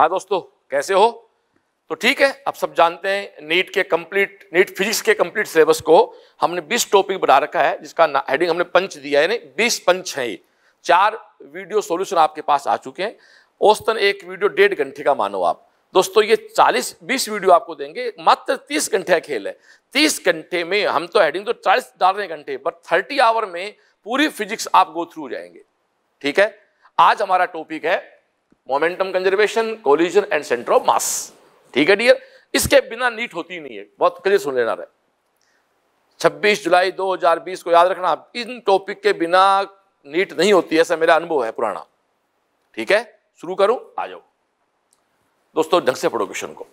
हाँ दोस्तों कैसे हो तो ठीक है अब सब जानते हैं नीट के कंप्लीट नीट फिजिक्स के कंप्लीट सिलेबस को हमने 20 टॉपिक बना रखा है जिसका हेडिंग हमने पंच दिया है यानी 20 पंच है ये चार वीडियो सॉल्यूशन आपके पास आ चुके हैं औस्तन एक वीडियो डेढ़ घंटे का मानो आप दोस्तों ये 40 20 वीडियो आपको देंगे मात्र 30 घंटे का खेल है तीस घंटे में हम तो हेडिंग तो चालीस डाल रहे घंटे बट थर्टी आवर में पूरी फिजिक्स आप गो थ्रू जाएंगे ठीक है आज हमारा टॉपिक है momentum conservation collision and centre of mass ठीक है डियर इसके बिना नीट होती नहीं है बहुत क्लियर सुन लेना रहे 26 जुलाई 2020 को याद रखना इन टॉपिक के बिना नीट नहीं होती ऐसा मेरा अनुभव है पुराना ठीक है शुरू करूं आ जाओ दोस्तों ढंग से पढ़ो क्वेश्चन को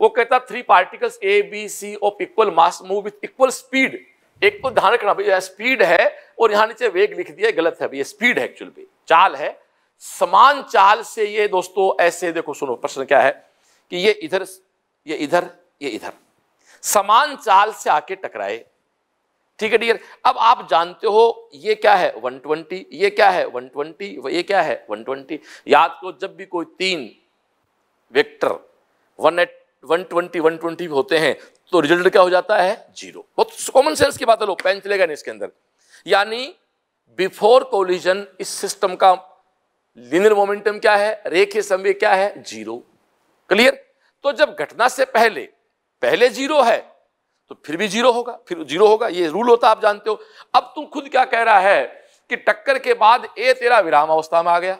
वो कहता three particles A B C of equal mass move with equal speed एक तो ध्यान रखना भाई स्पीड है और यहाँ नीचे वेग लिख दिया गलत है भैया स्पीड है एक्चुअल चाल है समान चाल से ये दोस्तों ऐसे देखो सुनो प्रश्न क्या है कि ये इधर ये इधर ये इधर समान चाल से आके टकराए ठीक है डियर अब आप जानते हो ये क्या है 120 ये क्या है 120 ये क्या है 120 याद करो जब भी कोई तीन vector one at one twenty one twenty होते हैं तो रिजल्ट क्या हो जाता है जीरो बहुत कॉमन सेंस की बात है लोग पेन चलेगा नहीं इसके अंदर यानी बिफोर कोलिजन इस सिस्टम का लिनियर मोमेंटम क्या है रेखे समय क्या है जीरो क्लियर तो जब घटना से पहले पहले जीरो है तो फिर भी जीरो होगा फिर जीरो होगा ये रूल होता आप जानते हो अब तुम खुद क्या कह रहा है कि टक्कर के बाद ए तेरा विराम अवस्था में आ गया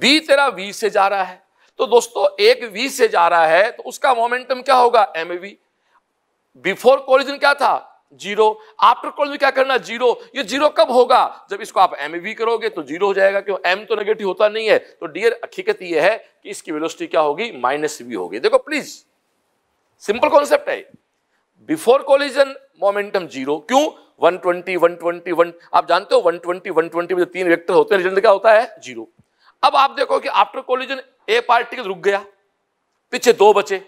बी तेरा वी से जा रहा है तो दोस्तों एक वी से जा रहा है तो उसका मोमेंटम क्या होगा एम बिफोर कोलिजन क्या था जीरो आफ्टर कॉल में क्या करना जीरो ये जीरो कब होगा जब इसको आप एम वी करोगे तो जीरो हो जाएगा क्यों एम तो नेगेटिव होता नहीं है तो डियर हकीकत ये है कि इसकी वेलोसिटी क्या होगी माइनस वी होगी देखो प्लीज सिंपल कॉन्सेप्ट है बिफोर कॉलिजन मोमेंटम जीरो क्यों 120 120 1 आप जानते हो 120 120 में जो तीन वेक्टर होते हैं रिजल्ट क्या होता है जीरो अब आप देखो कि आफ्टर कॉलिजन ए पार्टिकल रुक गया पीछे दो बचे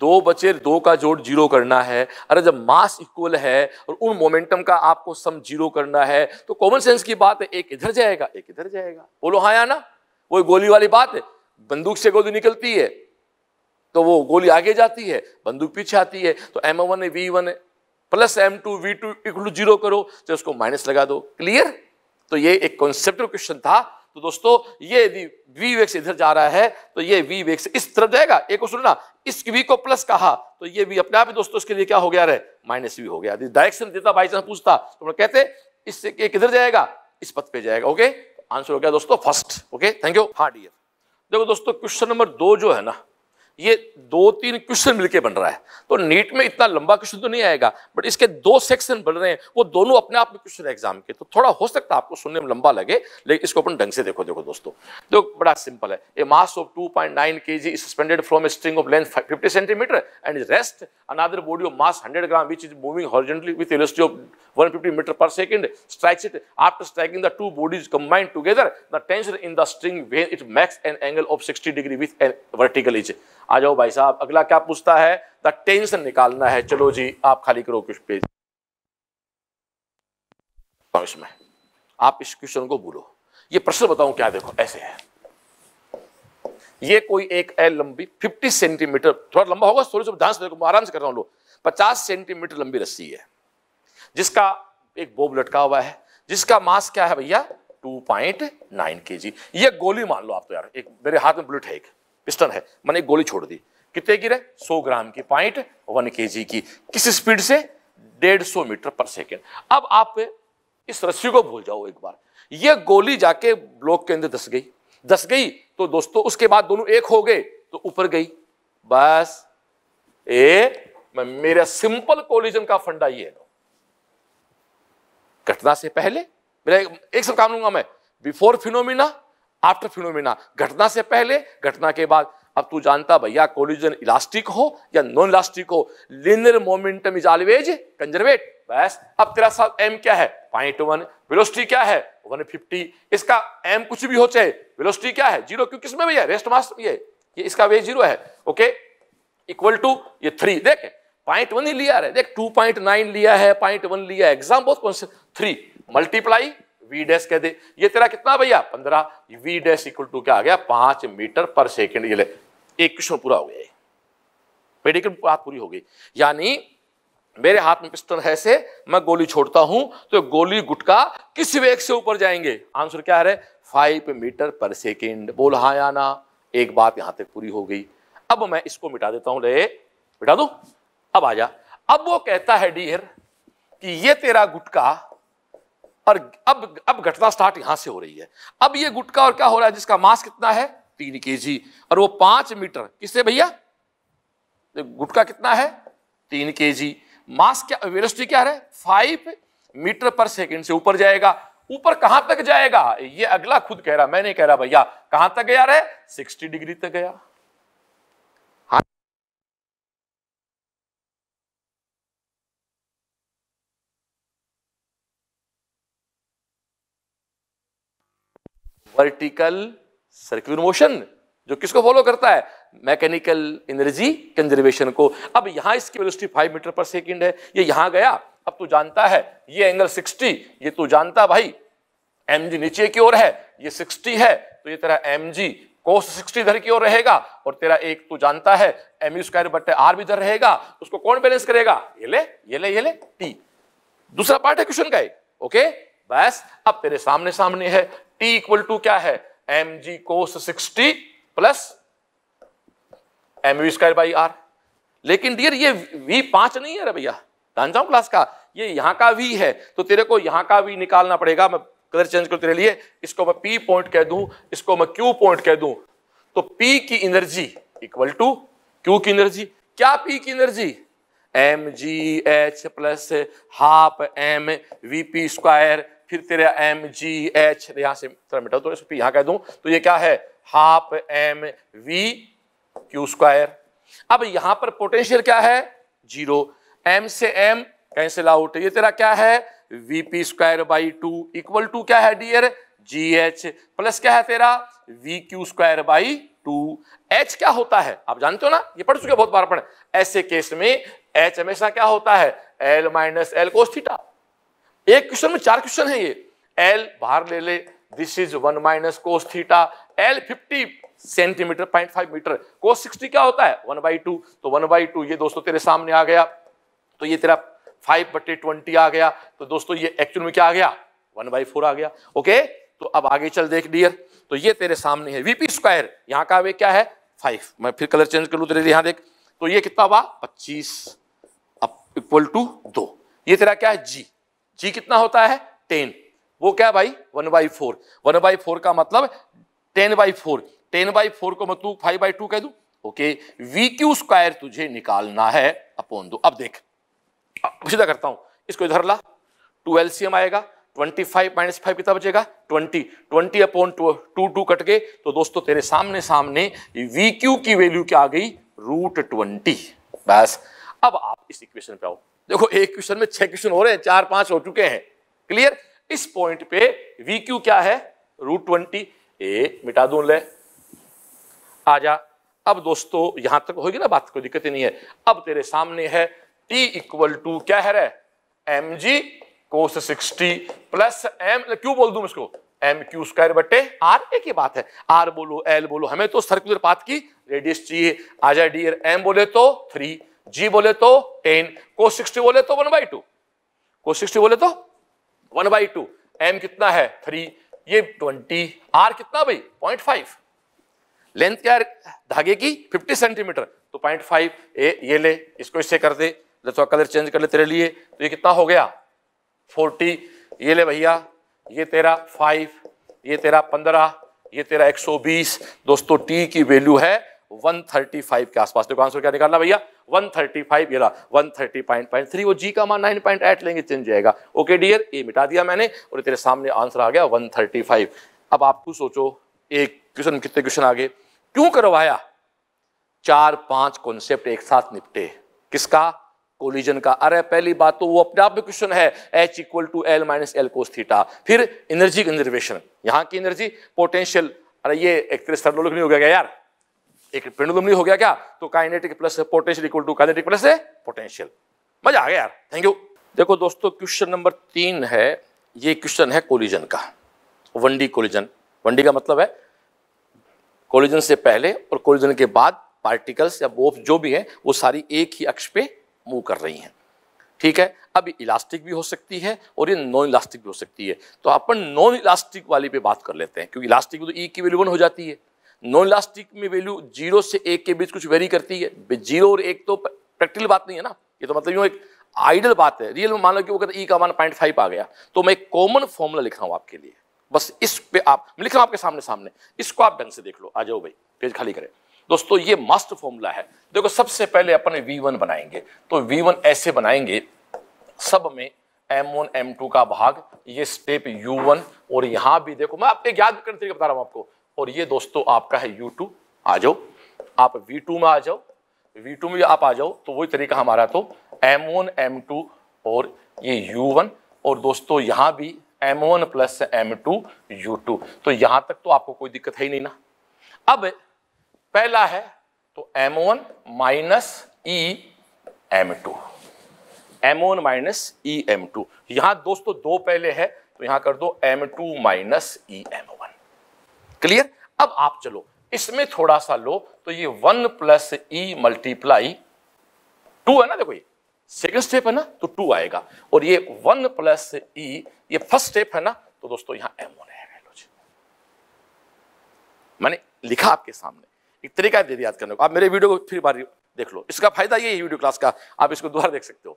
दो बचे दो का जोड़ जीरो करना है अरे जब मास इक्वल है और उन मोमेंटम का आपको सम जीरो करना है तो कॉमन सेंस की बात है एक इधर जाएगा एक इधर जाएगा बोलो हाँ या ना वो गोली वाली बात है बंदूक से गोली निकलती है तो वो गोली आगे जाती है बंदूक पीछे आती है तो एम वन है वी वन है plus M two we two equal zero करो जब उसको माइनस लगा दो क्लियर तो ये एक कॉन्सेप्ट क्वेश्चन था तो दोस्तों ये यदि वी वेक्स इधर जा रहा है तो ये वी वेक्स इस तरफ जाएगा एक और सुनना इस वी को प्लस कहा तो ये भी अपने आप ही दोस्तों इसके लिए क्या हो गया रहे माइनस वी हो गया डायरेक्शन तो देता बाई चांस पूछता तो कहते इससे किधर जाएगा इस पथ पे जाएगा ओके आंसर हो गया दोस्तों first okay thank you hard year देखो दोस्तों क्वेश्चन नंबर दो जो है ना ये दो तीन क्वेश्चन मिलके बन रहा है तो नीट में इतना लंबा क्वेश्चन तो नहीं आएगा बट इसके दो सेक्शन बन रहे हैं वो दोनों अपने आप में क्वेश्चन एग्जाम के तो थोड़ा हो सकता है आपको सुनने में लंबा लगे लेकिन इसको अपन ढंग से देखो देखो दोस्तों तो बड़ा सिंपल है a mass of 2.9 point nine k g suspended from a string of length 50 centimetre and rest another body of mass hundred gram which is moving horizontally with velocity of 150 metre पर second strikes it after striking the two bodies combined together the tension in the string when it makes an angle of sixty degree with an vertical is आ जाओ भाई साहब अगला क्या पूछता है the tension निकालना है चलो जी आप खाली करो कुछ पेज में आप इस क्वेश्चन को भूलो ये प्रश्न बताऊं क्या देखो ऐसे है ये कोई एक ए लंबी 50 सेंटीमीटर थोड़ा लंबा होगा थोड़ी सी ध्यान से देखो आराम से कर रहा हूं पचास सेंटीमीटर लंबी रस्सी है जिसका एक बोब लटका हुआ है जिसका मास क्या है भैया 2.9 पॉइंट ये गोली मान लो आप तो यार एक मेरे हाथ में बुलेट है एक पिस्टन है मैंने गोली छोड़ दी कितने की रहे सौ ग्राम की पॉइंट वन के की किस स्पीड से डेढ़ सौ मीटर पर सेकेंड अब आप इस रस्सी को भूल जाओ एक बार यह गोली जाके ब्लॉक के अंदर दस गई दस गई तो दोस्तों उसके बाद दोनों एक हो गए तो ऊपर गई बस ए मेरा सिंपल कोलिजन का फंडा ये है घटना से पहले मेरा एक, एक सब काम लूंगा मैं बिफोर फिनोमिना आफ्टर फिनोमिना घटना से पहले घटना के बाद अब तू जानता भैया कोलिजन इलास्टिक हो या नॉन इलास्टिक हो linear momentum is always conserve बस अब तेरा साल एम क्या है पॉइंट वन वेलोसिटी क्या है 150 इसका एम कुछ भी हो चाहे वेलोसिटी क्या है जीरो क्योंकि इसमें भैया रेस्ट मास ये ये इसका वे जीरो है ओके इक्वल टू ये थ्री देख पॉइंट वन ही लिया है देख टू पॉइंट नाइन लिया है पॉइंट वन लिया है एग्जाम बहुत कौन से थ्री मल्टीप्लाई वी डैश कह दे ये तेरा कितना भैया पंद्रह वी डैश इक्वल टू क्या आ गया पांच मीटर पर सेकेंड ये ले एक क्वेश्चन पूरा हो गया पेडिकल बात पूरी हो गई यानी मेरे हाथ में पिस्टल है से मैं गोली छोड़ता हूं तो गोली गुटका किस वेग से ऊपर जाएंगे आंसर क्या है फाइव मीटर पर सेकेंड बोल हा या ना एक बात यहां तक पूरी हो गई अब मैं इसको मिटा देता हूं ले मिटा दो अब आ जा अब वो कहता है डियर कि ये तेरा गुटका और अब अब घटना स्टार्ट यहां से हो रही है अब ये गुटका और क्या हो रहा है जिसका मास कितना है तीन के जी और वो पांच मीटर किससे भैया गुटका कितना है तीन के जी मास क्या वेलोसिटी क्या है फाइव मीटर पर सेकंड से ऊपर जाएगा ऊपर कहां तक जाएगा ये अगला खुद कह रहा मैं नहीं कह रहा भैया कहां तक गया रहे सिक्सटी डिग्री तक गया वर्टिकल सर्कुलर मोशन जो किसको फॉलो करता है मैकेनिकल एनर्जी कंजर्वेशन को अब यहां इसकी वेलोसिटी फाइव मीटर पर सेकेंड है ये यहां गया अब तू जानता है ये एंगल सिक्सटी ये तू जानता भाई एम जी नीचे की ओर है ये सिक्सटी है तो ये तेरा एम जी कोस सिक्सटी इधर की ओर रहेगा और तेरा एक तू जानता है एम यू स्क्वायर बट्टे आर भी इधर रहेगा उसको कौन बैलेंस करेगा ये ले ये ले ये ले टी दूसरा पार्ट है क्वेश्चन का ओके बस अब तेरे सामने सामने है टी इक्वल टू क्या है M G cos sixty plus m we square by r लेकिन डियर ये वी पांच नहीं है रे भैया जान जाऊं क्लास का ये यहां का वी है तो तेरे को यहां का वी निकालना पड़ेगा मैं कलर चेंज कर तेरे लिए इसको मैं पी पॉइंट कह दूं इसको मैं क्यू पॉइंट कह दूं तो पी की एनर्जी इक्वल टू क्यू की एनर्जी क्या पी की एनर्जी एम जी H plus half M v P square फिर तेरा एम जी एच यहां से थोड़ा मिटा दो इसको यहाँ कह दूँ तो ये क्या है half M V Q square अब यहां पर पोटेंशियल क्या है जीरो एम से एम कैंसिल आउट ये तेरा क्या है V P square by two equal to क्या है डियर जी एच प्लस क्या है तेरा V Q square by two H क्या होता है आप जानते हो ना ये पढ़ चुके बहुत बार पढ़ ऐसे केस में एच हमेशा क्या होता है L minus L cos theta एक क्वेश्चन में चार क्वेश्चन है ये एल बाहर ले ले this is one minus cos theta L fifty centimetre point five metre cos sixty क्या होता है वन बाई टू तो वन बाई टू ये दोस्तों तेरे सामने आ गया तो ये तेरा फाइव बटे ट्वेंटी आ गया तो दोस्तों ये एक्चुअल में क्या आ गया वन बाई फोर आ गया ओके तो अब आगे चल देख डियर तो ये तेरे सामने है वीपी स्क्वायर यहाँ का वे क्या है फाइव मैं फिर कलर चेंज कर लू तेरे यहाँ देख तो ये कितना हुआ पच्चीस अब इक्वल टू दो ये तेरा क्या है जी जी कितना होता है टेन वो क्या भाई one by four one by four का मतलब ten by four ten by four को मतलब फाइव बाई टू कह दू ओके वी क्यू स्क्वायर तुझे निकालना है अपोन दो अब देख सीधा करता हूं इसको इधर ला टू एलसीएम आएगा ट्वेंटी फाइव माइनस फाइव कितना बचेगा twenty twenty upon two two cut गए तो दोस्तों तेरे सामने सामने वी क्यू की वैल्यू क्या आ गई रूट ट्वेंटी बस अब आप इस इक्वेशन पे आओ देखो एक क्वेश्चन में छह क्वेश्चन हो रहे हैं चार पांच हो चुके हैं क्लियर इस पॉइंट पे वी क्यू क्या है रूट ट्वेंटी ए मिटा दू ले जा अब दोस्तों यहां तक होगी ना बात कोई दिक्कत ही नहीं है अब तेरे सामने है टी इक्वल टू क्या है M G cos sixty plus M Q बोल दू इसको एम क्यू स्क्वायर बटे आर एक ही बात है आर बोलो एल बोलो हमें तो सर्कुलर पाथ की रेडियस चाहिए आजा डी एम बोले तो थ्री जी बोले तो टेन को सिक्सटी बोले तो वन बाई टू को सिक्सटी बोले तो वन बाई टू एम कितना है थ्री ये ट्वेंटी आर कितना भाई पॉइंट फाइव लेंथ क्या धागे की फिफ्टी सेंटीमीटर तो पॉइंट फाइव ए ये ले इसको इससे कर दे थोड़ा कलर चेंज कर ले तेरे लिए तो ये कितना हो गया फोर्टी ये ले भैया ये तेरा फाइव ये तेरा पंद्रह ये तेरा एक सौ बीस दोस्तों टी की वैल्यू है 135 के आसपास देखो आंसर क्या निकालना भैया 135 ये रहा 130.3 वो जी का मान 9.8 लेंगे चेंज जाएगा ओके डियर ए मिटा दिया मैंने और तेरे सामने आंसर आ गया 135 अब आपको सोचो एक क्वेश्चन कितने क्वेश्चन आगे क्यों करवाया चार पांच कॉन्सेप्ट एक साथ निपटे किसका कोलिजन का अरे पहली बात तो वो अपने आप में क्वेश्चन है H equal to L minus L cos theta फिर एनर्जी कंजर्वेशन यहाँ की एनर्जी पोटेंशियल अरे ये एक तरह सरलोक नहीं हो गया यार एक पेंडुलम नहीं हो गया क्या तो kinetic plus potential equal to kinetic plus potential मजा आ गया यार थैंक यू देखो दोस्तों क्वेश्चन नंबर तीन है ये क्वेश्चन है कोलिजन का one D collision one D का मतलब है कोलिजन से पहले और कोलिजन के बाद पार्टिकल्स या बोफ जो भी है वो सारी एक ही अक्ष पे मूव कर रही हैं ठीक है अब इलास्टिक भी हो सकती है और ये नॉन इलास्टिक भी हो सकती है तो अपन नॉन इलास्टिक वाली पे बात कर लेते हैं क्योंकि इलास्टिक तो ई e की वैल्यू वन हो जाती है नॉन इलास्टिक में वैल्यू जीरो से एक के बीच कुछ वेरी करती है जीरो और एक तो प्रैक्टिकल बात नहीं है ना ये तो मतलब यूँ एक आइडल बात है रियल में मान लो कि वो कहते ई e का मान पॉइंट फाइव आ गया तो मैं एक कॉमन फॉर्मूला लिख रहा हूँ आपके लिए बस इस पे आप मैं लिख रहा हूँ आपके सामने सामने इसको आप ढंग से देख लो आ जाओ भाई पेज खाली करें दोस्तों ये मस्त फॉर्मूला है देखो सबसे पहले अपने वी वन बनाएंगे तो वी वन ऐसे बनाएंगे सब में एम वन एम टू का भाग ये स्टेप यू वन और यहां भी देखो मैं आपको याद करने तरीके बता रहा हूं आपको और ये दोस्तों आपका है यू टू आ जाओ आप वी टू में आ जाओ वी टू में आप आ जाओ तो वही तरीका हमारा तो एम वन एम टू और ये यू वन और दोस्तों यहाँ भी M one plus M two U two तो यहां तक तो आपको कोई दिक्कत है ही नहीं ना अब पहला है तो M one minus E M two M one minus E M two यहां दोस्तों दो पहले है तो यहां कर दो M two minus E M one clear अब आप चलो इसमें थोड़ा सा लो तो ये one plus E multiply two है ना देखो ये सेकंड स्टेप है ना तो टू आएगा और ये वन प्लस ई ये फर्स्ट स्टेप है ना तो दोस्तों यहां एम वन मैंने लिखा आपके सामने एक तरीका दे दिया करने को आप मेरे वीडियो को फिर बार देख लो इसका फायदा ये है वीडियो क्लास का आप इसको दोबारा देख सकते हो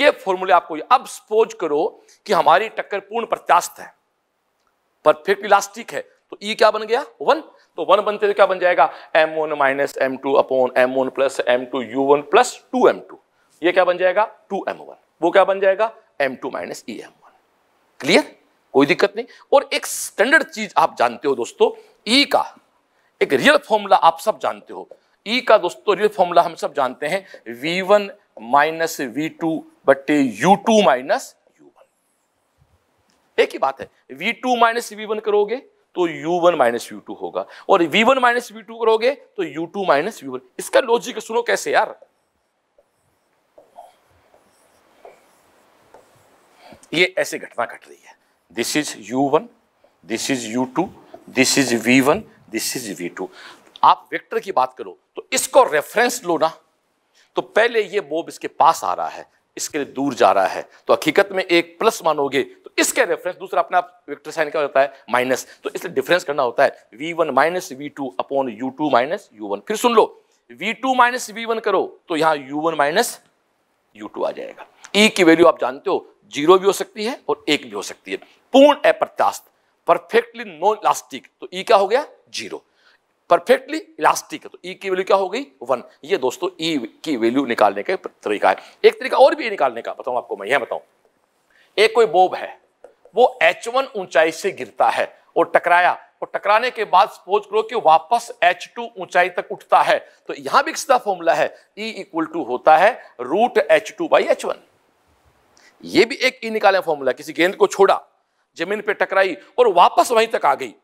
ये फॉर्मूले आपको अब सपोज करो कि हमारी टक्कर पूर्ण प्रत्यास्त है पर परफेक्ट इलास्टिक है तो ई e क्या बन गया वन तो वन बनते तो क्या बन जाएगा M one minus M two upon M one plus M two U one plus two M two ये क्या बन जाएगा टू एम वन वो क्या बन जाएगा M two minus E M one clear कोई दिक्कत नहीं और एक स्टैंडर्ड चीज आप जानते हो दोस्तों ई e का एक रियल फॉर्मूला आप सब जानते हो ई e का दोस्तों रियल फॉर्मूला हम सब जानते हैं V one minus V two बटे U two minus U one एक ही बात है V two minus V one करोगे तो u1 वन माइनस होगा और v1 वन माइनस करोगे तो u2 टू माइनस इसका लॉजिक सुनो कैसे यार ये ऐसे घटना घट रही है this is u1 this is u2 this is v1 this is v2 आप वेक्टर की बात करो तो इसको रेफरेंस लो ना तो पहले ये बोब इसके पास आ रहा है इसके लिए दूर जा रहा है तो हकीकत में एक प्लस मानोगे इसके रेफरेंस दूसरा अपना वेक्टर साइन क्या होता है माइनस तो इसलिए डिफरेंस करना होता है we one minus V two upon U two minus U one फिर सुन लो V two minus V one करो तो यहां U one minus U two आ जाएगा ई e की वैल्यू आप जानते हो जीरो भी हो सकती है और एक भी हो सकती है पूर्ण अप्रत्यास्त परफेक्टली नॉन इलास्टिक तो ई e क्या हो गया जीरो परफेक्टली इलास्टिक तो ई e की वैल्यू क्या हो गई वन ये दोस्तों ई e की वैल्यू निकालने का तरीका है एक तरीका और भी निकालने का बताऊं आपको मैं यह बताऊं एक कोई बोब है वो एच वन ऊंचाई से गिरता है और टकराया और टकराने के बाद सपोज करो कि वापस एच टू ऊंचाई तक उठता है तो यहां भी सीधा फॉर्मूला है ई इक्वल टू होता है root H two by H one ये भी एक ई e निकाले फॉर्मूला किसी गेंद को छोड़ा जमीन पे टकराई और वापस वहीं तक आ गई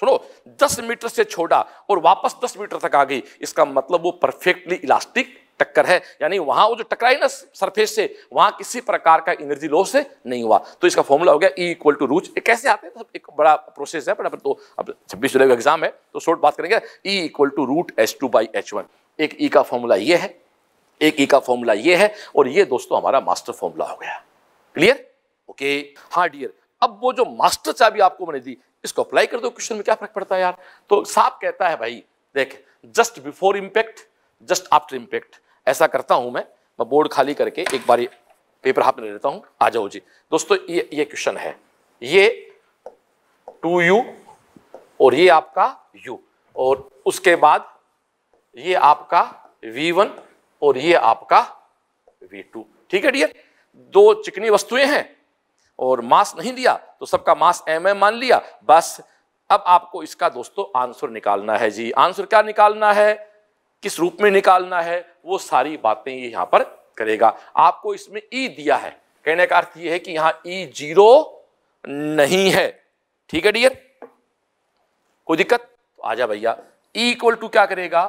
सुनो 10 मीटर से छोड़ा और वापस 10 मीटर तक आ गई इसका मतलब वो परफेक्टली इलास्टिक टक्कर है यानी वहां वो जो टकराई ना सरफेस से वहां किसी प्रकार का एनर्जी लॉस नहीं हुआ तो इसका फॉर्मूला हो गया ई इक्वल टू रूच कैसे आते हैं तो एक बड़ा प्रोसेस है बड़ा तो अब छब्बीस जुलाई का एग्जाम है तो शॉर्ट बात करेंगे E equal to root H two by H one एक ई e का फॉर्मूला ये है एक ई e का फॉर्मूला ये है और ये दोस्तों हमारा मास्टर फॉर्मूला हो गया क्लियर ओके हाँ डियर अब वो जो मास्टर चाबी आपको मैंने दी इसको अप्लाई कर दो क्वेश्चन में क्या फर्क पड़ता है यार तो साफ कहता है भाई देख just before impact just after impact ऐसा करता हूं मैं मैं बोर्ड खाली करके एक बार पेपर हाथ में ले लेता हूं आ जाओ जी दोस्तों ये ये क्वेश्चन है ये टू यू और ये आपका यू और उसके बाद ये आपका वी वन और ये आपका वी टू ठीक है डियर दो चिकनी वस्तुएं हैं और मास नहीं दिया तो सबका मास एम एम मान लिया बस अब आपको इसका दोस्तों आंसर निकालना है जी आंसर क्या निकालना है किस रूप में निकालना है वो सारी बातें ये यहां पर करेगा आपको इसमें ई e दिया है कहने का अर्थ ये है कि यहां ई e जीरो नहीं है ठीक है डियर कोई दिक्कत तो आ जा भैया ई इक्वल टू क्या करेगा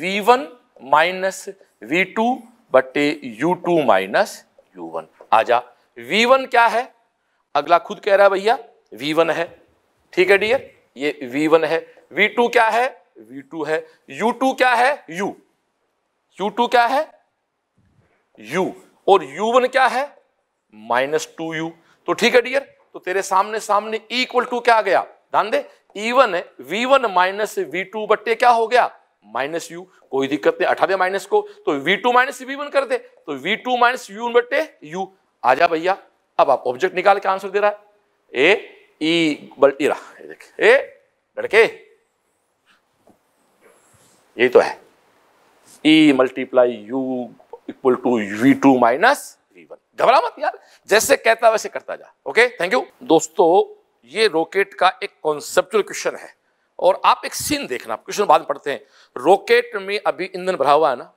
V one minus V two बटे U two minus U one आ जा वी वन क्या है अगला खुद कह रहा है भैया वी वन है ठीक है डियर ये वी वन है वी टू क्या है V2 है U2 क्या है U U2 क्या है U और U1 क्या है माइनस टू यू तो ठीक है डियर तो तेरे सामने सामने इक्वल टू क्या आ गया ध्यान दे even V one minus V two बट्टे क्या हो गया माइनस यू कोई दिक्कत नहीं हटा दे माइनस को तो V two minus V one कर दे तो वी टू माइनस यू बट्टे यू आ जा भैया अब आप ऑब्जेक्ट निकाल के आंसर दे रहा है ए ई e, बल्टी e रहा ए लड़के यही तो है E multiply U equal to we two minus V one घबरा मत यार जैसे कहता वैसे करता जा ओके थैंक यू दोस्तों ये रॉकेट का एक कॉन्सेप्चुअल क्वेश्चन है और आप एक सीन देखना आप क्वेश्चन बाद में पढ़ते हैं रॉकेट में अभी ईंधन भरा हुआ है ना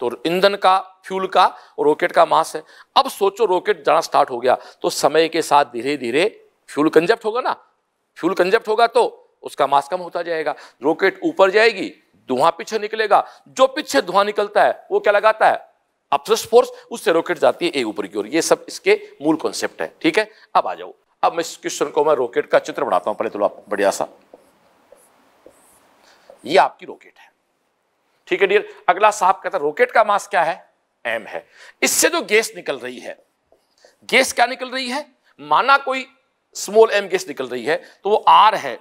तो ईंधन का फ्यूल का और रॉकेट का मास है अब सोचो रॉकेट जाना स्टार्ट हो गया तो समय के साथ धीरे धीरे फ्यूल कंजप्ट होगा ना फ्यूल कंजप्ट होगा तो उसका मास कम होता जाएगा रॉकेट ऊपर जाएगी धुआं पीछे निकलेगा जो पीछे धुआं निकलता है वो क्या लगाता है अपसस फोर्स उससे रॉकेट जाती है ए ऊपर की ओर ये सब इसके मूल कॉन्सेप्ट है ठीक है अब आ जाओ अब मैं इस क्वेश्चन को मैं रॉकेट का चित्र बनाता हूं पहले तो आप बढ़िया सा ये आपकी रॉकेट है ठीक है डियर अगला साहब कहता है रॉकेट का मास क्या है एम है इससे जो गैस निकल रही है गैस क्या निकल रही है माना कोई स्मॉल एम गैस निकल रही है तो वो आर है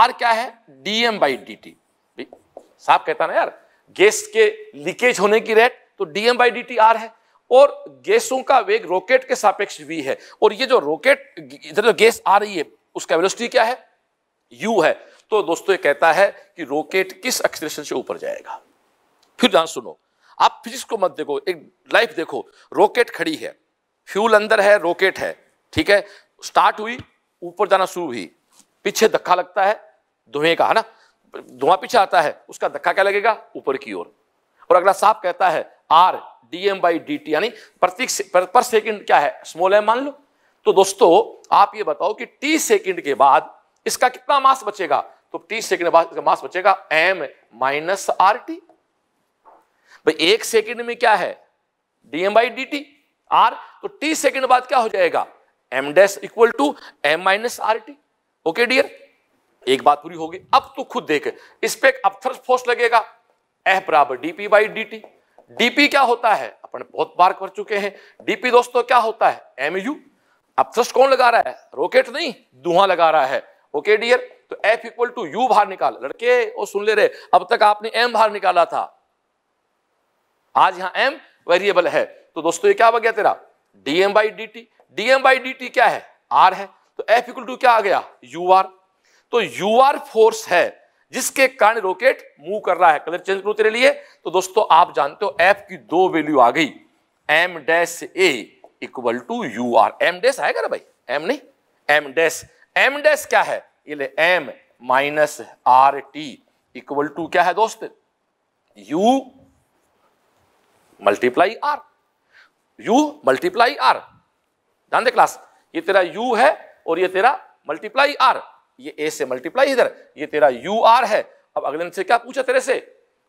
आर क्या है डीएम बाई डी टी साफ कहता ना यार गैस के लीकेज होने की रेट तो डीएम बाई डी आर है और गैसों का वेग रॉकेट के सापेक्ष भी है और ये जो रॉकेट इधर जो गैस आ रही है उसका वेलोसिटी क्या है यू है तो दोस्तों ये कहता है कि रॉकेट किस एक्सलेशन से ऊपर जाएगा फिर जान सुनो आप फिजिक्स को मत देखो एक लाइफ देखो रॉकेट खड़ी है फ्यूल अंदर है रॉकेट है ठीक है स्टार्ट हुई ऊपर जाना शुरू हुई पीछे धक्का लगता है धुएं का है ना धुआं पीछे आता है उसका धक्का क्या लगेगा ऊपर की ओर और।, अगला साफ कहता है R DM by D T यानी प्रति पर सेकंड क्या है स्मॉल है मान लो तो दोस्तों आप ये बताओ कि टी सेकंड के बाद इसका कितना मास बचेगा तो टी सेकंड बाद इसका मास बचेगा एम माइनस आर टी भाई एक सेकंड में क्या है DM by D T R तो टी सेकंड बाद क्या हो जाएगा M dash equal to M minus R T okay dear एक बात पूरी होगी अब तो खुद देख इस पे एक अपथर्स फोर्स लगेगा एह बराबर DP by D T DP क्या होता है अपन बहुत बार कर चुके हैं डीपी दोस्तों क्या होता है एम यू अपथर्स कौन लगा रहा है रोकेट नहीं धुआं लगा रहा है ओके डियर तो एफ इक्वल टू यू बाहर निकाल लड़के वो सुन ले रहे अब तक आपने एम बाहर निकाला था आज यहां एम वेरिएबल है तो दोस्तों ये क्या आ गया तेरा DM by D T DM by D T क्या है आर है तो एफ इक्वल टू क्या आ गया यू आर तो यू आर फोर्स है जिसके कारण रॉकेट मूव कर रहा है कलर चेंज करो तेरे लिए तो दोस्तों आप जानते हो एफ की दो वैल्यू आ गई M dash A equal to U R M dash आएगा ना भाई एम नहीं एम डैश एम डैश क्या है M minus R T equal to क्या है दोस्त U multiply R U multiply R ध्यान दे क्लास ये तेरा यू है और ये तेरा मल्टीप्लाई आर ये ए से मल्टीप्लाई इधर ये तेरा यू आर है अब अगले से क्या पूछा तेरे से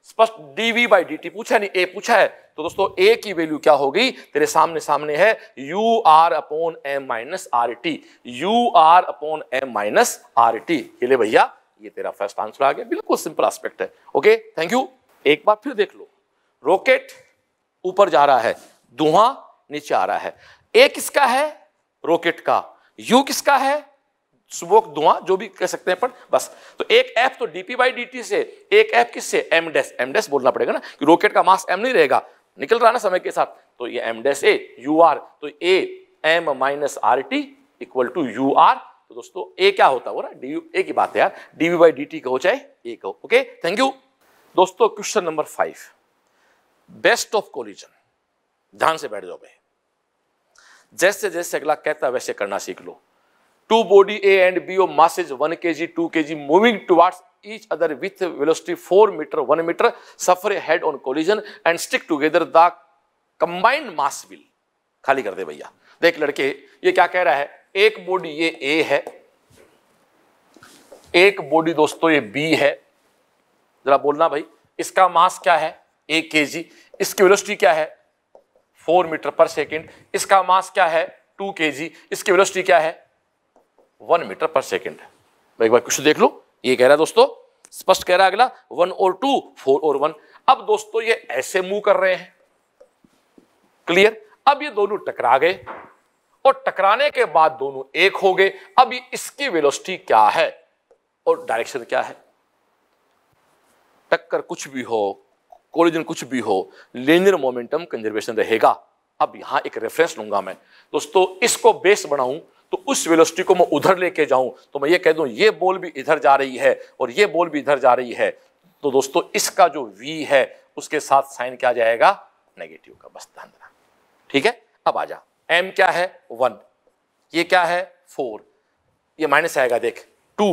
स्पष्ट D V by D T पूछा नहीं ए पूछा है तो दोस्तों ए की वैल्यू क्या होगी तेरे सामने सामने है U R upon M minus R T U R upon M minus R T ये ले भैया ये तेरा फर्स्ट आंसर आ गया बिल्कुल सिंपल एस्पेक्ट है ओके थैंक यू एक बार फिर देख लो रॉकेट ऊपर जा रहा है धुआं नीचे आ रहा है ए किसका है रॉकेट का यू किसका है स्मोक धुआं जो भी कह सकते हैं पर बस तो एक एफ तो डीपी बाई डी से एक एफ किससे एम डेस एम डेस बोलना पड़ेगा ना कि रॉकेट का मास एम नहीं रहेगा निकल रहा ना समय के साथ तो ये M dash A U R तो A M minus R T equal to U R तो दोस्तों ए क्या होता है डी यू ए की बात है यार डी बाई डी टी कहो चाहे ए कहो ओके थैंक यू दोस्तों question number five best of collision ध्यान से बैठ जाओ भाई जैसे जैसे अगला कहता है वैसे करना सीख लो two body A and B of mass one K G two K G moving towards each other with velocity four metre one metre suffer head on collision and stick together the combined mass will खाली कर दे भैया देख लड़के ये क्या कह रहा है एक बॉडी ये ए है एक बॉडी दोस्तों ये बी है जरा बोलना भाई इसका मास क्या है ए के जी इसकी वेलोसिटी क्या है फोर मीटर पर सेकेंड इसका मास क्या है टू के जी इसकी वेलोसिटी क्या है वन मीटर पर सेकेंड एक बार कुछ देख लो ये कह रहा है दोस्तों स्पष्ट कह रहा है अगला वन और टू फोर और वन अब दोस्तों ये ऐसे मूव कर रहे हैं क्लियर अब ये दोनों टकरा गए और टकराने के बाद दोनों एक हो गए अब ये इसकी वेलोसिटी क्या है और डायरेक्शन क्या है टक्कर कुछ भी हो कोलिजन कुछ भी हो लेनियर मोमेंटम कंजर्वेशन रहेगा अब यहां एक रेफरेंस लूंगा मैं दोस्तों इसको बेस बनाऊं तो उस वेलोसिटी को मैं उधर लेके जाऊं तो मैं ये कह दूं ये बॉल भी इधर जा रही है और ये बॉल भी इधर जा रही है तो दोस्तों इसका जो v है उसके साथ साइन क्या जाएगा नेगेटिव का बस ध्यान देना ठीक है अब आ जा एम क्या है वन ये क्या है फोर ये माइनस आएगा देख टू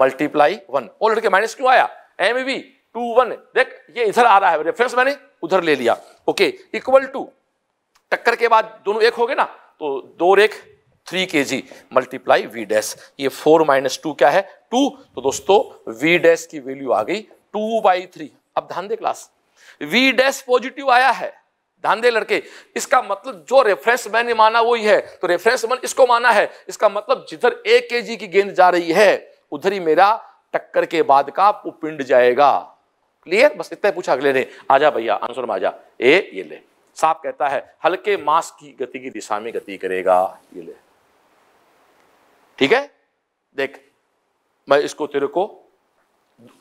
मल्टीप्लाई वन और लड़के माइनस क्यों आया एम वी टू वन देख ये इधर आ रहा है रेफरेंस मैंने उधर ले लिया ओके इक्वल टू टक्कर के बाद दोनों एक हो गए ना तो दो रेख three K G multiply V dash ये फोर माइनस टू क्या है टू तो दोस्तों वी डैश की वैल्यू आ गई टू बाई थ्री अब ध्यान दे क्लास वी डैश पॉजिटिव आया है ध्यान दे लड़के इसका मतलब जो रेफरेंस मैंने माना वही है तो रेफरेंस मैंने इसको माना है इसका मतलब जिधर एक के जी की गेंद जा रही है उधर ही मेरा टक्कर के बाद का पिंड जाएगा क्लियर बस इतना पूछा अगले ने आजा भैया आंसर में आजा ए ये ले साफ कहता है हल्के मास की गति की दिशा में गति करेगा ये ले ठीक है देख मैं इसको तेरे को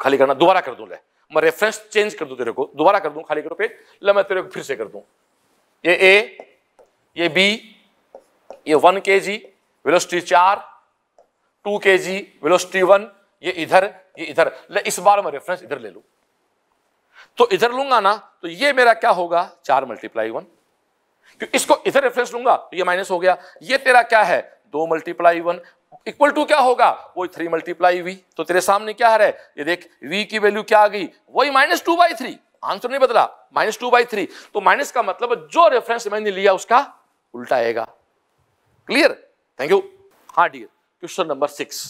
खाली करना दोबारा कर दूं ले मैं रेफरेंस चेंज कर दूं तेरे को दोबारा कर दूं खाली करो पेज ले मैं तेरे को फिर से कर दूं ये ए ये बी ये वन के जी वेलोसिटी चार to K ji velocity one ये इधर ये इधर ले इस बार मैं रेफरेंस इधर ले लू तो इधर लूंगा ना तो ये मेरा क्या होगा चार मल्टीप्लाई वन इसको इधर रेफरेंस लूंगा तो ये माइनस हो गया ये तेरा क्या है दो मल्टीप्लाई वन इक्वल टू क्या होगा वही थ्री मल्टीप्लाई वी तो तेरे सामने क्या है ये देख वी की वैल्यू क्या आ गई वही minus two by three answer नहीं बदला माइनस टू बाई थ्री तो माइनस का मतलब जो रेफरेंस मैंने लिया उसका उल्टा आएगा क्लियर थैंक यू हाँ डियर क्वेश्चन नंबर सिक्स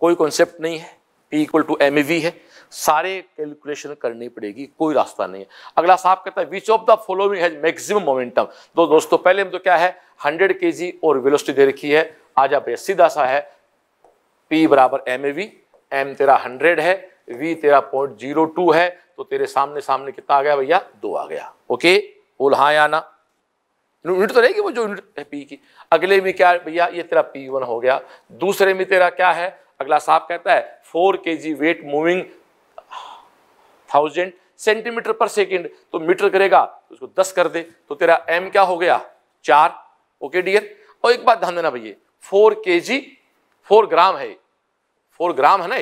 कोई कॉन्सेप्ट नहीं है P equal to M V है सारे कैलकुलेशन करनी पड़ेगी कोई रास्ता नहीं है अगला साहब कहता है which of the following has maximum momentum तो दोस्तों पहले हम तो क्या है 100 केजी और वेलोसिटी दे रखी है जा भैया सीधा सा है P बराबर एम ए वी एम तेरा हंड्रेड है V तेरा पॉइंट जीरो टू है तो तेरे सामने सामने कितना आ गया भैया दो आ गया ओके बोल हाँ या ना यूनिट तो रहेगी वो जो यूनिट है पी की अगले में क्या भैया ये तेरा पी वन हो गया दूसरे में तेरा क्या है अगला साहब कहता है four K G weight moving thousand centimetre पर सेकेंड तो मीटर करेगा तो उसको दस कर दे तो तेरा एम क्या हो गया चार ओके डियर और एक बात ध्यान देना भैया फोर के जी फोर ग्राम है फोर ग्राम है ना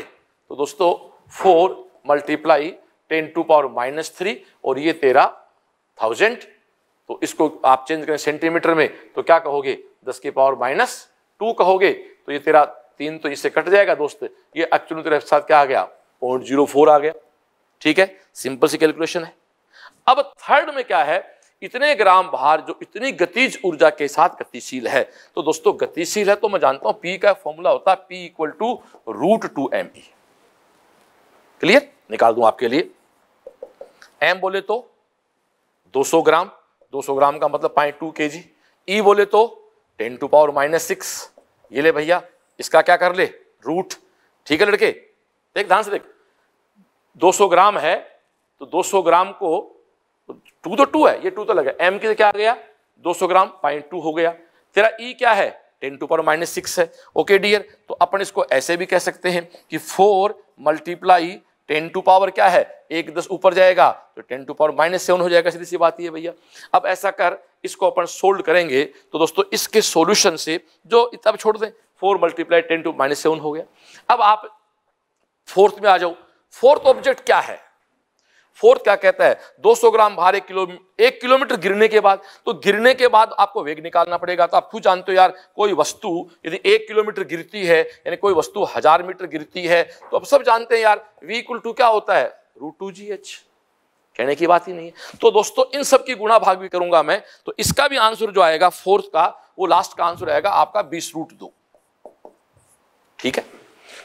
तो दोस्तों four multiply ten to power minus three और ये तेरह थाउजेंड तो इसको आप चेंज करें सेंटीमीटर में तो क्या कहोगे दस के पावर माइनस टू कहोगे तो ये तेरा तीन तो इससे कट जाएगा दोस्त ये एक्चुअली तेरे साथ क्या आ गया पॉइंट जीरो फोर आ गया ठीक है सिंपल सी कैलकुलेशन है अब थर्ड में क्या है इतने ग्राम भार जो इतनी गतिज ऊर्जा के साथ गतिशील है तो दोस्तों गतिशील है तो मैं जानता हूं पी का फॉर्मूला होता है P equal to root two M E clear निकाल दू आपके लिए एम बोले तो 200 ग्राम 200 ग्राम का मतलब पॉइंट टू के जी ई e बोले तो 10 टू पावर माइनस सिक्स ये ले भैया इसका क्या कर ले रूट ठीक है लड़के देख ध्यान से देख 200 ग्राम है तो 200 ग्राम को टू तो टू है ये टू तो लगा एम के क्या आ गया 200 ग्राम पॉइंट टू हो गया तेरा ई e क्या है टेन टू पर माइनस सिक्स है ओके डियर तो अपन इसको ऐसे भी कह सकते हैं कि four multiply ten to power क्या है एक दस ऊपर जाएगा तो ten to power minus seven हो जाएगा सीधी सी बात ये भैया अब ऐसा कर इसको अपन सोल्व करेंगे तो दोस्तों इसके सॉल्यूशन से जो अब छोड़ दें four multiply ten to minus seven हो गया अब आप फोर्थ में आ जाओ फोर्थ ऑब्जेक्ट क्या है फोर्थ क्या कहता है 200 ग्राम भार एक किलो एक किलोमीटर गिरने के बाद तो गिरने के बाद आपको वेग निकालना पड़ेगा तो आप खुद जानते हो यार कोई वस्तु यदि एक किलोमीटर गिरती है यानी कोई वस्तु हजार मीटर गिरती है तो आप सब जानते हैं यार वी इक्वल टू क्या होता है रूट टू जी एच कहने की बात ही नहीं है तो दोस्तों इन सब की गुणा भाग भी करूंगा मैं तो इसका भी आंसर जो आएगा फोर्थ का वो लास्ट का आंसर आएगा आपका बीस रूट दो ठीक है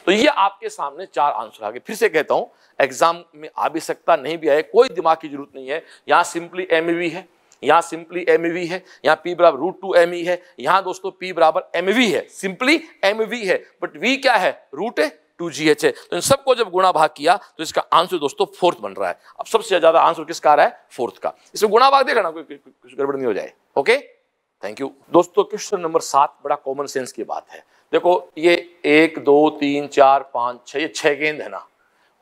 तो ये आपके सामने चार आंसर आ गए फिर से कहता हूं एग्जाम में आ भी सकता नहीं भी आए कोई दिमाग की जरूरत नहीं है यहां सिंपली एम है यहां सिंपली एम है यहां पी बराबर रूट टू एम है यहां दोस्तों पी बराबर एम e है सिंपली एम e है बट वी क्या है रूट है टू जी एच है तो इन सबको जब गुणा भाग किया तो इसका आंसर दोस्तों फोर्थ बन रहा है अब सबसे ज्यादा आंसर किसका आ रहा है फोर्थ का इसमें गुणा भाग देखा ना कुछ गड़बड़ नहीं हो जाए ओके थैंक यू दोस्तों क्वेश्चन नंबर सात बड़ा कॉमन सेंस की बात है देखो ये एक दो तीन चार पाँच छः ये छः गेंद है ना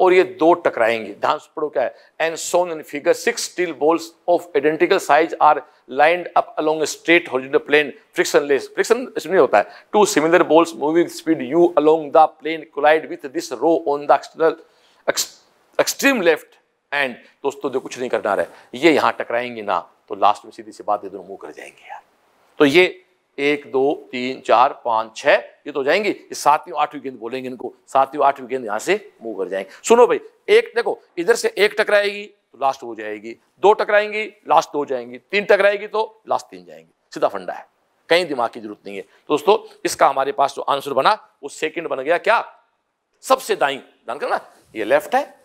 और ये दो टकराएंगे ध्यान से पढ़ो क्या है and shown in figure six steel balls of identical size are lined up along straight horizontal plane frictionless friction इसमें होता है two similar balls moving speed U along the plane collide with this row on the external extreme left end दोस्तों जो कुछ नहीं करना रहा है ये यहाँ टकराएंगे ना तो लास्ट में सीधी सी बात ये दोनों मुंह कर जाएंगे यार तो ये एक दो तीन चार पाँच छः ये तो जाएंगे जाएंगी ये सातवीं आठवीं गेंद बोलेंगे इनको सातवीं आठवीं गेंद यहाँ से मूव कर जाएंगे सुनो भाई एक देखो इधर से एक टकराएगी तो लास्ट हो जाएगी दो टकराएंगी लास्ट दो जाएंगी तीन टकराएगी तो लास्ट तीन जाएंगी सीधा फंडा है कहीं दिमाग की जरूरत नहीं है दोस्तों इसका हमारे पास जो आंसर बना वो सेकेंड बन गया क्या सबसे दाई ध्यान करना ये लेफ्ट है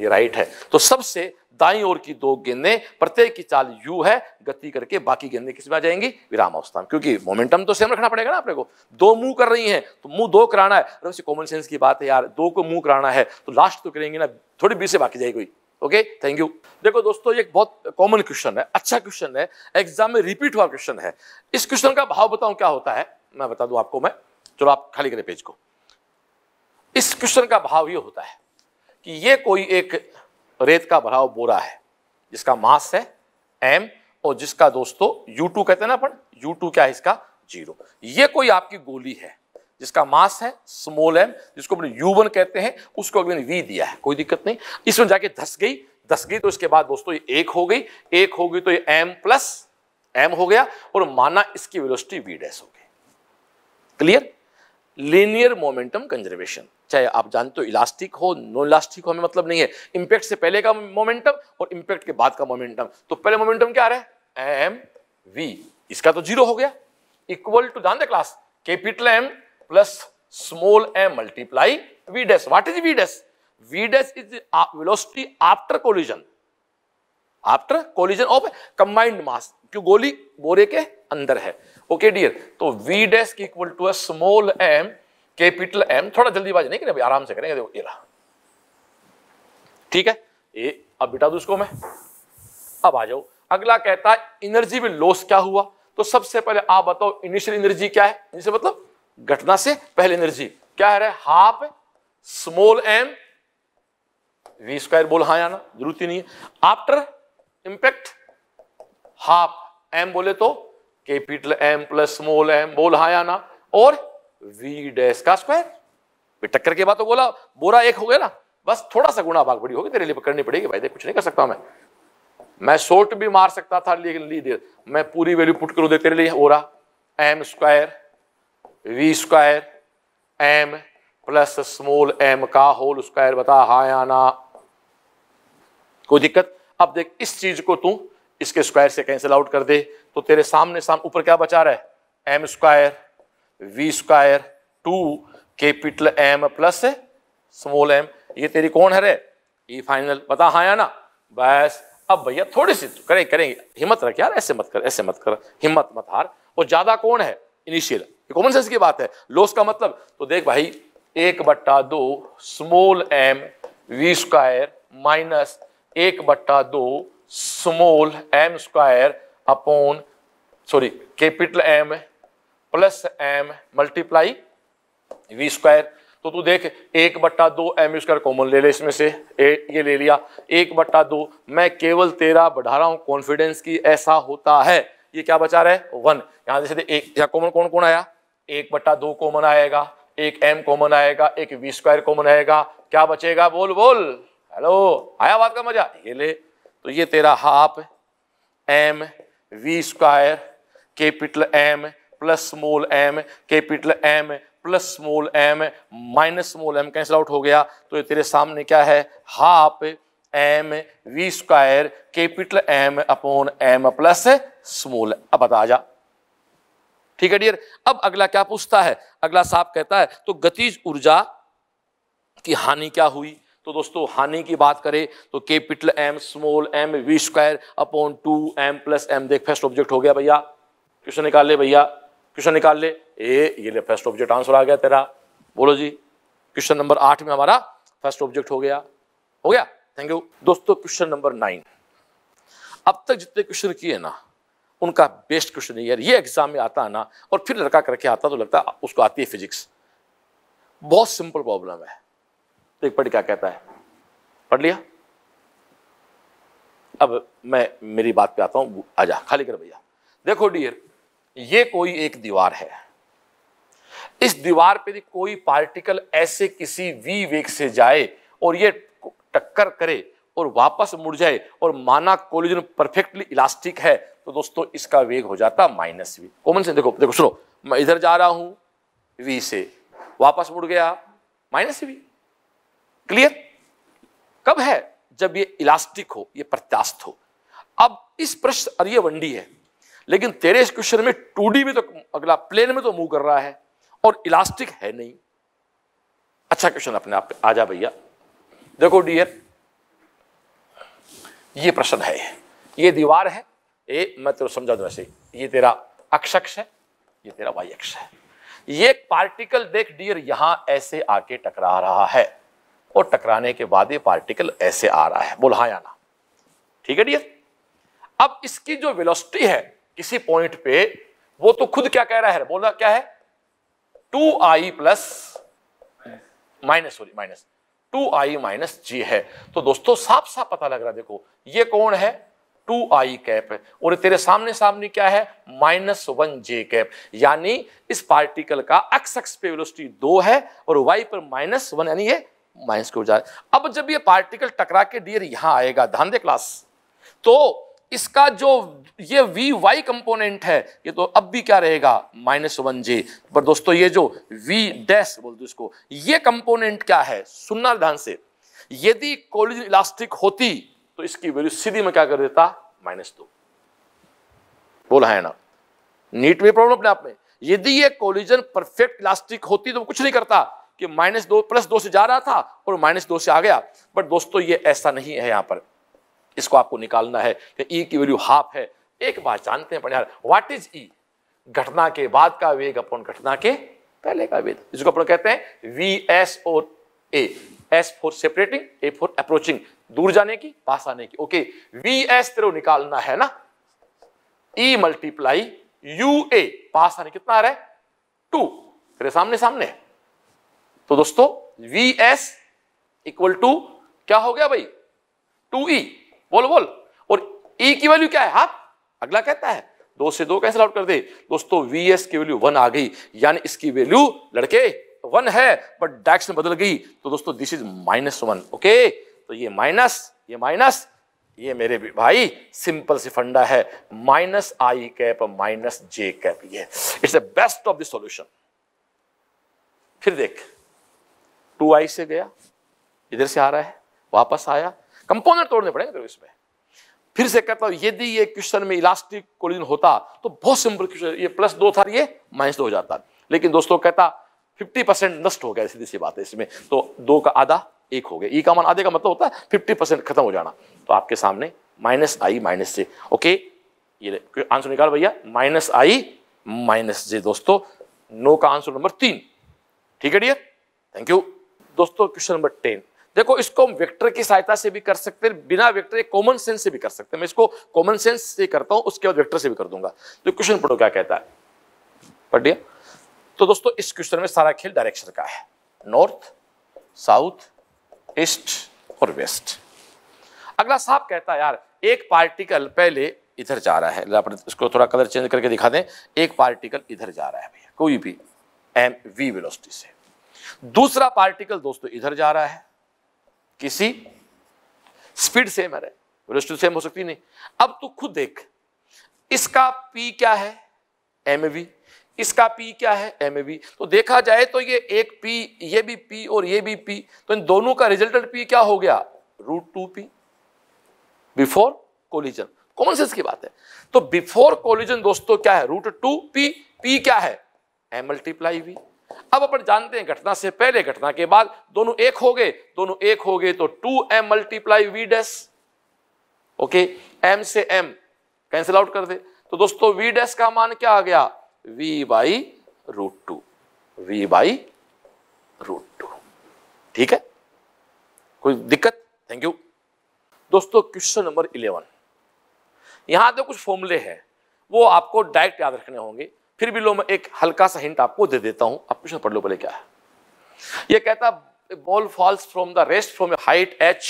ये राइट है तो सबसे दाई ओर की दो गेंदें प्रत्येक की चाल यू है गति करके बाकी गेंदें किस में आ जाएंगी विराम अवस्था में क्योंकि मोमेंटम तो सेम रखना पड़ेगा ना अपने को दो मुंह कर रही हैं तो मुंह दो कराना है अरे वैसे कॉमन सेंस की बात है यार दो को मुंह कराना है तो लास्ट तो करेंगे ना थोड़ी बीस से बाकी जाएगी ओके थैंक यू देखो दोस्तों ये बहुत कॉमन क्वेश्चन है अच्छा क्वेश्चन है एग्जाम में रिपीट हुआ क्वेश्चन है इस क्वेश्चन का भाव बताऊं क्या होता है मैं बता दू आपको मैं चलो आप खाली करें पेज को इस क्वेश्चन का भाव ये होता है कि ये कोई एक रेत का भराव बोरा है जिसका मास है एम और जिसका दोस्तों यू टू कहते हैं ना अपन टू क्या है इसका जीरो ये कोई आपकी गोली है जिसका मास है स्मॉल एम जिसको अपने यू वन कहते हैं उसको अगले वी दिया है कोई दिक्कत नहीं इसमें जाके धस गई धस गई तो इसके बाद दोस्तों ये एक हो गई एक हो गई तो ये एम प्लस एम हो गया और माना इसकी वेलोसिटी वी डैश हो गई क्लियर लीनियर मोमेंटम कंजर्वेशन चाहे आप जानते हो इलास्टिक हो नॉन इलास्टिक हो हमें मतलब नहीं है इंपैक्ट से पहले का मोमेंटम और इंपैक्ट के बाद का मोमेंटम तो पहले मोमेंटम क्या आ रहा है एम वी इसका तो जीरो हो गया इक्वल टू जानते class capital M plus small M multiply V dash what is V dash V dash is velocity after collision after collision of combined mass क्यों गोली बोरे के अंदर है ओके डियर तो V dash equal to uh small M capital M थोड़ा जल्दी जल्दीबाजी नहीं करें आराम से करेंगे देखो ये रहा ठीक है ए, अब बिटा दू उसको मैं अब आ जाओ अगला कहता है एनर्जी में लॉस क्या हुआ तो सबसे पहले आप बताओ इनिशियल एनर्जी क्या है इनसे मतलब घटना से पहले एनर्जी क्या है half small M we square बोल हाँ आना जरूरत ही नहीं है आफ्टर इंपैक्ट हाफ एम बोले तो capital M plus small M बोल हाँ ना और वी डैस का स्क्वायर टक्कर के बाद तो बोला बोरा एक हो गया ना बस थोड़ा सा गुणा भाग बड़ी होगी तेरे लिए करनी पड़ेगी भाई देख कुछ नहीं कर सकता मैं मैं शोर्ट भी मार सकता था लेकिन ली दे मैं पूरी वैल्यू पुट करूं देख तेरे लिए हो रहा M square V square M plus small M का होल स्क्वायर बता हा या ना कोई दिक्कत अब देख इस चीज को तू इसके स्क्वायर से कैंसिल आउट कर दे तो तेरे सामने सामने ऊपर क्या बचा रहा है M square V square two capital M plus small M ये तेरी कौन है रे ई फाइनल पता हाँ या ना बस अब भैया थोड़ी सी तो करें करेंगे हिम्मत रख यार ऐसे मत कर ऐसे मत कर हिम्मत मत हार और ज्यादा कौन है इनिशियल कॉमन सेंस की बात है लॉस का मतलब तो देख भाई एक बट्टा दो small M we square minus एक बट्टा दो small M square upon sorry capital M plus M multiply V square तो तू देख एक बट्टा दो एम स्क्वायर कॉमन ले ले इसमें से ए, ये ले लिया एक बट्टा दो मैं केवल तेरा बढ़ा रहा हूं कॉन्फिडेंस की ऐसा होता है ये क्या बचा रहा है वन यहां से एक यहाँ कॉमन कौन कौन आया एक बट्टा दो कॉमन आएगा एक एम कॉमन आएगा एक वी स्क्वायर कॉमन आएगा क्या बचेगा बोल बोल हेलो आया बात का मजा ये ले तो ये तेरा half M we square capital M plus small M capital M plus small M minus small M cancel out हो गया तो ये तेरे सामने क्या है half M we square capital M upon M plus small अब बता जा ठीक है डियर अब अगला क्या पूछता है अगला साहब कहता है तो गतिज ऊर्जा की हानि क्या हुई तो दोस्तों हानि की बात करें तो capital M small M we square upon two M plus M देख फर्स्ट ऑब्जेक्ट हो गया भैया क्वेश्चन निकाल ले भैया क्वेश्चन निकाल ले ए ये ले फर्स्ट ऑब्जेक्ट आंसर आ गया तेरा बोलो जी क्वेश्चन नंबर आठ में हमारा फर्स्ट ऑब्जेक्ट हो गया हो गया थैंक यू दोस्तों क्वेश्चन नंबर नाइन अब तक जितने क्वेश्चन किए ना उनका बेस्ट क्वेश्चन है यार ये एग्जाम में आता है ना और फिर लड़का करके आता तो लगता उसको आती है फिजिक्स बहुत सिंपल प्रॉब्लम है देख तो पढ़ क्या कहता है पढ़ लिया अब मैं मेरी बात पे आता हूं आजा खाली कर भैया देखो डियर ये कोई एक दीवार है इस दीवार पे कोई पार्टिकल ऐसे किसी वी वेग से जाए और ये टक्कर करे और वापस मुड़ जाए और माना कोलिजन परफेक्टली इलास्टिक है तो दोस्तों इसका वेग हो जाता माइनस वी कॉमन से देखो देखो सुनो मैं इधर जा रहा हूं वी से वापस मुड़ गया माइनस वी क्लियर कब है जब ये इलास्टिक हो ये प्रत्यास्त हो अब इस प्रश्न और ये है लेकिन तेरे इस क्वेश्चन में टू तो में तो अगला प्लेन में तो मूव कर रहा है और इलास्टिक है नहीं अच्छा क्वेश्चन अपने आप आ जा भैया देखो डियर ये प्रश्न है ये दीवार है ए मैं तेरे समझा दू ऐसे ये तेरा अक्ष अक्ष है ये तेरा वाई अक्ष है ये पार्टिकल देख डियर यहां ऐसे आके टकरा रहा है और टकराने के बाद ये पार्टिकल ऐसे आ रहा है बुल्हायाना ठीक है डियर अब इसकी जो वेलोसिटी है किसी पॉइंट पे वो तो खुद क्या कह रहा है बोला क्या है two I plus minus sorry minus two I minus G है तो दोस्तों साफ साफ पता लग रहा है देखो ये कौन है टू आई कैप है और तेरे सामने सामने क्या है माइनस वन जे कैप यानी इस पार्टिकल का एक्स एक्स पे वेलोसिटी दो है और वाई पर माइनस वन यानी ये माइनस की ओर जा रहा अब जब ये पार्टिकल टकरा के डियर यहां आएगा ध्यान दे क्लास तो इसका जो ये वी वाई कंपोनेंट है ये तो अब भी क्या रहेगा माइनस वन जे पर दोस्तों ये जो वी डैश बोल दो इसको ये कंपोनेंट क्या है सुनना ध्यान से यदि कोलिजन इलास्टिक होती तो इसकी वैल्यू सीधी में क्या कर देता माइनस दो बोला है ना नीट में प्रॉब्लम अपने आप में यदि ये कोलिजन परफेक्ट इलास्टिक होती तो कुछ नहीं करता कि माइनस दो प्लस दो से जा रहा था और माइनस दो से आ गया बट दोस्तों ये ऐसा नहीं है यहां पर इसको आपको निकालना है कि ई e की वैल्यू हाफ है एक बार जानते हैं पढ़िया व्हाट इज ई घटना के बाद का वेग अपन घटना के पहले का वेग जिसको अपन कहते हैं वी एस और A S for separating A for approaching दूर जाने की पास आने की ओके वी एस तेरे निकालना है ना ई मल्टीप्लाई यू ए पास आने कितना आ रहा है टू तेरे सामने सामने है तो दोस्तों वी एस इक्वल टू क्या हो गया भाई टू ई e। बोल बोल और ई e की वैल्यू क्या है हाफ अगला कहता है दो से दो कैसे आउट कर दे दोस्तों वी एस की वैल्यू वन आ गई यानी इसकी वैल्यू लड़के वन है बट डायरेक्शन बदल गई तो दोस्तों this is minus one okay तो ये माइनस ये माइनस ये मेरे भाई सिंपल सी फंडा है minus I cap minus J cap ये it's the best of the solution फिर देख टू आई से गया इधर से आ रहा है वापस आया कंपोनेंट तोड़ने पड़ेंगे तो इसमें फिर से कहता हूं यदि ये क्वेश्चन में इलास्टिक कोलिजन होता तो बहुत सिंपल क्वेश्चन ये प्लस दो था ये माइनस दो हो जाता लेकिन दोस्तों कहता 50 परसेंट नष्ट हो गया सीधी सी बात है इसमें तो दो का आधा एक हो गया ई e का मान आधे का मतलब होता है फिफ्टी परसेंट खत्म हो जाना तो आपके सामने माइनस आई माइनस से ओके ये आंसर निकाल भैया माइनस आई माइनस जे दोस्तों नो का आंसर नंबर तीन ठीक है डियर थैंक यू दोस्तों क्वेश्चन नंबर टेन देखो इसको हम वेक्टर की सहायता से भी कर सकते हैं बिना वेक्टर कॉमन सेंस से भी कर सकते हैं मैं इसको कॉमन सेंस से करता हूं उसके बाद वेक्टर से भी कर दूंगा तो क्वेश्चन पढ़ो क्या कहता है पढ़ दिया तो दोस्तों इस क्वेश्चन में सारा खेल डायरेक्शन का है नॉर्थ साउथ ईस्ट और वेस्ट अगला साहब कहता है यार एक पार्टिकल पहले इधर जा रहा है इसको थोड़ा कलर चेंज करके दिखा दें एक पार्टिकल इधर जा रहा है भैया कोई भी एम वी वेलोसिटी से दूसरा पार्टिकल दोस्तों इधर जा रहा है किसी स्पीड सेम है वेलोसिटी सेम हो सकती नहीं अब तू खुद देख इसका पी क्या है एम वी इसका पी क्या है एम वी तो देखा जाए तो ये एक पी ये भी पी और ये भी पी तो इन दोनों का रिजल्टेंट पी क्या हो गया root two P before collision common sense की बात है तो बिफोर कोलिजन दोस्तों क्या है रूट टू पी पी क्या है एम मल्टीप्लाई वी अब अपन जानते हैं घटना से पहले घटना के बाद दोनों एक हो गए दोनों एक हो गए तो two M multiply V dash okay M से एम कैंसिल आउट कर दे तो दोस्तों वी डैस का मान क्या आ गया we by root two V by root two ठीक है कोई दिक्कत थैंक यू दोस्तों क्वेश्चन नंबर इलेवन यहां तो कुछ फॉर्मूले हैं वो आपको डायरेक्ट याद रखने होंगे फिर भी लो मैं एक हल्का सा हिंट आपको दे देता हूं आप क्वेश्चन पढ़ लो पहले क्या है ये कहता ball falls from the rest from height H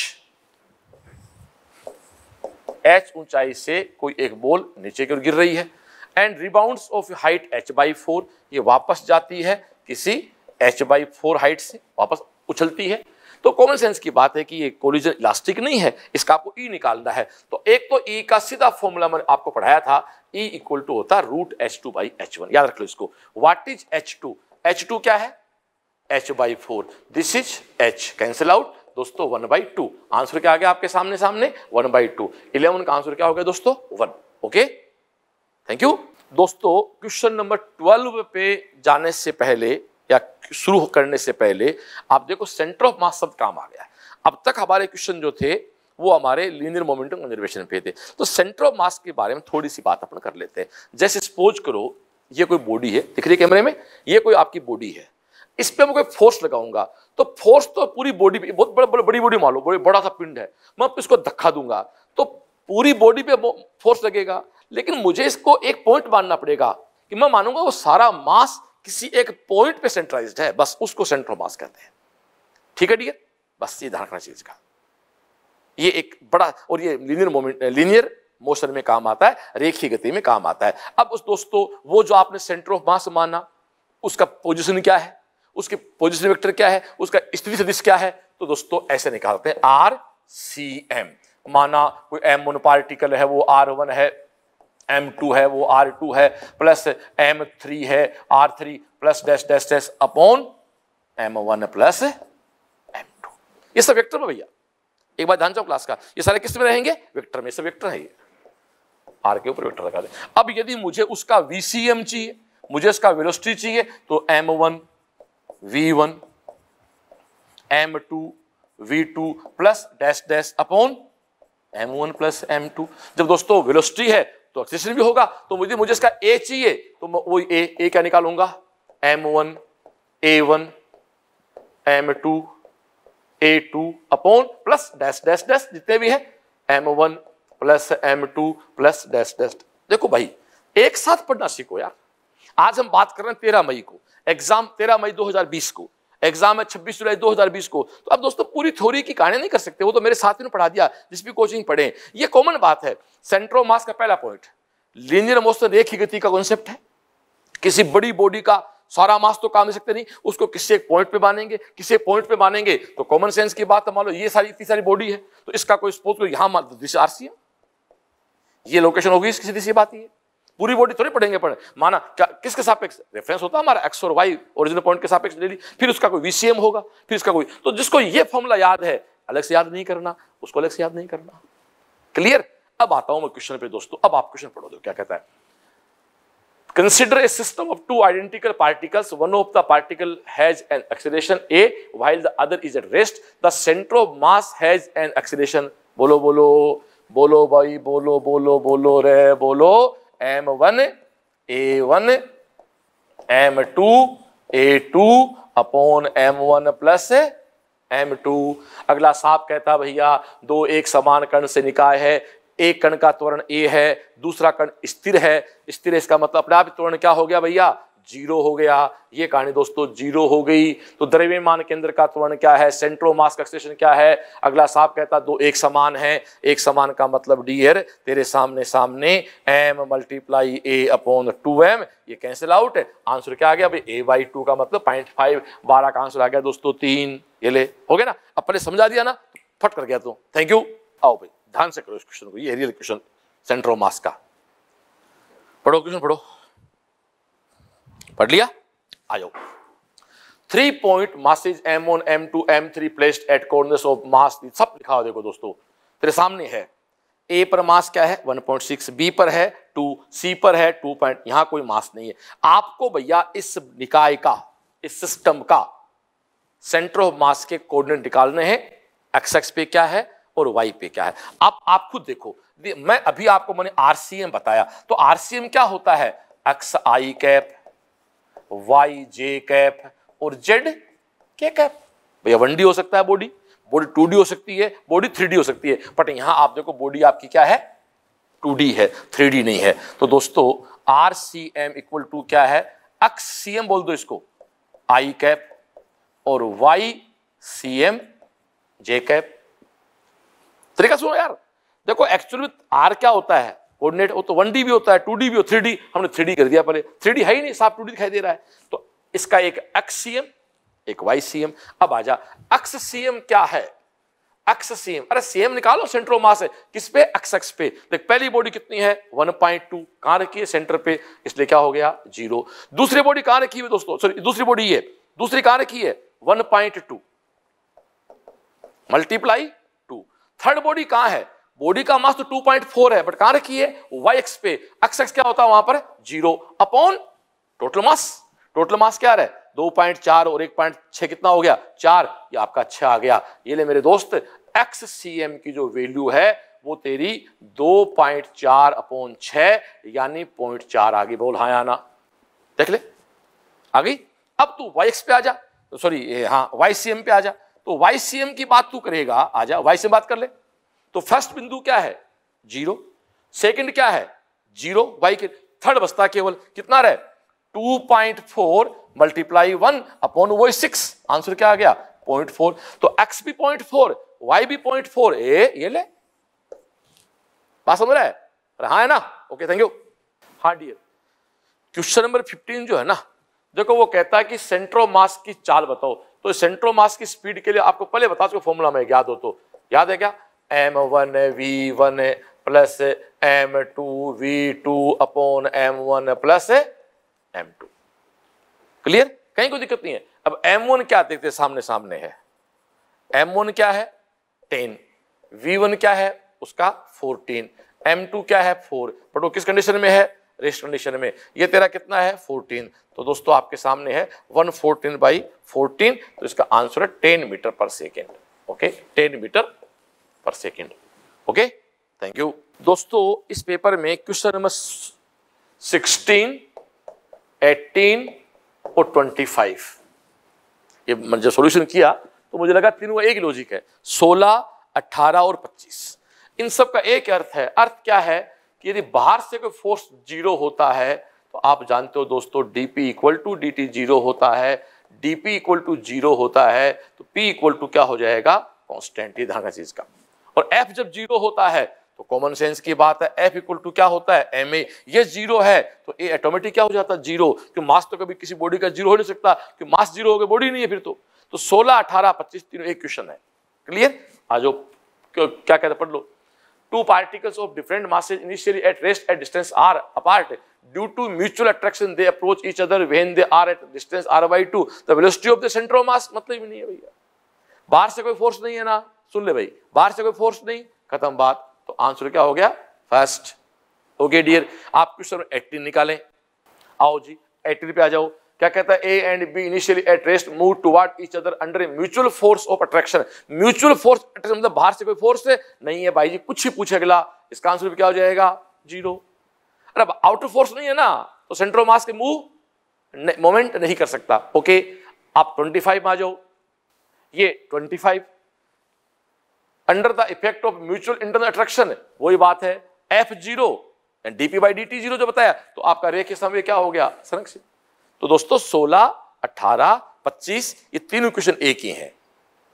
H ऊंचाई से कोई एक बॉल नीचे की ओर गिर रही है and rebound of height H by four ये वापस जाती है किसी एच बाई फोर हाइट से वापस उछलती है तो कॉमन सेंस की बात है कि ये कोलिजन इलास्टिक नहीं है इसका आपको ई e निकालना है तो एक तो ई e का सीधा फॉर्मूला मैंने आपको पढ़ाया था ई इक्वल टू होता है root H two by H one याद रख लो इसको what is H two H two क्या है H by four this is H cancel out दोस्तों वन बाई टू आंसर क्या आ गया आपके सामने सामने वन बाई टू इलेवन का आंसर क्या हो गया दोस्तों वन ओके थैंक यू दोस्तों क्वेश्चन नंबर ट्वेल्व पे जाने से पहले या शुरू करने से पहले आप देखो सेंटर ऑफ मास शब्द काम आ गया अब तक हमारे क्वेश्चन जो थे वो हमारे लीनियर मोमेंटम कंजर्वेशन पे थे तो सेंटर ऑफ मास के बारे में थोड़ी सी बात अपन कर लेते हैं जैसे सपोज करो ये कोई बॉडी है दिख रही कैमरे में ये कोई आपकी बॉडी है इस पर मैं कोई फोर्स लगाऊंगा तो फोर्स तो पूरी बॉडी पे बहुत बड़ा बड़ी बॉडी मान लो बड़ा सा पिंड है मैं इसको धक्का दूंगा तो पूरी बॉडी पे फोर्स लगेगा लेकिन मुझे इसको एक पॉइंट मानना पड़ेगा कि मैं मानूंगा वो सारा मास किसी एक पॉइंट पे सेंट्रलाइज्ड है बस उसको सेंट्रो मास कहते हैं ठीक है ठीक है बस ये ध्यान रखना चीज का ये एक बड़ा और ये लीनियर मोमेंट लीनियर मोशन में काम आता है रेखी गति में काम आता है अब उस दोस्तों वो जो आपने सेंटर ऑफ मास माना उसका पोजिशन क्या है उसके पोजिशन वेक्टर क्या है उसका स्थिति सदिश क्या है तो दोस्तों ऐसे निकालते हैं आर सी एम माना कोई एम मोन पार्टिकल है वो आर वन है एम टू है वो आर टू है प्लस एम थ्री है R three plus dash dash dash upon M one plus M two ये सब वेक्टर में भैया एक बार ध्यान जाओ क्लास का ये सारे किस में रहेंगे वेक्टर में सब वेक्टर है ये आर के ऊपर वेक्टर लगा दे अब यदि मुझे उसका वीसीएम चाहिए मुझे उसका वेलोसिटी चाहिए तो M one V one M two we two plus dash dash upon M one plus M two जब दोस्तों वेलोसिटी है तो ऑक्सीजन भी होगा तो मुझे मुझे इसका ए चाहिए तो वो ए ए क्या निकालूंगा M one A one M two A two upon plus dash dash dash जितने भी हैं M one plus M two plus dash dash देखो भाई एक साथ पढ़ना सीखो यार आज हम बात कर रहे हैं तेरह मई को एग्जाम तेरह मई 2020 को एग्जाम है छब्बीस जुलाई 2020 को तो आप दोस्तों पूरी थ्योरी की कहानी नहीं कर सकते वो तो मेरे साथियों ने पढ़ा दिया जिस भी कोचिंग पढ़े ये कॉमन बात है सेंट्रो मास का पहला पॉइंट लीनियर मोशन एक ही गति का कॉन्सेप्ट है किसी बड़ी बॉडी का सारा मास तो काम नहीं सकते नहीं उसको किसी एक पॉइंट पे मानेंगे किसी एक पॉइंट पे मानेंगे तो कॉमन सेंस की बात मान लो ये सारी इतनी सारी बॉडी है तो इसका कोई स्पोर्ट को यहां मान दो दिशा ये लोकेशन होगी इसकी सीधी सी बात ही है पूरी बॉडी थोड़ी पढ़ेंगे पढ़े माना क्या किसके सापेक्ष रेफरेंस होता है हमारा एक्स और वाई ओरिजिनल पॉइंट के सापेक्ष ले ली फिर उसका कोई वीसीएम होगा फिर इसका कोई तो जिसको ये फॉर्मूला याद है अलग से याद नहीं करना उसको अलग से याद नहीं करना क्लियर अब आता हूं मैं क्वेश्चन पे दोस्तों अब आप क्वेश्चन पढ़ो दो क्या कहता है consider a system of two identical particles one of the particle has an acceleration a while the other is at rest the center of mass has an acceleration bolo bolo bolo bhai bolo bolo bolo re bolo M one A one M two A two upon M one plus M two अगला साफ कहता भैया दो एक समान कर्ण से निकाय है एक कण का त्वरण ए है दूसरा कण स्थिर है स्थिर इसका मतलब अपने आप त्वरण क्या हो गया भैया जीरो हो गया ये कहानी दोस्तों जीरो हो गई तो द्रव्यमान केंद्र का त्वरण क्या है सेंट्रो मास एक्सेशन क्या है अगला साफ कहता दो एक समान है एक समान का मतलब डीयर तेरे सामने सामने M multiply A upon two M ये कैंसिल आउट है आंसर क्या आ गया भाई ए बाई टू का मतलब पॉइंट फाइव बारह का आंसर आ गया दोस्तों तीन ये ले हो गया ना अपने समझा दिया ना फट कर गया तो थैंक यू आओ भाई ध्यान से करो इस क्वेश्चन को ये रियल क्वेश्चन सेंट्रो मास का पढ़ो क्वेश्चन पढ़ो पढ़ लिया आ जाओ three point masses M one M two M three placed at corners of mass सब लिखा हो देखो दोस्तों तेरे सामने है ए पर मास क्या है 1.6 बी पर है 2 सी पर है 2. पॉइंट यहां कोई मास नहीं है आपको भैया इस निकाय का इस सिस्टम का सेंटर ऑफ मास के कोऑर्डिनेट निकालने हैं एक्स एक्स पे क्या है और वाई पे क्या है आप आप खुद देखो मैं अभी आपको मैंने आरसीएम बताया तो आरसीएम क्या होता है X I cap Y J cap और जेड के कैप भैया वन डी हो सकता है बॉडी बॉडी टू डी हो सकती है बॉडी थ्री डी हो सकती है बट यहां आप देखो बॉडी आपकी क्या है टू डी है थ्री डी नहीं है तो दोस्तों R C M equal to क्या है एक्स सी एम बोल दो इसको आई कैप और Y C M J cap तरीका सुनो यार देखो एक्चुअली आर क्या होता है कोऑर्डिनेट वो तो वन भी होता है टू भी हो थ्री हमने थ्री कर दिया पहले थ्री है ही नहीं साफ टू दिखाई दे रहा है तो इसका एक एक्स एक वाई सीएम अब आ जा एक्स क्या है एक्स सीएम अरे सीएम निकालो सेंट्रो मास है किस पे एक्स एक्स पे देख पहली बॉडी कितनी है 1.2 पॉइंट टू कहां रखी है सेंटर पे इसलिए क्या हो गया जीरो दूसरी बॉडी कहां रखी है दोस्तों सॉरी दूसरी बॉडी ये दूसरी कहां रखी है 1.2 मल्टीप्लाई टू थर्ड बॉडी कहां है बॉडी का मास तो 2.4 है बट कहां रखी है वाई एक्स पे एक्स एक्स क्या होता है वहां पर zero upon total mass total mass क्या रहा है दो पॉइंट चार और एक पॉइंट छह कितना हो गया चार ये आपका अच्छा आ गया ये ले मेरे दोस्त एक्स सी एम की जो वैल्यू है वो तेरी दो पॉइंट चार अपॉन छ यानी पॉइंट चार आगे बोल हाँ आना देख ले आ गई अब तू वाई एक्स पे आ जा तो सॉरी हाँ वाई सी एम पे आ जा तो वाई सी एम की बात तू करेगा आ जा वाई से बात कर ले तो फर्स्ट बिंदु क्या है जीरो सेकंड क्या है जीरो वाई के थर्ड बसता केवल कितना रहे two point four multiply one upon वो सिक्स आंसर क्या आ गया पॉइंट फोर तो एक्स भी पॉइंट फोर वाई भी पॉइंट फोर ए ये ले बात समझ रहा है हाँ है ना ओके थैंक यू हाँ डियर क्वेश्चन नंबर फिफ्टीन जो है ना देखो वो कहता है कि सेंट्रो मास की चाल बताओ तो सेंट्रो मास की स्पीड के लिए आपको पहले बता सको फॉर्मूला में याद हो तो याद है क्या M one V one plus M two we two upon M one plus M two clear कहीं कोई दिक्कत नहीं है अब एम वन क्या देखते सामने सामने है एम वन क्या है टेन वी वन क्या है उसका फोर्टीन एम टू क्या है फोर बट वो किस कंडीशन में है रेस्ट कंडीशन में ये तेरा कितना है फोर्टीन तो दोस्तों आपके सामने है वन फोर्टीन बाई फोर्टीन तो इसका आंसर है टेन मीटर पर सेकेंड ओके टेन मीटर पर सेकेंड ओके थैंक यू दोस्तों इस पेपर में क्वेश्चन नंबर सिक्सटीन एटीन और ट्वेंटी फाइव ये जब सोल्यूशन किया तो मुझे लगा तीनों का एक लॉजिक है सोलह अट्ठारह और पच्चीस इन सब का एक अर्थ है अर्थ क्या है कि यदि बाहर से कोई फोर्स जीरो होता है तो आप जानते हो दोस्तों D P equal to D T zero होता है D P equal to zero होता है तो पी इक्वल टू क्या हो जाएगा कॉन्स्टेंट ये धागा चीज का और एफ जब जीरो होता है तो कॉमन सेंस की बात है एफ इक्वल टू क्या होता है एम ए ये जीरो है तो ए एटोमेटिक क्या हो जाता है जीरो क्योंकि मास तो कभी किसी बॉडी का जीरो हो नहीं सकता क्योंकि मास जीरो हो गया बॉडी नहीं है फिर तो तो 16, 18, 25 तीनों एक क्वेश्चन है क्लियर आज क्या कहते पढ़ लो two particles of different masses initially at rest at distance R apart due to mutual attraction they approach each other when they are at distance R by two the of the mass मतलब ही नहीं है भैया बाहर से कोई force नहीं है ना सुन ले भाई बाहर से कोई फोर्स नहीं खत्म बात तो आंसर क्या हो गया फर्स्ट ओके डियर आप क्वेश्चन एटीन निकालें आओ जी एटीन पे आ जाओ क्या कहता है A and B initially at rest move toward each other under mutual force of attraction mutual force attraction मतलब बाहर से कोई फोर्स है नहीं है भाई जी कुछ ही पूछे अगला इसका आंसर भी क्या हो जाएगा जीरो अरे आउटर फोर्स नहीं है ना तो सेंट्रो मास के मूव मोमेंट नहीं कर सकता ओके आप 25 में आ जाओ ये twenty five under the effect of mutual internal attraction वही बात है F zero DP by D T zero जो बताया तो आपका रेखीय समय क्या हो गया संरक्षित तो दोस्तों सोलह 18, पच्चीस ये तीन क्वेश्चन एक ही हैं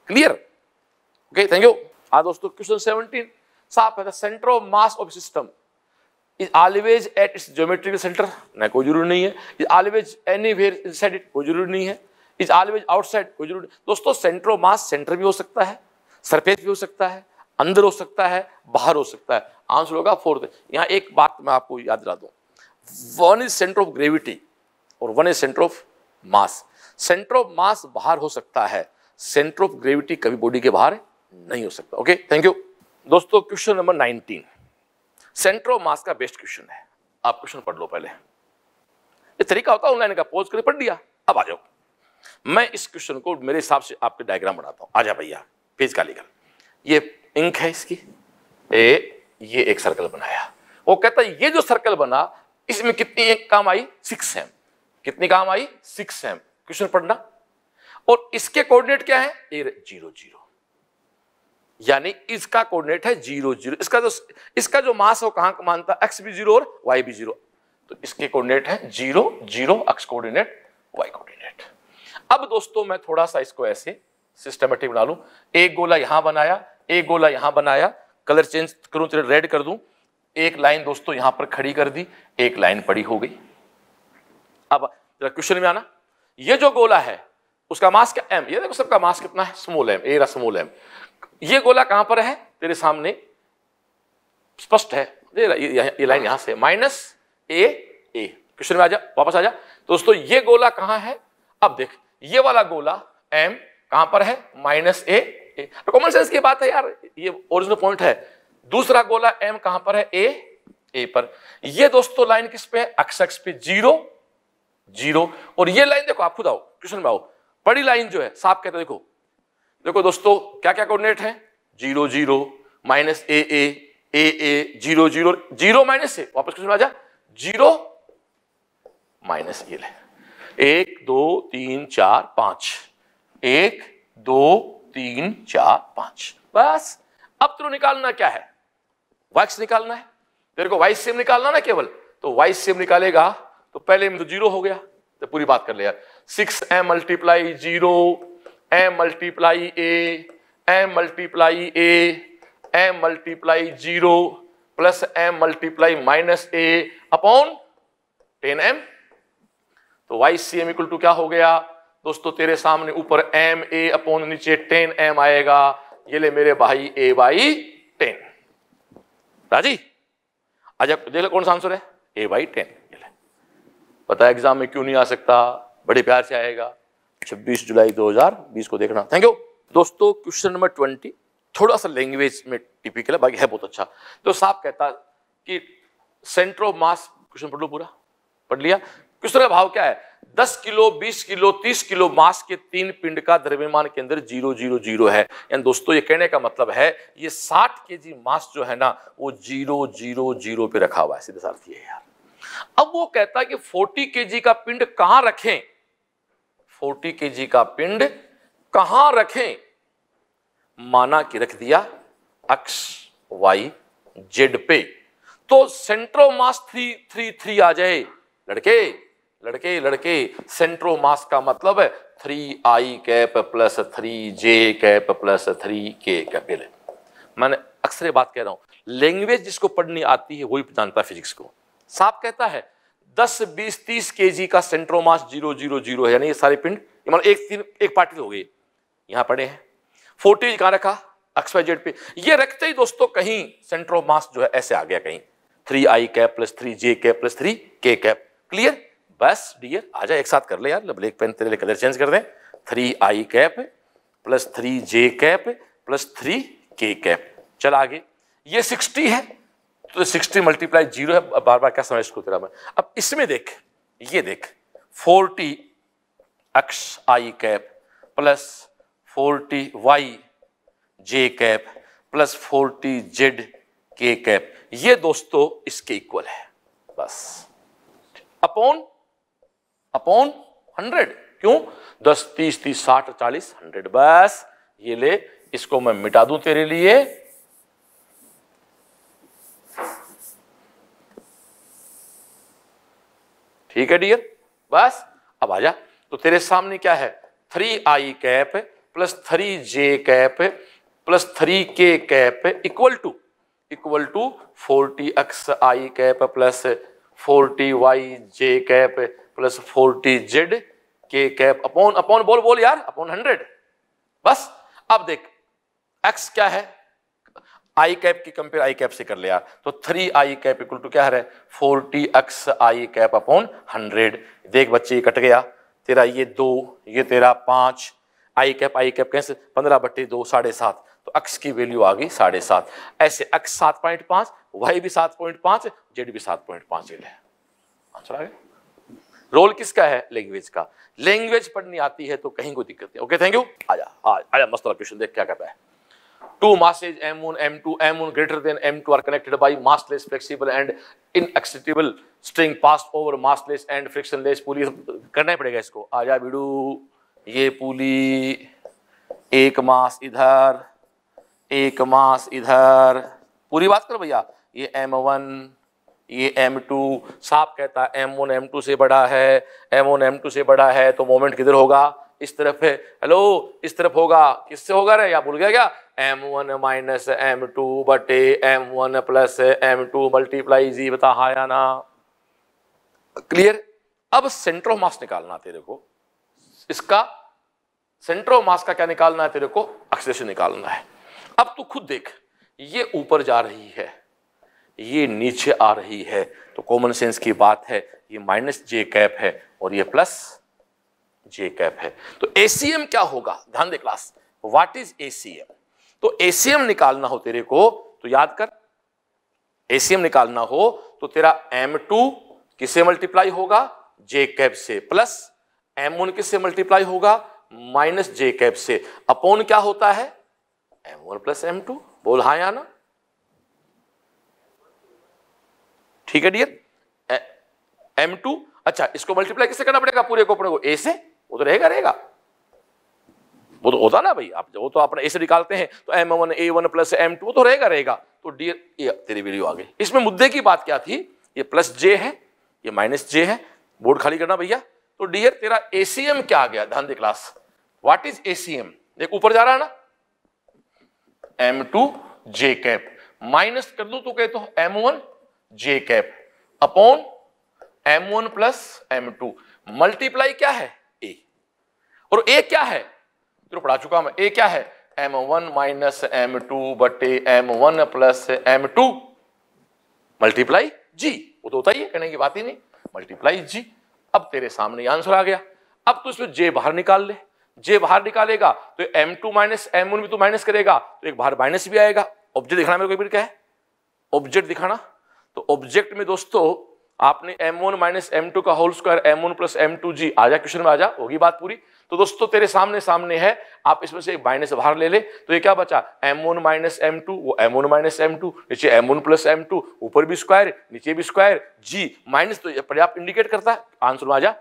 क्लियर ओके थैंक यू आज दोस्तों क्वेश्चन सेवनटीन साफ है centre of mass of system is always at its geometrical centre ना कोई जरूरी नहीं है is always anywhere inside it कोई जरूरी नहीं है इज ऑलवेज आउटसाइड कोई जरूरी दोस्तों सेंटर ऑफ मास सेंटर भी हो सकता है सरफेस भी हो सकता है अंदर हो सकता है बाहर हो सकता है आंसर होगा फोर्थ यहाँ एक बात मैं आपको याद दिला दूँ one is centre of gravity और one is centre of mass centre of mass बाहर हो सकता है सेंटर ऑफ ग्रेविटी कभी बॉडी के बाहर नहीं हो सकता ओके थैंक यू दोस्तों question number nineteen centre of mass का बेस्ट क्वेश्चन है आप क्वेश्चन पढ़ लो पहले ये तरीका होता है ऑनलाइन का पोज करके पढ़ लिया अब आ जाओ मैं इस क्वेश्चन को मेरे हिसाब से आपके डायग्राम बनाता हूँ आ जा भैया पेज का लिखा ये इंक है इसकी ए ये एक सर्कल बनाया वो कहता है ये जो सर्कल बना इसमें कितनी एक काम आई सिक्स एम कितनी काम आई सिक्स एम क्वेश्चन पढ़ना और इसके कोऑर्डिनेट क्या है ए जीरो जीरो यानी इसका कोऑर्डिनेट है जीरो जीरो इसका जो इसका जो मास हो कहां मानता है एक्स भी जीरो और वाई भी जीरो तो इसके कोऑर्डिनेट है zero zero X coordinate Y coordinate अब दोस्तों मैं थोड़ा सा इसको ऐसे सिस्टमेटिक बना लूँ एक गोला यहाँ बनाया एक गोला यहाँ बनाया कलर चेंज करूँ चलो रेड कर दूँ एक लाइन दोस्तों यहाँ पर खड़ी कर दी एक लाइन पड़ी हो गई अब जरा क्वेश्चन में आना ये जो गोला है उसका मास क्या एम ये देखो सबका मास कितना है स्मॉल एम एरा स्मॉल एम ये गोला कहां पर है तेरे सामने स्पष्ट है ये लाइन यहां से माइनस ए ए क्वेश्चन में आ जा वापस आ जा दोस्तों ये गोला कहां है अब देख ये वाला गोला एम कहां पर है माइनस ए तो कॉमन सेंस की बात है यार ये ओरिजिनल पॉइंट है दूसरा गोला एम कहां पर है ए ए पर ये दोस्तों लाइन किस पे है अक्ष अक्ष पे जीरो जीरो और ये लाइन देखो आप खुद आओ क्वेश्चन में आओ बड़ी लाइन जो है साफ कहते देखो देखो दोस्तों क्या क्या कोऑर्डिनेट है zero zero minus A A A A zero zero zero minus A वापस क्वेश्चन में आ जा जीरो माइनस ये ले एक दो तीन चार पांच एक दो तीन चार पांच बस अब तेरे निकालना क्या है वैक्स निकालना है तेरे को वाइस सेम निकालना ना केवल तो वाइस सेम निकालेगा तो पहले में तो जीरो हो गया तो पूरी बात कर ले यार six M multiply zero M multiply A M multiply A M multiply zero plus M multiply minus A upon ten M तो Y C M equal to क्या हो गया दोस्तों तेरे सामने ऊपर एम ए अपोन नीचे टेन एम आएगा ये ले मेरे भाई ए बाई टेन राजी अजब देख लो कौन सा आंसर है ए बाई टेन पता एग्जाम में क्यों नहीं आ सकता बड़े प्यार से आएगा 26 जुलाई 2020 को देखना थैंक यू दोस्तों क्वेश्चन नंबर 20 थोड़ा सा लैंग्वेज में टिपिकल है बाकी है बहुत अच्छा तो साफ कहता कि सेंट्रो मास क्वेश्चन पढ़ लो पूरा पढ़ लिया किशोर का भाव क्या है दस किलो बीस किलो तीस किलो मास के तीन पिंड का द्रव्यमान के अंदर जीरो जीरो जीरो है यानी दोस्तों ये कहने का मतलब है ये साठ के जी मास जो है ना वो जीरो जीरो जीरो पे रखा हुआ है सीधे साथ ये यार अब वो कहता है कि फोर्टी के जी का पिंड कहां रखें फोर्टी के जी का पिंड कहां रखें माना कि रख दिया अक्स वाई जेड पे तो centre of mass three three three आ जाए लड़के लड़के लड़के सेंट्रो मास का मतलब है थ्री आई cap plus three J cap plus three K cap मैंने अक्सर बात कह रहा हूं लैंग्वेज जिसको पढ़नी आती है वही जानता है फिजिक्स को साफ कहता है दस बीस तीस के जी का सेंट्रोमास जीरो जीरो जीरो है यानी ये सारे पिंड मतलब एक तीन एक पार्टी हो गई यहां पड़े हैं फोर्टी कहां रखा एक्सवाइजेड पे ये रखते ही दोस्तों कहीं सेंट्रोमास जो है ऐसे आ गया कहीं थ्री आई cap plus three J cap plus three K cap clear बस डियर आ जाए एक साथ कर ले यार ब्लैक पेन तेरे लिए कलर चेंज कर दें थ्री आई cap plus three J cap plus three K cap चल आगे ये सिक्सटी है तो सिक्सटी मल्टीप्लाई जीरो है बार बार क्या समझ इसको तेरा मैं अब इसमें देख ये देख forty X I cap plus forty Y J cap plus forty Z K cap ये दोस्तों इसके इक्वल है बस अपॉन अपॉन हंड्रेड क्यों दस तीस तीस साठ चालीस हंड्रेड बस ये ले इसको मैं मिटा दूं तेरे लिए ठीक है डियर बस अब आजा तो तेरे सामने क्या है three I cap plus three J cap plus three K cap equal to equal to forty X I cap plus forty Y J cap plus forty Z K cap upon upon बोल बोल यार upon hundred बस अब देख X क्या है I cap की compare I cap से कर लिया तो three I cap equal to क्या है forty X I cap upon hundred देख बच्चे ये कट गया तेरा ये दो ये तेरा पांच आई कैप आई कैप कैसे पंद्रह बट्टे दो साढ़े सात तो अक्स की वैल्यू आ गई साढ़े सात ऐसे अक्स सात पॉइंट पांच वाई भी सात पॉइंट पांच जेड भी सात पॉइंट पांच जेड है आंसर आ गया रोल किसका है लैंग्वेज का लैंग्वेज पढ़नी आती है तो कहीं कोई दिक्कत नहीं ओके थैंक यू आजा मस्त क्वेश्चन देख क्या कहता है two masses M one M two M one greater than M two are connected by massless flexible and inextensible string pass over massless and frictionless pulley करना ही पड़ेगा इसको आ जा बिडू ये पुली एक मास इधर एक मास इधर पूरी बात करो भैया ये एम वन ये M2 साफ कहता है M1 M2 से बड़ा है M1 M2 से बड़ा है तो मोमेंट किधर होगा इस तरफ है हेलो इस तरफ होगा किससे होगा रे या भूल गया क्या M one minus M two बटे M one plus M two multiply G बता हा या ना क्लियर अब सेंटर ऑफ मास निकालना तेरे को इसका सेंटर ऑफ मास का क्या निकालना है तेरे को एक्सेलेशन निकालना है अब तू खुद देख ये ऊपर जा रही है ये नीचे आ रही है तो कॉमन सेंस की बात है ये माइनस जे कैप है और ये प्लस जे कैप है तो एसीएम क्या होगा ध्यान दे क्लास व्हाट इज ए तो एसीएम निकालना हो तेरे को तो याद कर ए निकालना हो तो तेरा एम टू किससे मल्टीप्लाई होगा जे कैप से प्लस एम वन किससे मल्टीप्लाई होगा माइनस जे कैप से अपोन क्या होता है एम वन प्लस टू बोल हाँ या ना ठीक है डियर एम टू अच्छा इसको मल्टीप्लाई किससे करना पड़ेगा पूरे को अपने को ए से वो तो रहेगा रहेगा वो तो होता ना भाई आप वो तो अपने ए से निकालते हैं तो M one A one plus M two तो रहेगा रहेगा तो डियर ये तेरी वीडियो आ गई इसमें मुद्दे की बात क्या थी ये प्लस जे है ये माइनस जे है बोर्ड खाली करना भैया तो डियर तेरा एसीएम क्या आ गया ध्यान दे क्लास वाट इज एसीएम देख ऊपर जा रहा है ना M two J cap minus कर दो तो कहते हो M one J cap upon M one plus M two multiply क्या है ए और ए क्या है तो पढ़ा चुका हूं ए क्या है M one minus M two बटे M one plus M two multiply G वो तो होता ही है कहने की बात ही नहीं मल्टीप्लाई जी अब तेरे सामने आंसर आ गया अब तो इसमें जे बाहर निकाल ले जे बाहर निकालेगा तो M two minus M one भी तो माइनस करेगा तो एक बाहर माइनस भी आएगा ऑब्जेक्ट दिखाना मेरे को क्या है ऑब्जेक्ट दिखाना तो ऑब्जेक्ट में दोस्तों आपने m1 वन माइनस एम का whole square m1 one plus M two G आजा क्वेश्चन में आजा होगी बात पूरी तो दोस्तों तेरे सामने सामने है आप इसमें से एक माइनस बाहर ले ले तो ये क्या बचा m1 one minus M to वो m1 one minus M to नीचे m1 one plus M to ऊपर भी स्क्वायर नीचे भी स्क्वायर जी माइनस तो पर्याप्त इंडिकेट करता है आंसर में आजा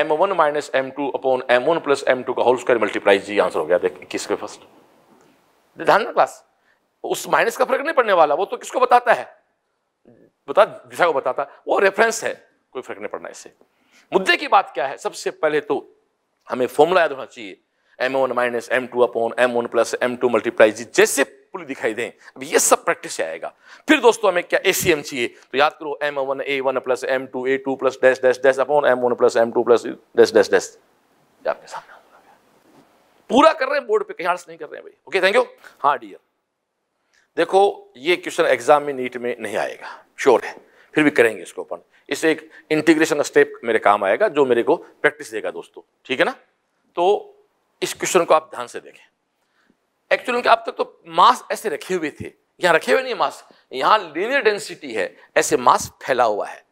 M one minus M two upon M one plus M two का whole square multiply G answer हो गया देख इक्कीस फर्स्ट ध्यान क्लास उस माइनस का फर्क नहीं पड़ने वाला वो तो किसको बताता है बता दिशा को बताता वो रेफरेंस है कोई फर्क नहीं पड़ना इससे मुद्दे की बात क्या है सबसे पहले तो हमें फॉर्मूला याद होना चाहिए M one minus M two upon M one plus M two multiply G जैसे पुल दिखाई दें अब ये सब प्रैक्टिस से आएगा फिर दोस्तों हमें क्या ए सी एम चाहिए तो याद करो M one A one plus M two A two plus dash dash dash upon M one plus M two plus dash dash dash आपके सामने पूरा कर रहे हैं बोर्ड पे कहीं आर्ट्स नहीं कर रहे हैं भाई ओके थैंक यू हाँ डियर देखो ये क्वेश्चन एग्जाम में नीट में नहीं आएगा श्योर है फिर भी करेंगे इसको अपन इससे एक इंटीग्रेशन स्टेप मेरे काम आएगा जो मेरे को प्रैक्टिस देगा दोस्तों ठीक है ना तो इस क्वेश्चन को आप ध्यान से देखें एक्चुअली उनके अब तक तो मास ऐसे रखे हुए थे यहाँ रखे हुए नहीं मास यहाँ लीनियर डेंसिटी है ऐसे मास फैला हुआ है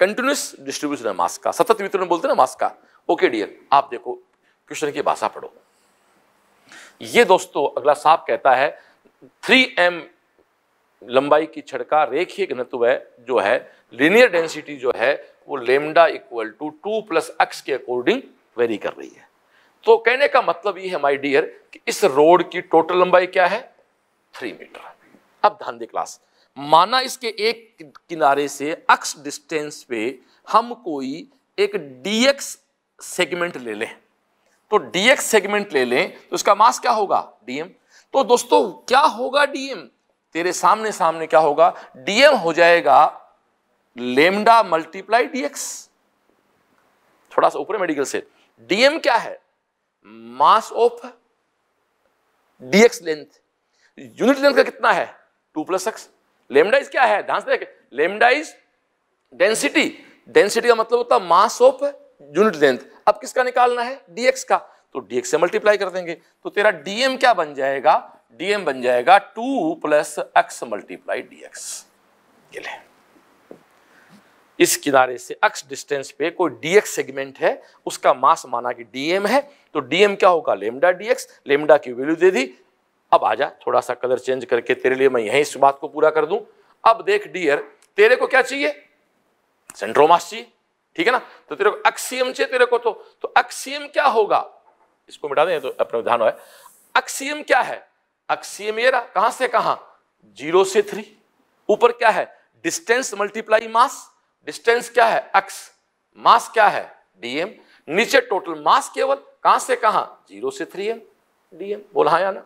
कंटिन्यूस डिस्ट्रीब्यूशन है मास का सतत वितरण बोलते हैं ना मास का ओके डियर आप देखो क्वेश्चन की भाषा पढ़ो ये दोस्तों अगला साहब कहता है थ्री एम लंबाई की छड़का रेखीय घनत्व है जो है लिनियर डेंसिटी जो है वो lambda equal to two plus X के अकॉर्डिंग वेरी कर रही है तो कहने का मतलब ये है माय डियर कि इस रोड की टोटल लंबाई क्या है थ्री मीटर अब ध्यान दे क्लास माना इसके एक किनारे से अक्स डिस्टेंस पे हम कोई एक डीएक्स सेगमेंट ले लें तो डीएक्स सेगमेंट ले लें तो इसका मास क्या होगा डीएम तो दोस्तों क्या होगा डीएम तेरे सामने सामने क्या होगा डीएम हो जाएगा लेमडा मल्टीप्लाई डीएक्स थोड़ा सा ऊपर मेडिकल से डीएम क्या है mass of DX length unit length का कितना है टू प्लस एक्स लेमडाइज क्या है ध्यान से देख लेमडाइज डेंसिटी डेंसिटी का मतलब होता है मास ऑफ यूनिट लेंथ अब किसका निकालना है डीएक्स का तो डीएक्स से मल्टीप्लाई कर देंगे तो तेरा डीएम क्या बन जाएगा डीएम बन जाएगा two plus X multiply D X इस किनारे से एक्स डिस्टेंस पे कोई डीएक्स सेगमेंट है उसका मास माना कि डीएम है तो डीएम क्या होगा लेमडा डीएक्स लेमडा की वैल्यू दे दी अब आ जा थोड़ा सा कलर चेंज करके तेरे लिए मैं यहीं इस बात को पूरा कर दूं अब देख डियर तेरे को क्या चाहिए सेंट्रोमास चाहिए ठीक है ना तो तेरे को एक्सीएम चाहिए तेरे को तो तो एक्सीएम क्या होगा इसको मिटा दें तो अपने ध्यान है एक्सीएम क्या है अक्सीय मेरा कहां से कहा जीरो से थ्री ऊपर क्या है डिस्टेंस मल्टीप्लाई मास डिस्टेंस क्या है एक्स मास क्या है डीएम नीचे टोटल मास केवल कहां से कहां जीरो से थ्री एम डीएम बोला हाँ या ना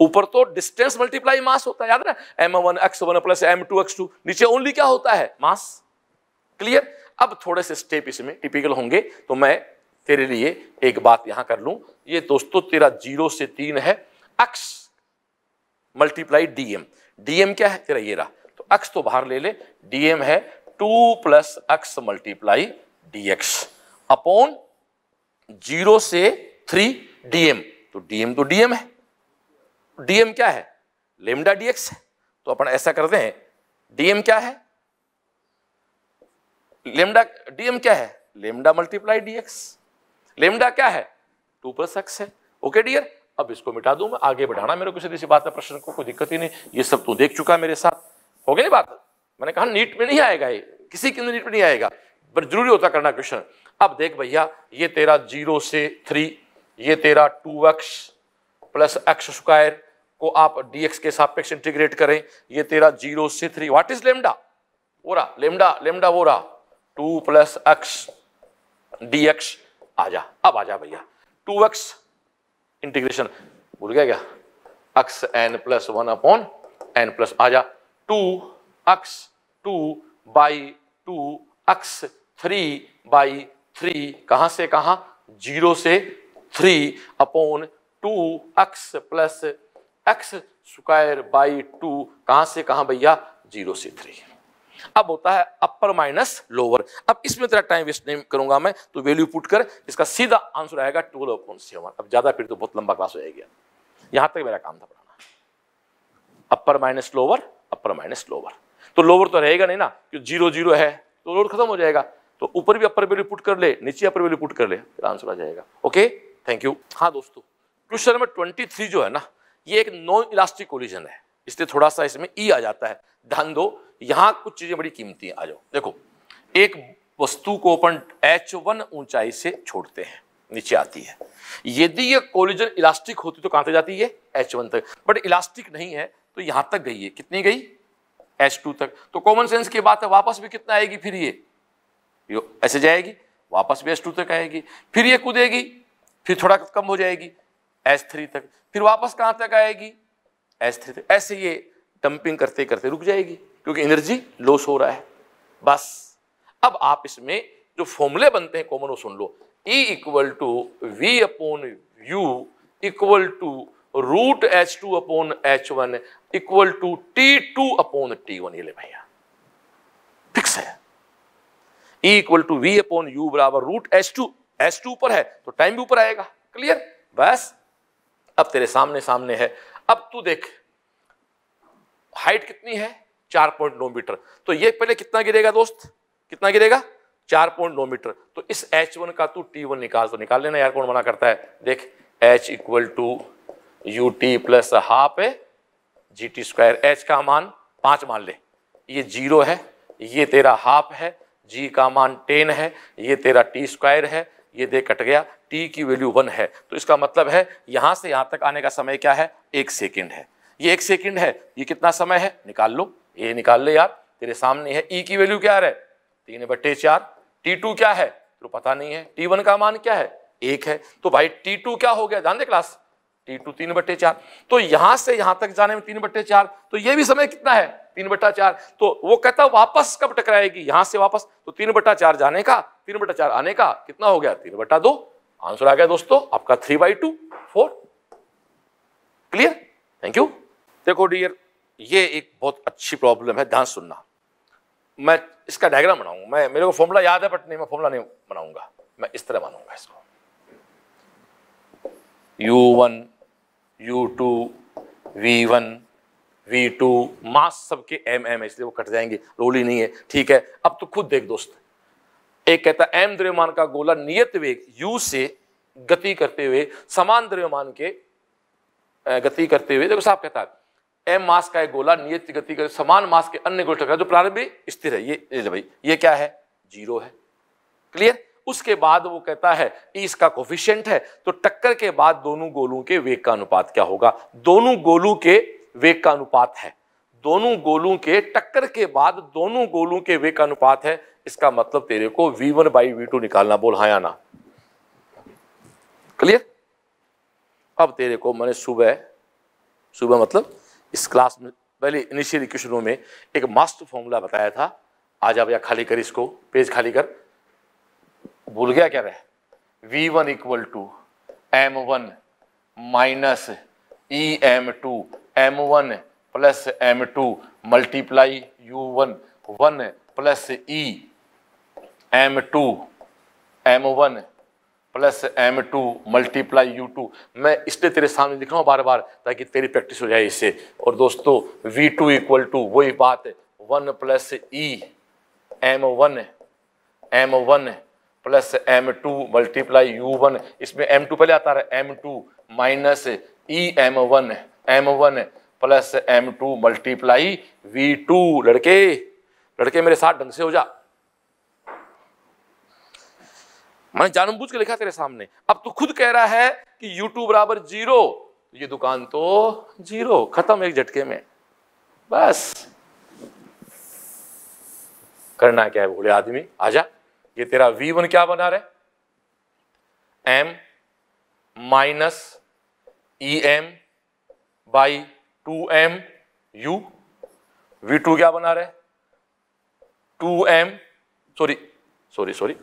ऊपर तो डिस्टेंस मल्टीप्लाई मास होता है याद ना M one X one plus M two X two नीचे ओनली क्या होता है मास क्लियर अब थोड़े से स्टेप इसमें टिपिकल होंगे तो मैं तेरे लिए एक बात यहां कर लूं ये दोस्तों तेरा जीरो से तीन है अक्स मल्टीप्लाई डीएम डीएम क्या है तेरा ये रहा तो अक्स तो बाहर ले ले डीएम है two plus X multiply DX upon zero से थ्री डीएम तो डीएम तो डीएम है डीएम क्या है लेमडा डीएक्स है तो अपन ऐसा करते हैं डीएम क्या है लेमडा डीएम क्या है लेमडा मल्टीप्लाई डीएक्स लेमडा क्या है टू प्लस एक्स है ओके डियर अब इसको मिटा दू मैं आगे बढ़ाना मेरे को सीधी सी बात है प्रश्न को कोई दिक्कत ही नहीं ये सब तू देख चुका मेरे साथ हो गया नहीं बात मैंने कहा नीट में नहीं आएगा ये किसी के नीट में नहीं आएगा पर जरूरी होता करना क्वेश्चन अब देख भैया ये तेरा जीरो से थ्री ये तेरा two X plus X square को आप डीएक्स के सापेक्ष इंटीग्रेट करें ये तेरा जीरो से थ्री व्हाट इज लेमडा वो रहा लेमडा लेमडा वो रहा two plus X D X आ जा अब आ जा भैया टू एक्स इंटीग्रेशन भूल गया क्या X N plus one upon N plus आ जा two X two by two X three by three कहां से कहा जीरो से three upon two X plus X square by two कहां से कहा भैया जीरो से थ्री अब होता है अपर माइनस लोअर अब इसमें तेरा टाइम वेस्ट नहीं करूंगा मैं तो वैल्यू पुट कर इसका सीधा आंसर आएगा ट्वेल्व अपॉन सेवन अब ज्यादा फिर तो बहुत लंबा क्लास हो जाएगा यहां तक मेरा काम था पढ़ाना upper minus lower upper minus lower तो लोअर तो रहेगा नहीं ना क्योंकि जीरो जीरो है तो लोअर खत्म हो जाएगा तो ऊपर भी अपर वैल्यू पुट कर ले नीचे अपर वैल्यू पुट कर ले फिर आंसर आ जाएगा ओके थैंक यू हाँ दोस्तों क्वेश्चन नंबर ट्वेंटी थ्री जो है ना ये एक नॉन इलास्टिक कोलिजन है इसलिए थोड़ा सा इसमें ई आ जाता है ध्यान दो यहां कुछ चीज़ें बड़ी कीमती आ जाओ देखो एक वस्तु को अपन एच वन ऊंचाई से छोड़ते हैं नीचे आती है यदि ये कोलिजन इलास्टिक होती तो कहां तक जाती है एच वन तक बट इलास्टिक नहीं है तो यहां तक गई है कितनी गई एच टू तक तो कॉमन सेंस की बात है वापस भी कितना आएगी फिर ये यो ऐसे जाएगी वापस भी एच टू तक आएगी फिर ये कूदेगी फिर थोड़ा कम हो जाएगी एच थ्री तक फिर वापस कहां तक आएगी एच थ्री ऐसे ये डंपिंग करते करते रुक जाएगी क्योंकि एनर्जी लॉस हो रहा है बस अब आप इसमें जो फॉर्मूले बनते हैं कॉमन वो सुन लो E equal to V upon U equal to root H two upon H one equal to T two upon T one ये ले भैया फिक्स है E equal to V upon U बराबर root H two H two ऊपर है तो time भी ऊपर आएगा क्लियर बस अब तेरे सामने सामने है अब तू देख हाइट कितनी है चार पॉइंट नौ मीटर तो ये पहले कितना गिरेगा दोस्त कितना गिरेगा चार पॉइंट नौ मीटर तो इस एच वन का तू टी वन निकाल तो निकाल लेना यार कौन मना करता है देख H equal to U T plus half है जी टी स्क्वायर एच का मान पांच मान ले ये जीरो है ये तेरा हाफ है जी का मान टेन है ये तेरा टी स्क्वायर है ये देख कट गया टी की वैल्यू वन है तो इसका मतलब है यहाँ से यहाँ तक आने का समय क्या है एक सेकेंड है ये एक सेकेंड है ये कितना समय है निकाल लो ये निकाल ले यार तेरे सामने है ई e की वैल्यू क्या है तीन बट्टे चार टी टू क्या है तो पता नहीं है टी वन का मान क्या है एक है तो भाई टी टू क्या हो गया जान दे क्लास टी टू तीन बट्टे चार तो यहां से यहां तक जाने में तीन बट्टे चार तो ये भी समय कितना है तीन बट्टा चार तो वो कहता वापस कब टकराएगी यहां से वापस तो तीन बट्टा चार जाने का तीन बट्टा चार आने का कितना हो गया तीन बट्टा दो आंसर आ गया दोस्तों आपका three by two four clear thank you देखो डियर ये एक बहुत अच्छी प्रॉब्लम है ध्यान सुनना मैं इसका डायग्राम बनाऊंगा मैं मेरे को फॉर्मूला याद है बट नहीं मैं फॉर्मूला नहीं बनाऊंगा मैं इस तरह बनाऊंगा इसको U one U two V one V two mass सबके एम एम है इसलिए वो कट जाएंगे रोली नहीं है ठीक है अब तो खुद देख दोस्त एक कहता है एम द्रव्यमान का गोला नियत वेग यू से गति करते हुए समान द्रव्यमान के गति करते हुए देखो साफ कहता है एम मास का एक गोला नियत गति कर समान मास के अन्य गोल जो प्रारंभिक स्थिर है ये ये भाई ये क्या है जीरो है क्लियर उसके बाद वो कहता है इसका कोफिशियंट है तो टक्कर के बाद दोनों गोलों के वेग का अनुपात क्या होगा दोनों गोलों के वेग का अनुपात है दोनों गोलों के टक्कर के बाद दोनों गोलों के वेग का अनुपात है इसका मतलब तेरे को V one by V two निकालना बोल हाँ ना क्लियर अब तेरे को मैंने सुबह सुबह मतलब इस क्लास में पहले इनिशियल इक्वेशनों में एक मास्टर फॉर्मूला बताया था आज आप या खाली कर इसको पेज खाली कर भूल गया क्या रहे V one equal to M one minus E M two M one plus M two multiply U one one plus E M two M one plus M two multiply U two मैं इसलिए तेरे सामने लिख रहा हूँ बार बार ताकि तेरी practice हो जाए इससे और दोस्तों वी टू इक्वल टू वही बात one plus E M one M one plus M two multiply U one इसमें एम टू पहले आता है M two minus E M one M one plus M two multiply V two लड़के लड़के मेरे साथ ढंग से हो जा मैंने जानबूझ के लिखा तेरे सामने अब तू खुद कह रहा है कि यूट्यूब बराबर जीरो तो ये दुकान तो जीरो खत्म एक झटके में बस करना क्या है बोले आदमी आजा ये तेरा वी वन क्या बना रहे M minus E M by two M U V two क्या बना रहे two M sorry sorry sorry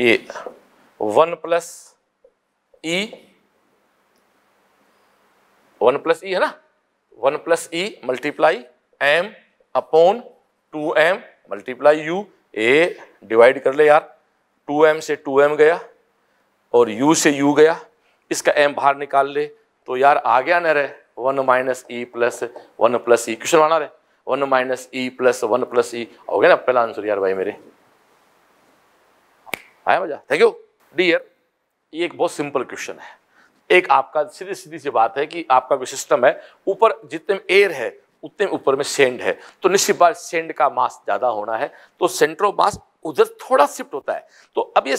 ये one plus E one plus E है ना one plus E multiply M upon two M multiply U ए divide कर ले यार टू एम से टू एम गया और यू से यू गया इसका एम बाहर निकाल ले तो यार आ गया ना रे one minus E plus one plus E question बना रहे one minus E plus one plus E हो गया ना पहला आंसर यार भाई मेरे आया मजा थैंक यू डियर ये एक बहुत सिंपल क्वेश्चन है एक आपका सीधी सीधी सी बात है कि आपका जो सिस्टम है ऊपर जितने एयर है उतने ऊपर में सेंड है तो निश्चित बात सेंड का मास ज़्यादा होना है तो सेंट्रो मास उधर थोड़ा शिफ्ट होता है तो अब ये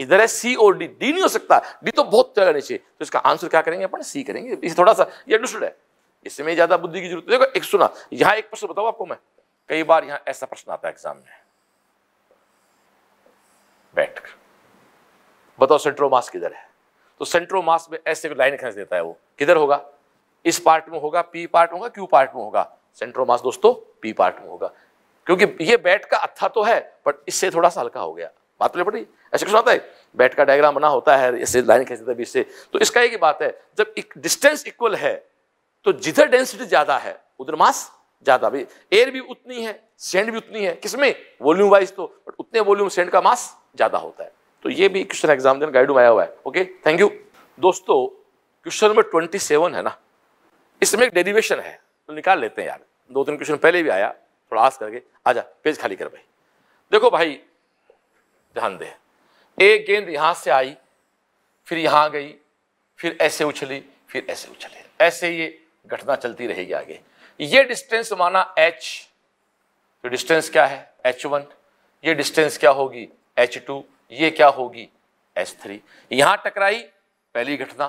इधर है सी और डी डी नहीं हो सकता डी तो बहुत चलना नीचे तो इसका आंसर क्या करेंगे अपन सी करेंगे इसे थोड़ा सा ये अंडरस्टूड है इसमें ज़्यादा बुद्धि की जरूरत देखो एक सुना यहाँ एक प्रश्न बताओ आपको मैं कई बार यहाँ ऐसा प्रश्न आता है एग्जाम में बैठकर बताओ सेंट्रो मास किधर है तो सेंट्रो मास में ऐसे भी लाइन खेच देता है वो किधर होगा इस पार्ट में होगा पी पार्ट होगा क्यू पार्ट में होगा सेंट्रो मास दोस्तों पी पार्ट में होगा क्योंकि ये बैट का अथा तो है बट इससे थोड़ा सा हल्का हो गया बात पड़ पड़ी ऐसे कुछ होता है बैट का डायग्राम बना होता है इससे लाइन खेच देता है बीच से तो इसका एक ही बात है जब डिस्टेंस इक्वल है तो जिधर डेंसिटी ज्यादा है उधर मास ज़्यादा भी एयर भी उतनी है सेंड भी उतनी है किसमें वॉल्यूम वाइज तो बट उतने वॉल्यूम सेंड का मास ज़्यादा होता है तो ये भी क्वेश्चन एग्जाम देने गाइड में आया हुआ है ओके थैंक यू दोस्तों क्वेश्चन नंबर ट्वेंटी सेवन है ना इसमें एक डेरिवेशन है तो निकाल लेते हैं यार दो तीन क्वेश्चन पहले भी आया थोड़ा आस करके जा पेज खाली कर भाई देखो भाई ध्यान दे एक गेंद यहाँ से आई फिर यहाँ गई फिर ऐसे उछली फिर ऐसे उछले ऐसे ये घटना चलती रहेगी आगे ये डिस्टेंस माना h तो डिस्टेंस क्या है h1 ये डिस्टेंस क्या होगी h2 ये क्या होगी h3 यहां टकराई पहली घटना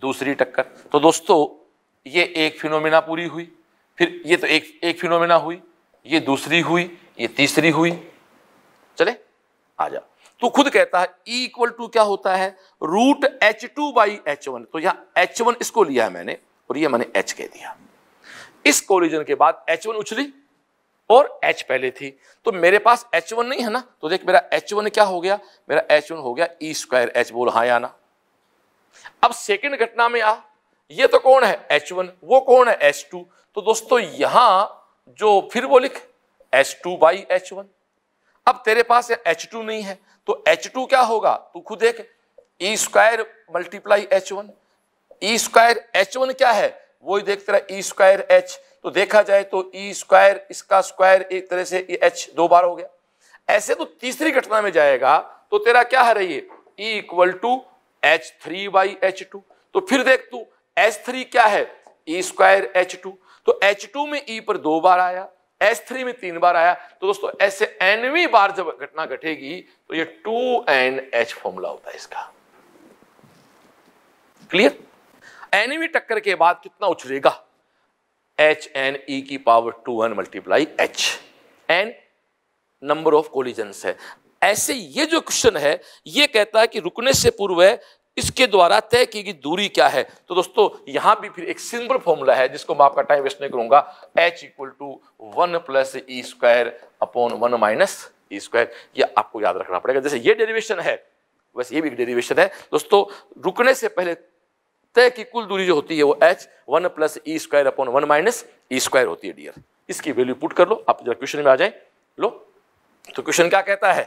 दूसरी टक्कर तो दोस्तों ये एक फिनोमिना पूरी हुई फिर ये तो एक एक फिनोमिना हुई ये दूसरी हुई ये तीसरी हुई चले आ जा तो खुद कहता है ई इक्वल टू क्या होता है root H two by H one तो यहां एच वन इसको लिया है मैंने और ये मैंने एच कह दिया इस कोलिजन के बाद एच वन उछली और एच पहले थी तो मेरे पास एच वन नहीं है ना तो देख मेरा एच वन क्या हो गया मेरा एच वन हो गया ई स्क्वायर एच बोल हाँ या ना अब सेकेंड घटना में आ ये तो कौन है एच वन वो कौन है एच टू तो दोस्तों यहां जो फिर वो लिख H two by H one अब तेरे पास एच टू नहीं है तो एच टू क्या होगा तू खुद देख E square multiply H one E square H one क्या है वो देखते रहे ई स्क्वायर एच तो देखा जाए तो ई e स्क्वायर इसका स्क्वायर एक तरह से एच दो बार हो गया ऐसे तो तीसरी घटना में जाएगा तो तेरा क्या है ये E equal to H three by H two तो फिर देख तू एच थ्री क्या है ई स्क्वायर एच टू तो एच टू में ई e पर दो बार आया एच थ्री में तीन बार आया तो दोस्तों ऐसे एनवी बार जब घटना घटेगी तो ये टू एन एच फॉर्मूला होता है इसका क्लियर एनिमी टक्कर के बाद कितना उछलेगा एच एन ई की power two N multiply H N number of collisions है ऐसे ये जो क्वेश्चन है ये कहता है कि रुकने से पूर्व है इसके द्वारा तय की गई दूरी क्या है तो दोस्तों यहां भी फिर एक सिंपल फॉर्मूला है जिसको मैं आपका टाइम वेस्ट नहीं करूंगा H equal to one plus E square upon one minus E square ये आपको याद रखना पड़ेगा जैसे ये डेरिवेशन है वैसे ये भी डेरिवेशन है दोस्तों रुकने से पहले तय की कुल दूरी जो होती है वो H one plus E square upon one minus E square होती है डियर इसकी वैल्यू पुट कर लो आप जरा क्वेश्चन में आ जाए लो तो क्वेश्चन क्या कहता है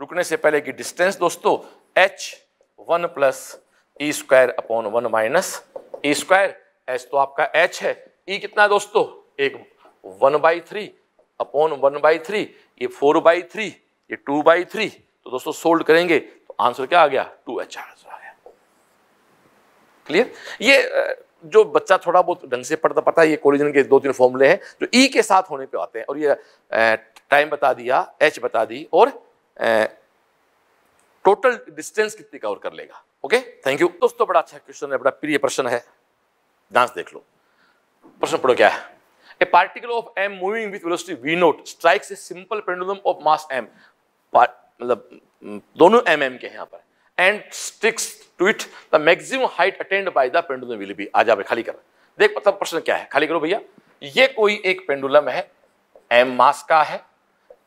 रुकने से पहले की डिस्टेंस दोस्तों H one plus E square upon one minus E square H तो आपका एच है ई e कितना है दोस्तों एक one by three upon one by three ये फोर बाई थ्री ये टू बाई थ्री तो दोस्तों सोल्ड करेंगे तो आंसर क्या आ गया टू एच आंसर क्लियर ये जो बच्चा थोड़ा बहुत ढंग से पढ़ता पता है ये कोलिजन के दो तीन फॉर्मूले हैं जो ई e के साथ होने पे आते हैं और ये टाइम बता दिया एच बता दी और टोटल डिस्टेंस कितनी कवर कर लेगा ओके थैंक यू दोस्तों बड़ा अच्छा क्वेश्चन है बड़ा प्रिय प्रश्न है डांस देख लो प्रश्न पढ़ो क्या है a particle of M moving with velocity V nought strikes a simple pendulum of mass M मतलब दोनों एम एम के हैं यहाँ पर and sticks to it the maximum height attained by the pendulum will be आ जा खाली कर देख मतलब प्रश्न क्या है खाली करो भैया ये कोई एक पेंडुलम है एम मास का है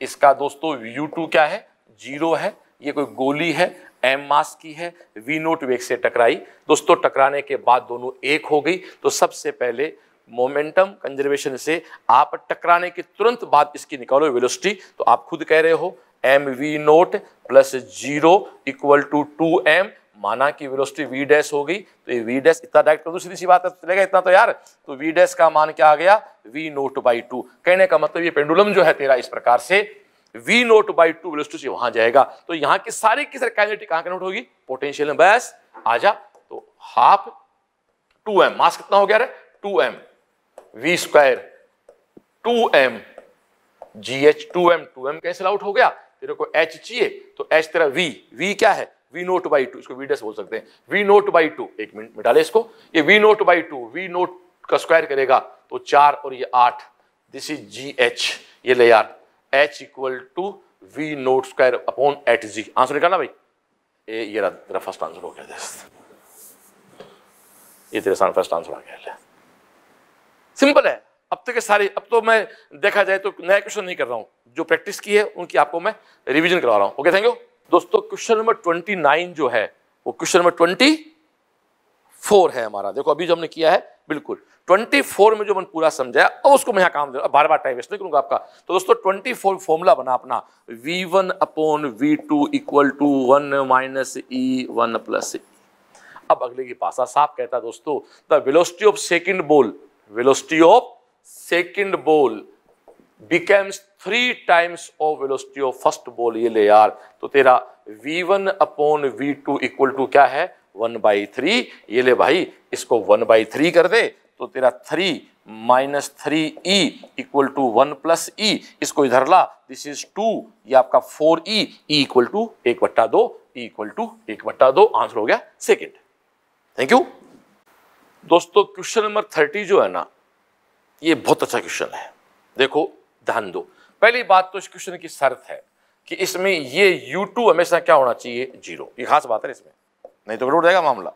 इसका दोस्तों यू टू क्या है जीरो है ये कोई गोली है एम मास की है वी नोट वेग से टकराई दोस्तों टकराने के बाद दोनों एक हो गई तो सबसे पहले मोमेंटम कंजर्वेशन से आप टकराने के तुरंत बाद इसकी निकालो वेलोसिटी तो आप खुद कह रहे हो M we nought plus zero equal to two M माना कि वेलोसिटी वी डैश हो गई तो ये वी डैश इतना डायरेक्ट कर दो सीधी सी बात है चलेगा इतना तो यार तो वी डैश का मान क्या आ गया वी नोट बाई टू कहने का मतलब ये पेंडुलम जो है तेरा इस प्रकार से v nought by two velocity से वहां जाएगा तो यहां की सारी की सारी काइनेटिक कहां कनेक्ट होगी पोटेंशियल में बस आ जा तो हाफ टू एम मास कितना हो गया two M we square two M ji H two M two M cancel out हो गया तेरे को एच चाहिए तो एच तेरा वी वी क्या है वी नोट बाई टू इसको वी डेस बोल सकते हैं वी नोट बाई टू एक मिनट मिटा ले इसको ये V nought by two V nought का स्क्वायर करेगा तो चार और ये आठ दिस इज जी एच ये ले यार H equal to V nought square upon eight G answer निकालना भाई ए ये तेरा फर्स्ट आंसर हो गया जस्ट ये तेरे तेरा फर्स्ट आंसर आ गया सिंपल है अब तक तो के सारे अब तो मैं देखा जाए तो नया क्वेश्चन नहीं कर रहा हूँ जो प्रैक्टिस की है उनकी आपको मैं रिविजन करवा रहा हूँ ओके थैंक यू दोस्तों क्वेश्चन नंबर ट्वेंटी नाइन जो है वो क्वेश्चन नंबर ट्वेंटी फोर है हमारा देखो अभी जो हमने किया है बिल्कुल ट्वेंटी फोर में जो मैंने पूरा समझाया अब उसको मैं यहाँ काम दे रहा बार बार टाइम वेस्ट नहीं करूंगा आपका तो दोस्तों ट्वेंटी फोर फॉर्मूला बना अपना v one upon v two equal to one minus e one plus e अब अगले की पासा साफ कहता है दोस्तों the velocity of second ball velocity of second ball becomes three times of velocity of first ball ये ले यार तो तेरा v1 one upon v two equal to क्या है वन बाई थ्री ये ले भाई इसको वन बाई थ्री कर दे तो तेरा three minus three e equal to one plus e इसको इधर ला दिस इज टू ये आपका four e e equal to एक बट्टा दो ई इक्वल टू एक बट्टा दो आंसर हो गया सेकेंड थैंक यू दोस्तों क्वेश्चन नंबर थर्टी जो है ना ये बहुत अच्छा क्वेश्चन है देखो ध्यान दो पहली बात तो इस क्वेश्चन की शर्त है कि इसमें ये U2 हमेशा क्या होना चाहिए जीरो ये खास बात है इसमें नहीं तो उड़ जाएगा मामला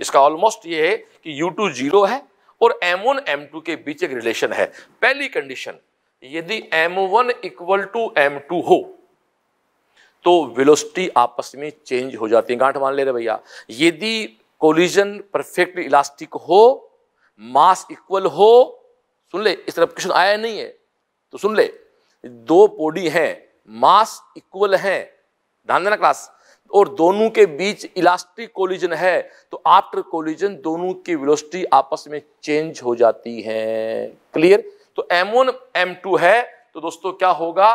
इसका ऑलमोस्ट ये है कि U2 जीरो है और M1 M2 के बीच एक रिलेशन है पहली कंडीशन यदि M1 इक्वल टू टू हो तो वेलोसिटी आपस में चेंज हो जाती है गांठ मान ले रहे भैया यदि कोलिजन परफेक्ट इलास्टिक हो मास इक्वल हो सुन ले इस तरफ क्वेश्चन आया नहीं है तो सुन ले दो पोडी हैं मास इक्वल है ध्यान देना क्लास और दोनों के बीच इलास्टिक कोलिजन है तो आफ्टर कोलिजन दोनों की वेलोसिटी आपस में चेंज हो जाती है क्लियर तो M1 M2 है तो दोस्तों क्या होगा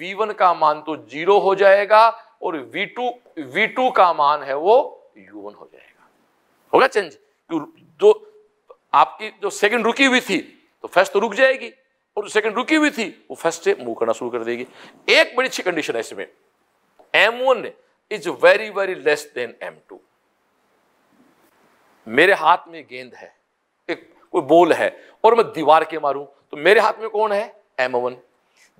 V1 का मान तो जीरो हो जाएगा और V2 V2 का मान है वो U1 हो जाएगा होगा चेंज जो आपकी जो सेकंड रुकी हुई थी तो फर्स्ट तो रुक जाएगी और जो सेकंड रुकी हुई थी वो फर्स्ट से मूव करना शुरू कर देगी एक बड़ी अच्छी कंडीशन है इसमें m one is very very less than M two मेरे हाथ में गेंद है एक कोई बोल है और मैं दीवार के मारूं तो मेरे हाथ में कौन है एम वन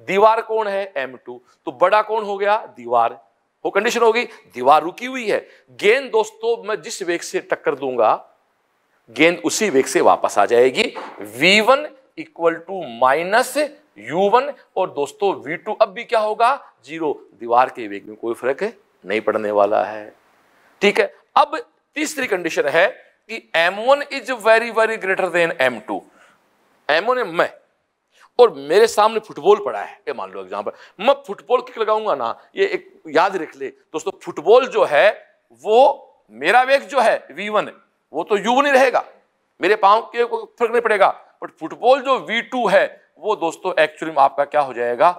दीवार कौन है एम टू तो बड़ा कौन हो गया दीवार वो कंडीशन होगी दीवार रुकी हुई है गेंद दोस्तों मैं जिस वेग से टक्कर दूंगा गेंद उसी वेग से वापस आ जाएगी v1 one equal to minus u और दोस्तों v2 अब भी क्या होगा जीरो दीवार के वेग में कोई फर्क नहीं पड़ने वाला है ठीक है अब तीसरी कंडीशन है कि m1 one is very very greater than m2 m1 one मैं और मेरे सामने फुटबॉल पड़ा है ये मान लो एग्जाम्पल मैं फुटबॉल किक लगाऊंगा ना ये एक याद रख ले दोस्तों फुटबॉल जो है वो मेरा वेग जो है वी वन वो तो यू नहीं रहेगा मेरे पाँव के फर्क नहीं पड़ेगा बट फुटबॉल जो वी टू है वो दोस्तों एक्चुअली आपका क्या हो जाएगा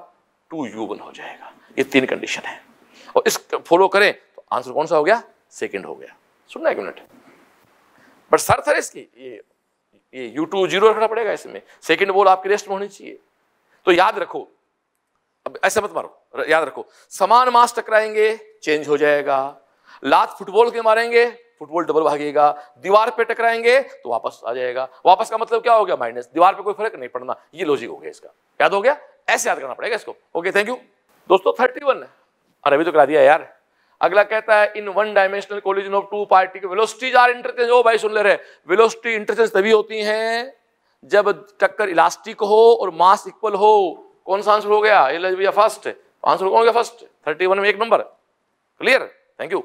टू यू वन हो जाएगा ये तीन कंडीशन है और इस फॉलो करें तो आंसर कौन सा हो गया सेकेंड हो गया सुनना एक मिनट बट सर सर इसकी ये ये यू टू जीरो रखना पड़ेगा इसमें सेकेंड बॉल आपके रेस्ट में होनी चाहिए तो याद रखो अब ऐसे मत मारो याद रखो समान मास टकराएंगे चेंज हो जाएगा लात फुटबॉल के मारेंगे फुटबॉल डबल भागेगा दीवार पे टकराएंगे तो वापस आ जाएगा वापस का मतलब क्या हो गया माइनस दीवार पे कोई फर्क नहीं पड़ना ये लॉजिक हो गया इसका याद हो गया ऐसे याद करना पड़ेगा इसको ओके थैंक यू दोस्तों थर्टी वन अरे अभी तो करा दिया यार अगला कहता है in one dimensional collision of two party particle velocities are interchange हो भाई सुन ले रहे वेलोसिटी इंटरचेंज तभी होती हैं जब टक्कर इलास्टिक हो और मास इक्वल हो कौन सा आंसर हो गया ये भैया फर्स्ट आंसर कौन हो गया फर्स्ट थर्टी वन में एक number clear thank you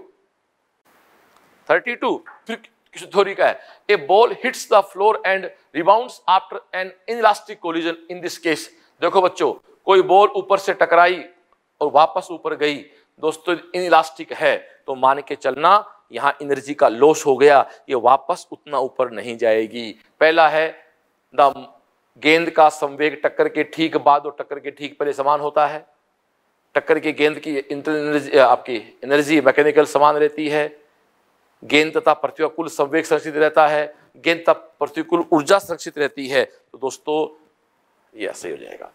thirty two फिर थ्योरी का है a ball hits the floor and rebounds after an inelastic collision in this case देखो बच्चों कोई बॉल ऊपर से टकराई और वापस ऊपर गई दोस्तों इन इलास्टिक है तो मान के चलना यहाँ एनर्जी का लॉस हो गया ये वापस उतना ऊपर नहीं जाएगी पहला है द गेंद का संवेग टक्कर के ठीक बाद और टक्कर के ठीक पहले समान होता है टक्कर के गेंद की इंटर एनर्जी आपकी एनर्जी मैकेनिकल समान रहती है गेंद तथा प्रतिकूल संवेग संरक्षित रहता है गेंद तथा प्रतिकूल ऊर्जा संरक्षित रहती है तो दोस्तों यह सही हो जाएगा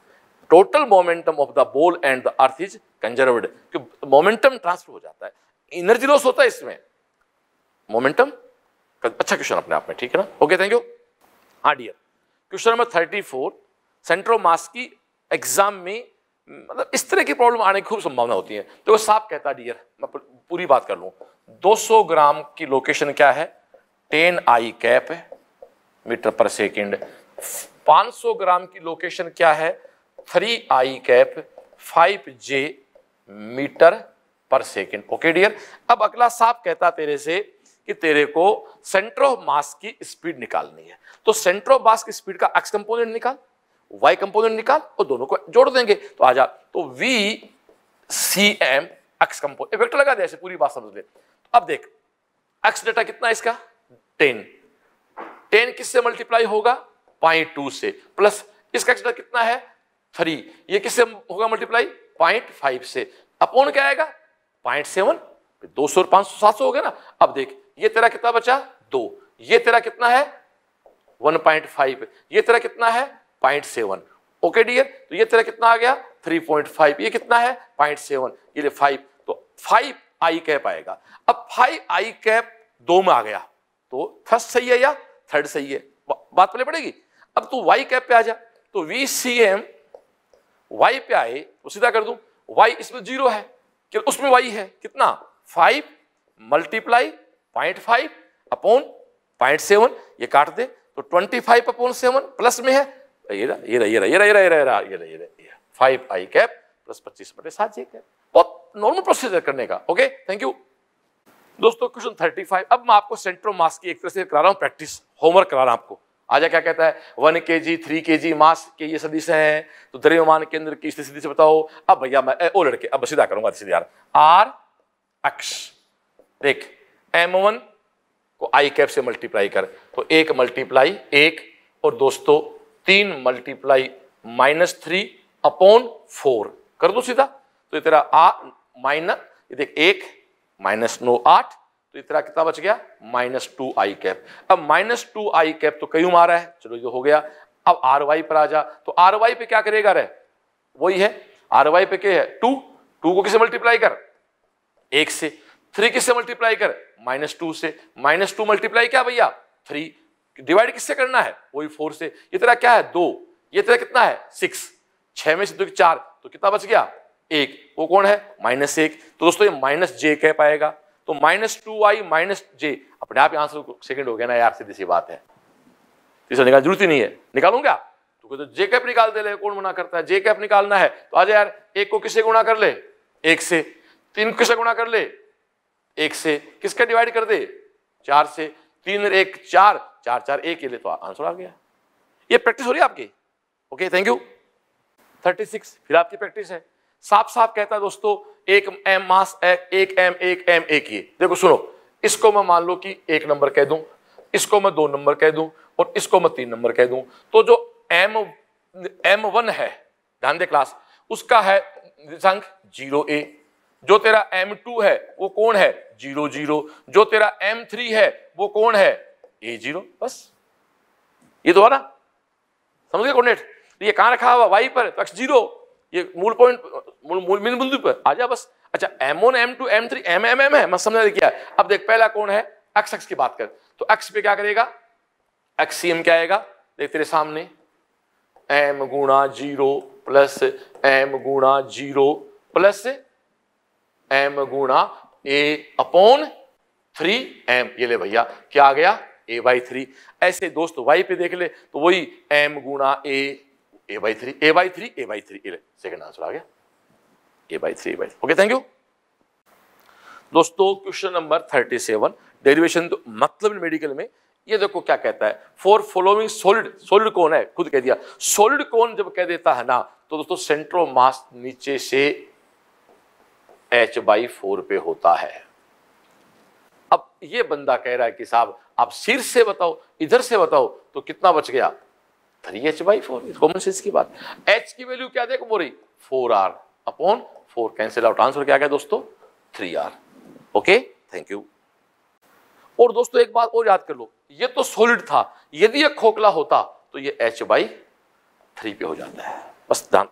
total momentum of the ball and the earth is conserved momentum transfer हो जाता है एनर्जी लॉस होता है इसमें मोमेंटम अच्छा क्वेश्चन अपने आप में ठीक है ना ओके थैंक यू हाँ dear question number thirty four centre of mass की एग्जाम में मतलब इस तरह की प्रॉब्लम आने की खूब संभावना होती है तो वो साफ कहता है डियर मैं पूरी बात कर लूँ 200 ग्राम की लोकेशन क्या है 10 आई कैप है मीटर पर सेकेंड 500 ग्राम की लोकेशन क्या है थ्री आई कैप फाइव जे मीटर पर सेकेंड ओके डियर अब अगला साफ कहता तेरे से कि तेरे को सेंटर ऑफ मास की स्पीड निकालनी है तो सेंटर ऑफ मास की स्पीड का एक्स कंपोनेंट निकाल वाई कंपोनेंट निकाल और दोनों को जोड़ देंगे तो आ जा तो v c m x component vector लगा दिया पूरी बात समझ ले अब देख एक्स डेटा कितना है इसका टेन टेन किससे मल्टीप्लाई होगा पॉइंट टू से प्लस इसका एक्स डेटा कितना है थ्री ये किससे होगा मल्टीप्लाई पॉइंट फाइव से अपोन क्या आएगा पॉइंट सेवन दो सौ पांच सौ सात सौ हो गया ना अब देख ये तेरा कितना बचा दो ये तेरा कितना है वन पॉइंट फाइव ये तेरा कितना है पॉइंट सेवन ओके डियर तो ये तेरा कितना आ गया थ्री पॉइंट फाइव ये कितना है पॉइंट सेवन ये फाइव तो फाइव आई कैप आएगा अब फाइव आई कैप दो में आ गया तो फर्स्ट सही है या थर्ड सही है बात पहले पड़ेगी अब तू वाई कैप पे आ जा तो वी सी एम वाई पे आए तो सीधा कर दूं वाई इसमें जीरो है कि उसमें वाई है कितना five multiply point five upon point seven ये काट दे तो twenty five upon seven plus में है फाइव आई कैप प्लस पच्चीस बटे सात जी कैप बहुत नॉर्मल प्रोसीजर करने का ओके थैंक यू दोस्तों क्वेश्चन थर्टी फाइव अब मैं आपको सेंट्रो मास की एक तरह से करा रहा हूँ प्रैक्टिस होमवर्क करा रहा हूँ आपको आजा क्या कहता है वन के जी थ्री के जी मास के ये सदिश हैं तो द्रव्यमान केंद्र की स्थिति से बताओ अब भैया मैं ए, ओ लड़के अब सीधा करूंगा सीधे यार आर अक्ष देख एम वन को आई कैप से मल्टीप्लाई कर तो एक मल्टीप्लाई एक और दोस्तों तीन multiply minus three upon four कर दो सीधा तो ये तेरा आ माइनस ये देख एक माइनस नो आठ तो इतना कितना बच गया माइनस टू आई कैप अब माइनस टू आई कैप तो कई मारा है चलो ये हो गया अब आर वाई पर आ जा तो आर वाई पे क्या करेगा रे वही है आर वाई पे क्या है टू टू को किसे मल्टीप्लाई कर एक से थ्री किससे मल्टीप्लाई कर माइनस टू से माइनस टू मल्टीप्लाई क्या भैया थ्री डिवाइड किससे करना है वही फोर से ये तेरा क्या है दो ये तेरा कितना है सिक्स छह में से दो तो चार तो कितना बच गया एक वो कौन है माइनस एक तो दोस्तों ये माइनस जे कैप आएगा तो माइनस टू आई माइनस जे अपने आप यहां से सेकेंड तो हो गया ना यार सीधी सी बात है तीसरा तो निकाल जरूरत ही नहीं है निकालू क्या तो तो जे कैप निकाल दे ले कौन मना करता है जे कैप निकालना है तो आज यार एक को किससे गुणा कर ले एक से तीन को किससे गुणा कर ले एक से किसका डिवाइड कर दे चार से तीन एक चार चार चार एक ले तो आंसर आ गया ये प्रैक्टिस हो रही है आपकी okay thank you thirty six फिर आपकी प्रैक्टिस है साफ साफ कहता है दोस्तों एक एम मास एक एम एक एम एक ये देखो सुनो इसको मैं मान लो कि एक नंबर कह दूं इसको मैं दो नंबर कह दूं और इसको मैं तीन नंबर कह दूं तो जो एम एम वन है ध्यान दे क्लास उसका है संख जीरो ए जो तेरा एम टू है वो कौन है जीरो जीरो जो तेरा एम थ्री है वो कौन है ए जीरो बस ये तो है ना समझ गए कोऑर्डिनेट तो ये कहां रखा हुआ वाई पर तो एक्स जीरो ये मूल पॉइंट मूल मिन बिंदु पर आ जा बस अच्छा m one M two M three m m m है मैं समझा क्या अब देख पहला कौन है एक्स एक्स की बात कर तो एक्स पे क्या करेगा एक्स सी एम क्या आएगा देख तेरे सामने एम गुणा जीरो प्लस एम गुणा जीरो प्लस एम गुणा ए अपॉन थ्री एम ये ले भैया क्या आ गया ए बाई थ्री ऐसे दोस्त वाई पे देख ले तो वही एम गुणा a a by three a by three a by three second answer आ गया a by three a by okay thank you दोस्तों question number thirty seven derivation तो मतलब मेडिकल में ये देखो क्या कहता है फॉर फॉलोइंग सोलिड सोलिड कौन है खुद कह दिया सोलिड कौन जब कह देता है ना तो दोस्तों सेंट्रो मास नीचे से एच बाई फोर पे होता है अब ये बंदा कह रहा है कि साहब आप सिर से बताओ इधर से बताओ तो कितना बच गया three h by four common sense की बात एच की वैल्यू क्या देखो बोरी four r upon four cancel out answer क्या आ गया दोस्तों three r okay thank you और दोस्तों एक बात और याद कर लो ये तो सॉलिड था यदि ये खोखला होता तो ये एच बाई थ्री पे हो जाता है बस ध्यान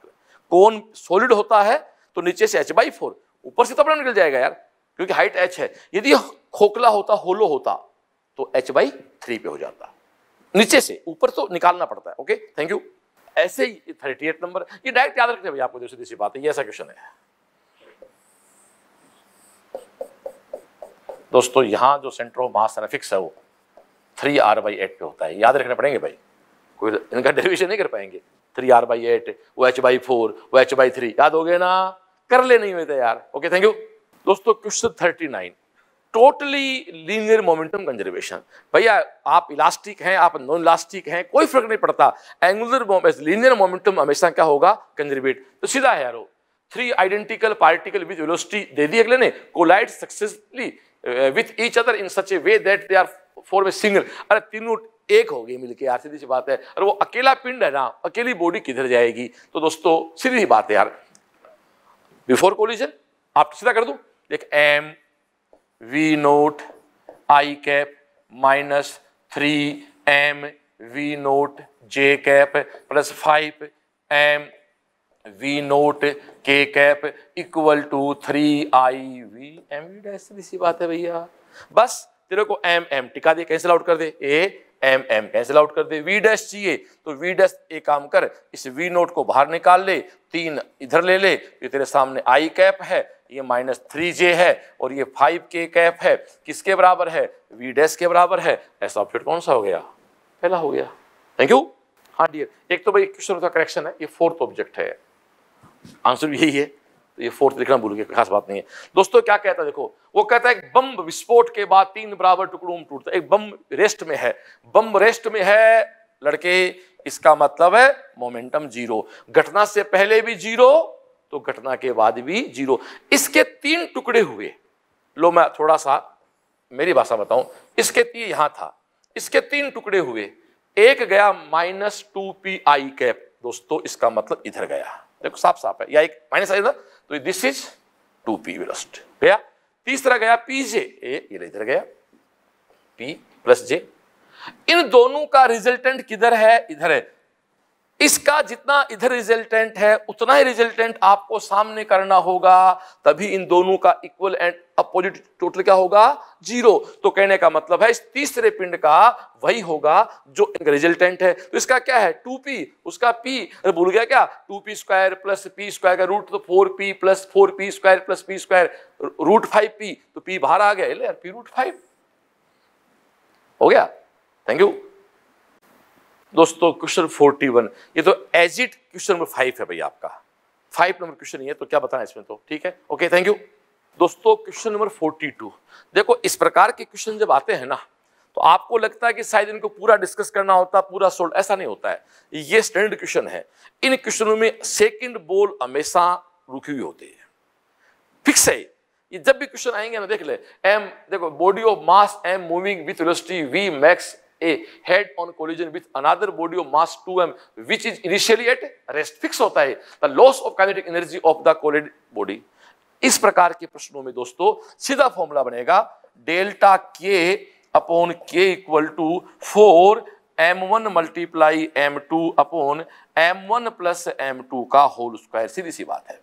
कौन सॉलिड होता है तो नीचे से एच बाई फोर ऊपर से तो अपना निकल जाएगा यार क्योंकि हाइट एच है यदि खोखला होता होलो होता तो एच बाई थ्री पे हो जाता नीचे से ऊपर तो निकालना पड़ता है ओके थैंक यू ऐसे ही थर्टी एट नंबर ये डायरेक्ट याद रखते हैं भैया आपको दूसरी दूसरी बात है ये ऐसा क्वेश्चन है दोस्तों यहां जो सेंट्रो मास है फिक्स है वो थ्री आर बाई एट पे होता है याद रखने पड़ेंगे भाई कोई इनका डेरिवेशन नहीं कर पाएंगे थ्री आर बाई एट वो एच बाई फोर वो एच बाई थ्री याद हो गए ना कर ले नहीं हुए थे यार ओके थैंक यू दोस्तों question thirty nine totally linear momentum conservation भैया आप इलास्टिक हैं आप नॉन इलास्टिक हैं कोई फर्क नहीं पड़ता एंगुलर लीनियर मोमेंटम हमेशा क्या होगा कंजर्वेट तो सीधा है यारो three identical particle with velocity दे दी अगले ने collide successfully with each other in such a way that they are for a single अरे तीनों एक हो गए मिलकर यार सीधी सी बात है अरे वो अकेला पिंड है ना अकेली बॉडी किधर जाएगी तो दोस्तों सीधी बात है यार बिफोर कोलिजन आप सीधा कर दो देख m v naught i cap minus three m we naught j cap plus five m we naught k cap equal to three i v m v dash सी बात है भैया बस तेरे को एम एम टिका दे कैंसिल आउट कर दे a m m cancel out कर दे वी डैश चाहिए तो वी डैश एक काम कर इस वी नोट को बाहर निकाल ले तीन इधर ले ले ये तेरे सामने आई कैप है ये माइनस थ्री जे है और ये फाइव के कैप है किसके बराबर है वी डैश के बराबर है ऐसा ऑप्शन कौन सा हो गया पहला हो गया थैंक यू हाँ डियर एक तो भाई क्वेश्चन का करेक्शन है ये फोर्थ ऑब्जेक्ट है आंसर यही है तो ये फोर्थ लिखना भूल गया खास बात नहीं है दोस्तों क्या कहता है देखो वो कहता है बम विस्फोट के बाद तीन बराबर टुकड़ों में टूटता एक बम रेस्ट में है बम रेस्ट में है लड़के इसका मतलब है मोमेंटम जीरो घटना से पहले भी जीरो तो घटना के बाद भी जीरो इसके तीन टुकड़े हुए लो मैं थोड़ा सा मेरी भाषा बताऊं इसके तीन यहां था इसके तीन टुकड़े हुए एक गया minus two p i cap दोस्तों इसका मतलब इधर गया देखो साफ साफ है या एक माइनस आई ना तो this is two p velocity गया तीसरा गया पी जे ए ये इधर गया पी प्लस जे इन दोनों का रिजल्टेंट किधर है इधर है इसका जितना इधर रिजल्टेंट है उतना ही रिजल्टेंट आपको सामने करना होगा तभी इन दोनों का इक्वल एंड अपोजिट टोटल क्या होगा जीरो तो कहने का मतलब है इस तीसरे पिंड का वही होगा जो रिजल्टेंट है तो इसका क्या है टू पी उसका पी अरे भूल गया क्या two p square plus p square का रूट तो four p plus four p square plus p square root five p तो पी बाहर आ गया पी रूट फाइव हो गया थैंक यू दोस्तों क्वेश्चन फोर्टी वन ये तो एजिट क्वेश्चन नंबर फाइव है भाई आपका फाइव नंबर क्वेश्चन ये तो क्या बताना इसमें तो ठीक है ओके थैंक यू दोस्तों क्वेश्चन नंबर फोर्टी टू देखो इस प्रकार के क्वेश्चन जब आते हैं ना तो आपको लगता है कि शायद इनको पूरा डिस्कस करना होता पूरा सोल्व ऐसा नहीं होता है ये स्टैंडर्ड क्वेश्चन है इन क्वेश्चनों में सेकंड बोल हमेशा रुकी हुई होती है फिक्स है ये जब भी क्वेश्चन आएंगे ना देख ले एम देखो body of mass m moving with velocity v makes A head on collision with another body of mass 2m which is initially at rest fix होता है the loss of kinetic energy of the collided body इस प्रकार के प्रश्नों में दोस्तों सीधा formula बनेगा delta k upon k equal to four m one multiply m two upon M one plus M two का होल स्क्वायर सीधी सी बात है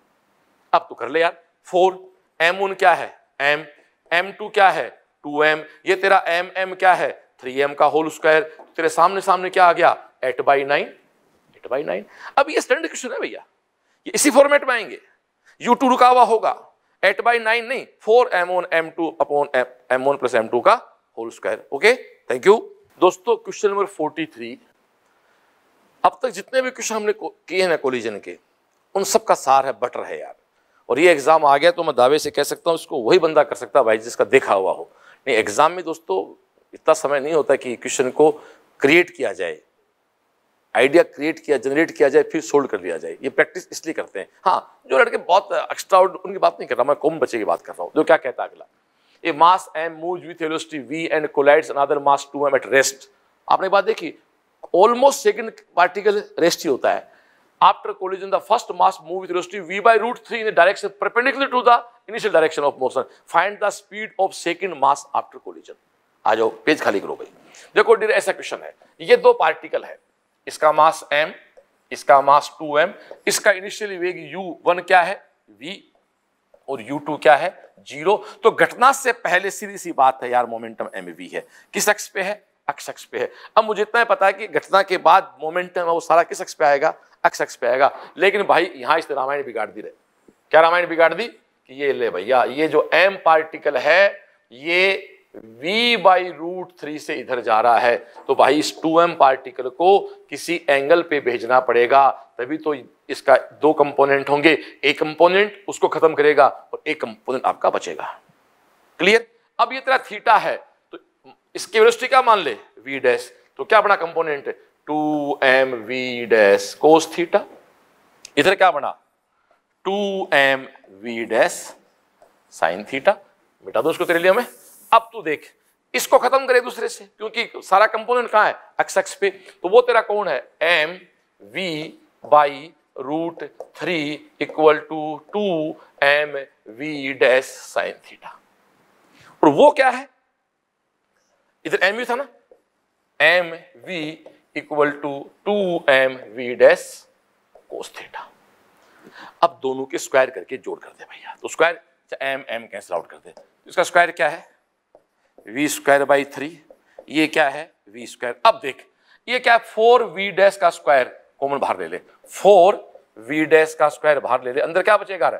अब तो कर ले यार फोर एम वन क्या है एम एम टू क्या है टू एम ये तेरा एम एम क्या है थ्री एम का होल स्क्वायर तेरे सामने सामने क्या आ गया eight by nine eight by nine अब ये स्टैंडर्ड क्वेश्चन है भैया ये इसी फॉर्मेट में आएंगे यू टू रुका हुआ होगा एट बाई नाइन नहीं four m one m two upon m one plus M two का whole square okay thank you दोस्तों क्वेश्चन नंबर फोर्टी थ्री अब तक जितने भी क्वेश्चन हमने किए हैं कोलिजन के उन सब का सार है बटर है यार और ये एग्जाम आ गया तो मैं दावे से कह सकता हूँ इसको वही बंदा कर सकता है भाई जिसका देखा हुआ हो नहीं एग्जाम में दोस्तों इतना समय नहीं होता कि क्वेश्चन को क्रिएट किया जाए आइडिया क्रिएट किया जनरेट किया जाए फिर सोल्ड कर लिया जाए ये प्रैक्टिस इसलिए करते हैं हाँ जो लड़के बहुत एक्स्ट्रा उनकी बात नहीं कर रहा मैं कौम बच्चे की बात कर रहा हूँ जो क्या कहता है अगला a mass m move with velocity v and collides another mass two m at rest आपने बात देखी ऑलमोस्ट सेकेंड पार्टिकल रेस्ट ही होता है after collision the first mass move with velocity v by root three in direction direction to the initial direction of motion find the speed of second mass after collision आ जाओ page खाली करो भाई देखो dear ऐसा question है ये दो पार्टिकल है इसका मास m इसका मास 2m इसका इनिशियल वेग u1 क्या है v और u2 क्या है जीरो तो घटना से पहले सीधी सी बात है यार मोमेंटम एम वी है किस अक्ष पे है अक्ष अक्ष पे है अब मुझे इतना पता है कि घटना के बाद मोमेंटम है वो सारा किस अक्ष पे आएगा अक्ष अक्ष पे आएगा लेकिन भाई यहां इस रामायण बिगाड़ दी रहे क्या रामायण बिगाड़ दी कि ये ले भैया ये जो एम पार्टिकल है ये v बाई रूट थ्री से इधर जा रहा है तो भाई इस टू एम पार्टिकल को किसी एंगल पे भेजना पड़ेगा तभी तो इसका दो कंपोनेंट होंगे एक कंपोनेंट उसको खत्म करेगा और एक कंपोनेंट आपका बचेगा क्लियर अब ये तेरा थीटा है तो इसकी वेलोसिटी क्या मान ले v डैश तो क्या बना component two M v dash cos theta इधर क्या बना two M v dash sine theta मिटा दो उसको तेरे लिए हमें अब तू देख इसको खत्म करे दूसरे से क्योंकि सारा कंपोनेंट कहा है एक्स एक्स पे तो वो तेरा कौन है m v by root three equal to two M v dash sine theta और वो क्या है इधर एम यू था ना m v equal to two M v dash cos theta अब दोनों के स्क्वायर करके जोड़ कर दे भैया तो square m m cancel out कर दे तो इसका स्क्वायर क्या है वी स्क्वायर बाई थ्री ये क्या है वी स्क्वायर अब देख ये क्या है फोर वी डैश का स्क्वायर कॉमन बाहर ले ले फोर वी डैश का स्क्वायर बाहर ले ले अंदर क्या बचेगा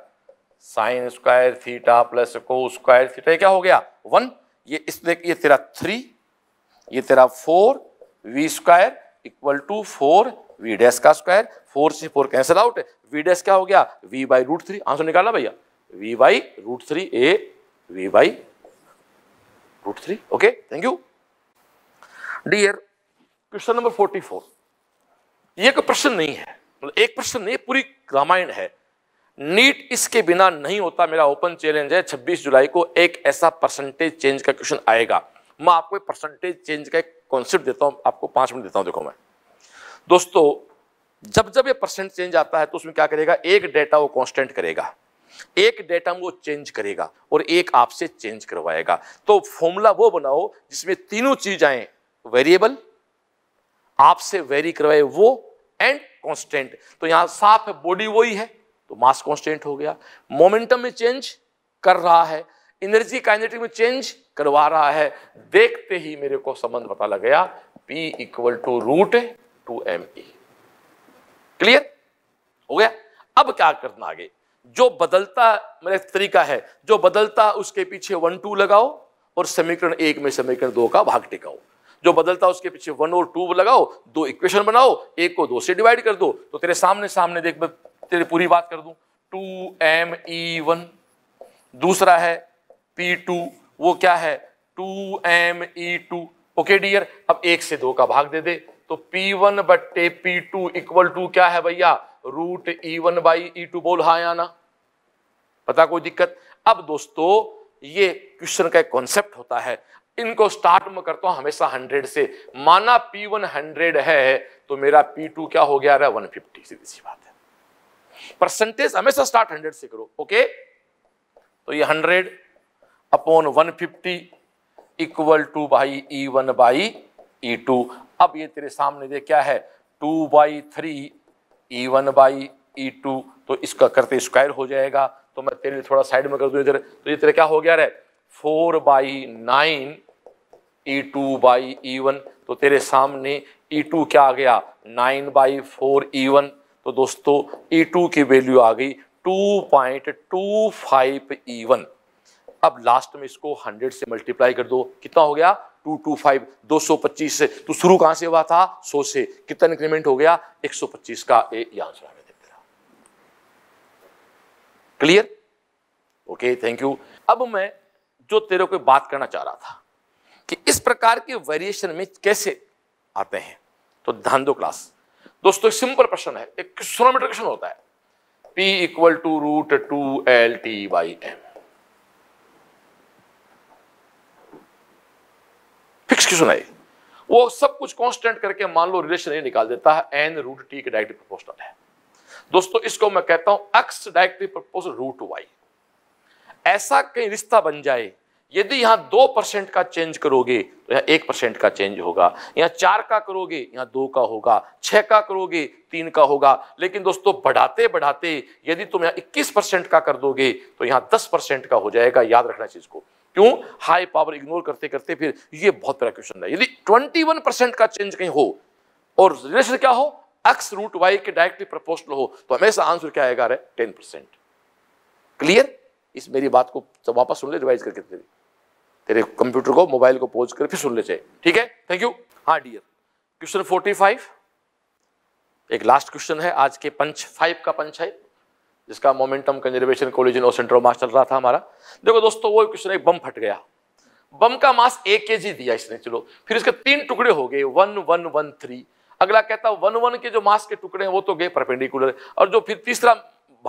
sine square theta plus cos square theta क्या हो गया वन ये इस देख ये तेरा थ्री ये तेरा four v square equal to four v dash का स्क्वायर फोर से four cancel out v dash क्या हो गया we by root three answer निकाला भैया v by root three a v by root 3 okay thank you dear question number 44 ये कोई प्रश्न नहीं है मतलब एक प्रश्न नहीं पूरी रामायण है नीट इसके बिना नहीं होता मेरा ओपन चैलेंज है 26 जुलाई को एक ऐसा परसेंटेज चेंज का क्वेश्चन आएगा मैं आपको परसेंटेज चेंज का एक कॉन्सेप्ट देता हूं आपको पांच मिनट देता हूं देखो मैं दोस्तों जब जब ये परसेंट चेंज आता है तो उसमें क्या करेगा एक डेटा वो कॉन्स्टेंट करेगा एक डेटम वो चेंज करेगा और एक आपसे चेंज करवाएगा तो फॉर्मूला वो बनाओ जिसमें तीनों चीज आए वेरिएबल आपसे वेरी करवाए वो एंड कांस्टेंट तो यहां साफ है बॉडी वही है तो मास कांस्टेंट हो गया मोमेंटम में चेंज कर रहा है एनर्जी काइनेटिक में चेंज करवा रहा है देखते ही मेरे को संबंध पता लग गया p equal to root two M E clear हो गया अब क्या करना आगे जो बदलता मेरा मतलब तरीका है जो बदलता उसके पीछे वन टू लगाओ और समीकरण एक में समीकरण दो का भाग टिकाओ जो बदलता उसके पीछे वन और टू लगाओ दो इक्वेशन बनाओ एक को दो से डिवाइड कर दो तो तेरे सामने सामने देख मैं तेरे पूरी बात कर दूं टू एम ई वन दूसरा है पी टू वो क्या है two M e two okay dear अब एक से दो का भाग दे दे तो P1 वन बट्टे पी टू इक्वल टू क्या है भैया root e one by e two बोल हाँ आना पता कोई दिक्कत अब दोस्तों ये क्वेश्चन का एक कॉन्सेप्ट होता है इनको स्टार्ट में करता हूं हमेशा हंड्रेड से माना P1 वन हंड्रेड है तो मेरा P2 क्या हो गया रहा वन फिफ्टी सीधी सी बात है परसेंटेज हमेशा स्टार्ट हंड्रेड से करो ओके तो ये hundred upon one fifty equal to by e one by e two अब ये तेरे सामने दे क्या है two by three e one by e two तो इसका करते स्क्वायर हो जाएगा तो मैं तेरे थोड़ा साइड में कर दूँ इधर तो ये तेरा क्या हो गया रे four by nine e two by e one तो तेरे सामने ई e टू क्या आ गया nine by four e one तो दोस्तों ई e टू की वैल्यू आ गई two point two five e one अब लास्ट में इसको हंड्रेड से मल्टीप्लाई कर दो कितना हो गया टू टू फाइव दो सौ पच्चीस से तो शुरू कहां से हुआ था सौ से कितना इंक्रीमेंट हो गया एक सौ पच्चीस का ए आंसर हमें देते रहा क्लियर ओके थैंक यू अब मैं जो तेरे को बात करना चाह रहा था कि इस प्रकार के वेरिएशन में कैसे आते हैं तो ध्यान दो क्लास दोस्तों एक सिंपल प्रश्न है एक सोनोमीटर क्वेश्चन होता है P equal to root two l t by m उसकी सुनाई वो सब कुछ कांस्टेंट करके मान लो रिलेशन ये निकाल देता है एन रूट टी के डायरेक्टिव प्रोपोर्शनल है दोस्तों इसको मैं कहता हूं x directive proportional root y ऐसा कहीं रिश्ता बन जाए यदि यहां दो परसेंट का चेंज करोगे तो यहां एक परसेंट का चेंज होगा यहां चार का करोगे यहां दो का होगा छह का करोगे तीन का होगा लेकिन दोस्तों बढ़ाते बढ़ाते यदि तुम यहां इक्कीस परसेंट का कर दोगे तो यहां दस परसेंट का हो जाएगा याद रखना चीज़ को क्यों हाई पावर इग्नोर करते करते फिर ये बहुत बड़ा क्वेश्चन है यदि 21 परसेंट का चेंज कहीं हो और रिलेशन क्या हो एक्स रूट वाई के डायरेक्टली प्रपोजल हो तो हमेशा आंसर क्या आएगा टेन परसेंट क्लियर इस मेरी बात को तो वापस सुन ले रिवाइज करके तेरे तेरे कंप्यूटर को मोबाइल को पोज कर फिर सुन ले जाए ठीक है थैंक यू हाँ डियर क्वेश्चन फोर्टी फाइव एक लास्ट क्वेश्चन है आज के पंच फाइव का पंच है जिसका मोमेंटम कंजर्वेशन कोलिजन और सेंट्रो मास चल रहा था हमारा देखो दोस्तों वो क्वेश्चन एक बम फट गया बम का मास एक के जी दिया इसने चलो फिर इसके तीन टुकड़े हो गए वन वन वन थ्री अगला कहता वन वन के जो मास के टुकड़े हैं वो तो गए परपेंडिकुलर और जो फिर तीसरा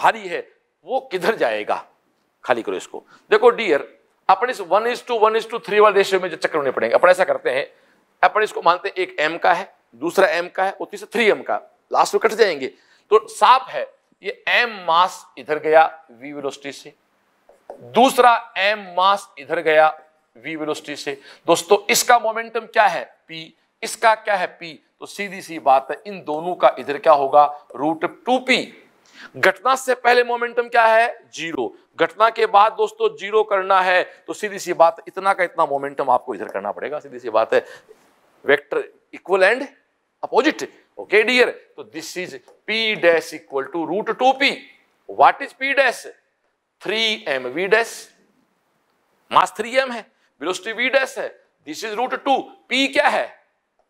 भारी है वो किधर जाएगा खाली करो इसको देखो डियर अपने इस one is to one is to three वाले रेशियो में जो चक्कर होने पड़ेंगे अपन ऐसा करते हैं अपन इसको मानते हैं एक एम का है दूसरा एम का है और तीसरा थ्री एम का लास्ट में कट जाएंगे तो साफ है ये एम मास इधर गया वी वेलोसिटी से दूसरा एम मास इधर गया वी वेलोसिटी से दोस्तों इसका मोमेंटम क्या है पी इसका क्या है पी तो सीधी सी बात है इन दोनों का इधर क्या होगा रूट टू पी घटना से पहले मोमेंटम क्या है जीरो घटना के बाद दोस्तों जीरो करना है तो सीधी सी बात इतना का इतना मोमेंटम आपको इधर करना पड़ेगा सीधी सी बात है vector equal and opposite okay dear तो this is p dash equal to root two p 2p is p dash three m v dash mass three m है वेलोसिटी वी डैश है this is root two p क्या है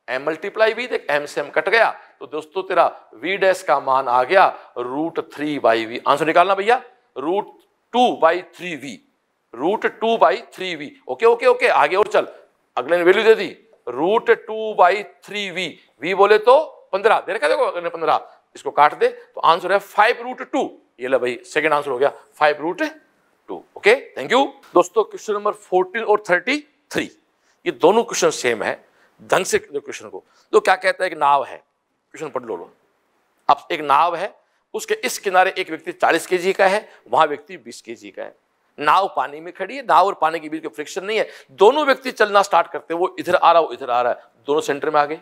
m multiply v देख m से m cut गया तो दोस्तों तेरा वी डैश का मान आ गया root three by v answer निकालना भैया root two by three v root two by three v okay okay okay आगे और चल अगले ने वैल्यू दे दी root two by three v v बोले तो पंद्रह दे रखा देखो पंद्रह इसको काट दे तो आंसर है फाइव रूट टू ये लो भाई सेकेंड आंसर हो गया five root two okay thank you दोस्तों क्वेश्चन नंबर फोर्टीन और थर्टी थ्री ये दोनों क्वेश्चन सेम है ढंग से क्वेश्चन को तो क्या कहता है एक नाव है क्वेश्चन पढ़ लो लो अब एक नाव है उसके इस किनारे एक व्यक्ति चालीस के का है वहां व्यक्ति बीस के का है नाव पानी में खड़ी है नाव और पानी के बीच का फ्रिक्शन नहीं है दोनों व्यक्ति चलना स्टार्ट करते हैं वो इधर आ रहा है वो इधर आ रहा है दोनों सेंटर में आ गए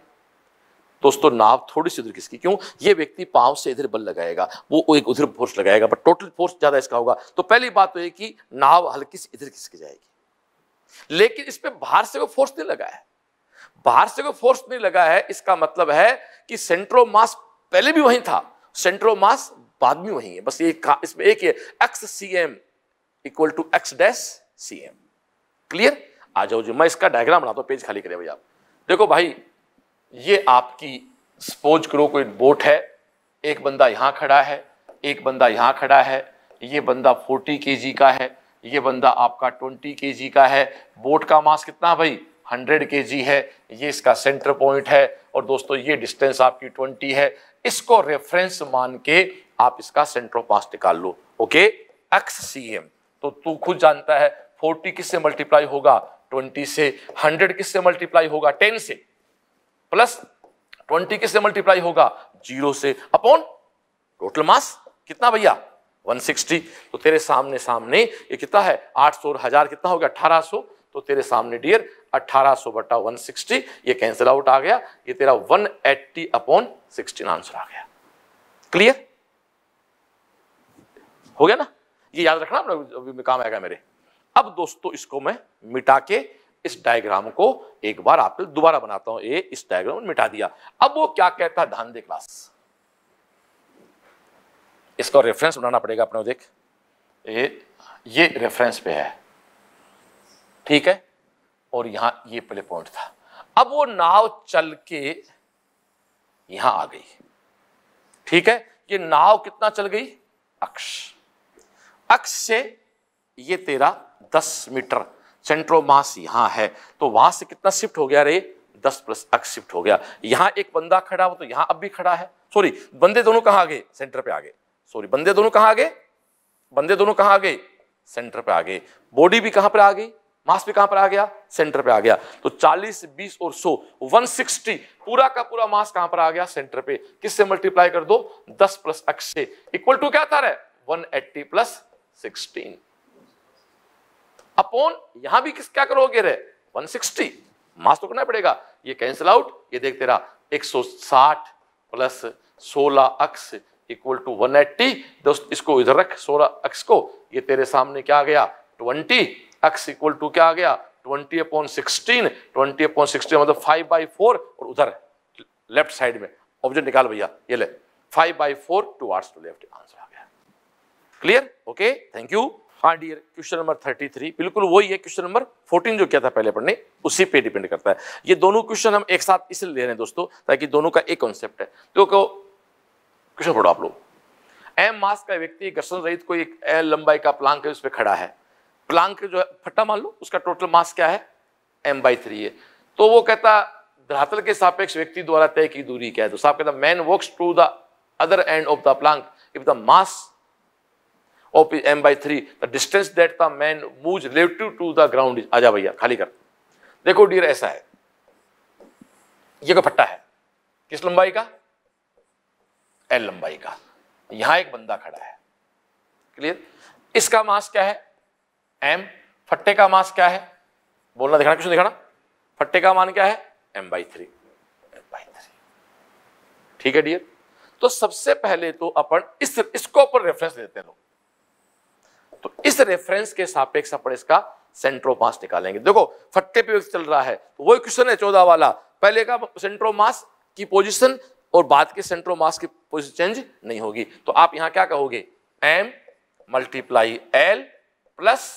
दोस्तों नाव थोड़ी सी उधर किसकी क्यों ये व्यक्ति पांव से इधर बल लगाएगा वो एक उधर फोर्स लगाएगा बट टोटल फोर्स ज़्यादा इसका होगा तो पहली बात तो ये कि नाव हल्की से इधर किसकी जाएगी लेकिन इस पर बाहर से कोई फोर्स नहीं लगा है बाहर से कोई फोर्स नहीं लगा है इसका मतलब है कि सेंट्रो मास पहले भी वहीं था सेंट्रो मास बाद में वहीं है बस ये इसमें एक है x C M equal to x dash c m clear आ जाओ जी मैं इसका डायग्राम बनाता हूँ पेज खाली करें भैया देखो भाई ये आपकी सपोज करो कोई बोट है एक बंदा यहाँ खड़ा है एक बंदा यहाँ खड़ा है ये बंदा 40 के का है ये बंदा आपका 20 के का है बोट का मास कितना भाई 100 के है ये इसका सेंटर पॉइंट है और दोस्तों ये डिस्टेंस आपकी 20 है इसको रेफरेंस मान के आप इसका सेंटर ऑफ मास निकाल लो ओके एक्स सी एम तो तू खुद जानता है 40 किससे मल्टीप्लाई होगा 20 से 100 किससे मल्टीप्लाई होगा 10 से प्लस ट्वेंटी किससे मल्टीप्लाई होगा जीरो से अपॉन टोटल मास कितना भैया 160 तो तेरे सामने सामने ये कितना है 800 और हजार कितना हो गया अठारह तो तेरे सामने डियर 1800 बटा 160 ये कैंसिल आउट आ गया ये तेरा 180 एट्टी अपॉन सिक्सटीन आंसर आ गया क्लियर हो गया ना ये याद रखना अभी काम आएगा मेरे अब दोस्तों इसको मैं मिटा के इस डायग्राम को एक बार आप दोबारा बनाता हूं ये इस डायग्राम मिटा दिया अब वो क्या कहता है ध्यान दे क्लास इसका रेफरेंस बनाना पड़ेगा अपने देख ये ये रेफरेंस पे है ठीक है और यहां ये पहले पॉइंट था अब वो नाव चल के यहां आ गई ठीक है ये नाव कितना चल गई अक्ष अक्ष से ये तेरा दस मीटर सेंट्रोमास मास यहाँ है तो वहां से कितना शिफ्ट हो गया रे दस प्लस अक्स शिफ्ट हो गया यहाँ एक बंदा खड़ा हो तो यहाँ अब भी खड़ा है सॉरी बंदे दोनों कहाँ आ गए सेंटर पे आ गए सॉरी बंदे दोनों कहाँ आ गए बंदे दोनों कहाँ आ गए सेंटर पे आ गए बॉडी भी कहाँ पर आ गई मास भी कहां पर आ गया सेंटर पे आ गया तो 40, 20 और 100 160 पूरा का पूरा मास कहां पर आ गया सेंटर पे किससे मल्टीप्लाई कर दो 10 प्लस एक्स से इक्वल टू क्या था रहा है 180 प्लस 16 अपॉन यहां भी किस क्या करोगे रे 160 मास तो करना पड़ेगा ये कैंसिल आउट ये देख तेरा 160 प्लस 16 अक्स इक्वल टू 180 दोस्त इसको इधर रख 16 अक्स को ये तेरे सामने क्या आ गया 20 अक्स इक्वल टू क्या आ गया 20 अपॉन 16 20 अपॉन 16 मतलब 5 बाई फोर और उधर लेफ्ट साइड में ऑब्जेक्ट निकाल भैया ये ले 5 by four to arts to left answer आ गया क्लियर ओके थैंक यू हाँ डियर क्वेश्चन नंबर 33 बिल्कुल वही है क्वेश्चन नंबर 14 जो किया था पहले पढ़ने उसी पे डिपेंड करता है ये दोनों क्वेश्चन हम एक साथ इसलिए ले रहे हैं दोस्तों ताकि दोनों का एक कॉन्सेप्ट है तो कहो क्वेश्चन पढ़ो आप लोग एम मास का व्यक्ति घर्षण रहित कोई एक एल लंबाई का प्लांक है उस पर खड़ा है प्लांक जो है फट्टा मान लो उसका टोटल मास क्या है एम बाई थ्री है तो वो कहता धरातल के सापेक्ष व्यक्ति द्वारा तय की दूरी क्या है तो साहब कहता man walks to the other end of the plank if the mass of m by three the distance that the man move relative to the ground आजा भैया खाली कर देखो डियर ऐसा है ये कोई फट्टा है किस लंबाई का एल लंबाई का यहां एक बंदा खड़ा है क्लियर इसका मास क्या है एम फट्टे का मास क्या है बोलना दिखाना कुछ दिखाना फट्टे का मान क्या है m by three m by three ठीक है डियर तो सबसे पहले तो अपन इस इसको अपन रेफरेंस लेते हैं लोग तो इस रेफरेंस के सापेक्ष अपन इसका सेंट्रो मास निकालेंगे देखो फट्टे पे चल रहा है तो वही क्वेश्चन है चौदह वाला पहले का सेंट्रो मास की पोजिशन और बाद के सेंट्रो मास की पोजिशन चेंज नहीं होगी तो आप यहां क्या कहोगे m multiply l plus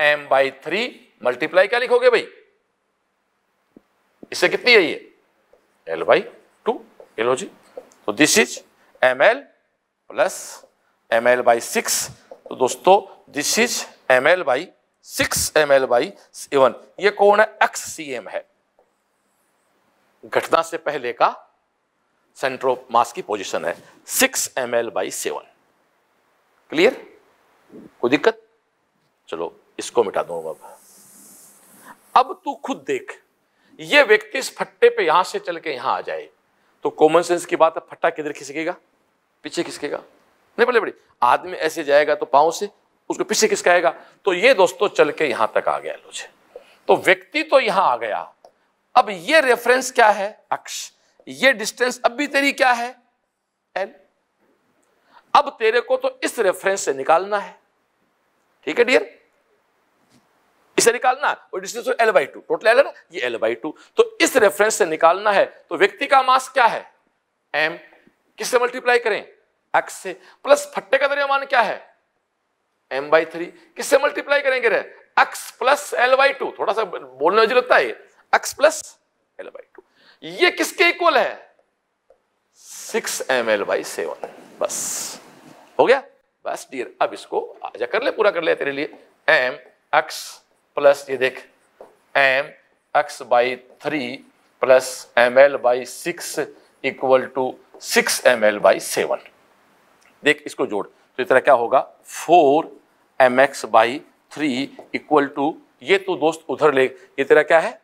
m by three multiply क्या लिखोगे भाई इससे कितनी है ये एल बाई टू एलो जी तो this is m l plus m l by six तो दोस्तों this is m l by six m l by seven ये कौन है एक्स सी एम है घटना से पहले का सेंटर ऑफ मास की पोजीशन है six m l by seven clear कोई दिक्कत चलो इसको मिटा दो अब अब तू खुद देख ये व्यक्ति इस फट्टे पे यहां से चल के यहां आ जाए तो कॉमन सेंस की बात है फट्टा किधर खिसकेगा पीछे खिसकेगा नहीं बड़े बड़ी आदमी ऐसे जाएगा तो पाओ से उसको पीछे आएगा तो ये दोस्तों चल के यहां तक आ गया लोझे तो व्यक्ति तो यहां आ गया अब ये रेफरेंस क्या है अक्ष ये डिस्टेंस अब भी तेरी क्या है एल अब तेरे को तो इस रेफरेंस से निकालना है ठीक है डियर इसे निकालना और distance l by two total l है ना ये एल बाई टू तो इस रेफरेंस से निकालना है तो व्यक्ति का मास क्या है एम किससे मल्टीप्लाई करें एक्स से प्लस फट्टे का द्रव्यमान क्या है एम बाई थ्री किससे मल्टीप्लाई करेंगे रे x plus l by two थोड़ा सा बोलने में जरूरत है x plus l by two ये किसके इक्वल है six m l by seven बस हो गया बस डियर अब इसको आजा कर ले पूरा कर ले तेरे लिए एम एक्स प्लस ये देख m x by three plus m l by six equal to six m l by seven देख इसको जोड़ तो इस तरह क्या होगा four m x by three equal to ये तो दोस्त उधर ले ये तेरा क्या है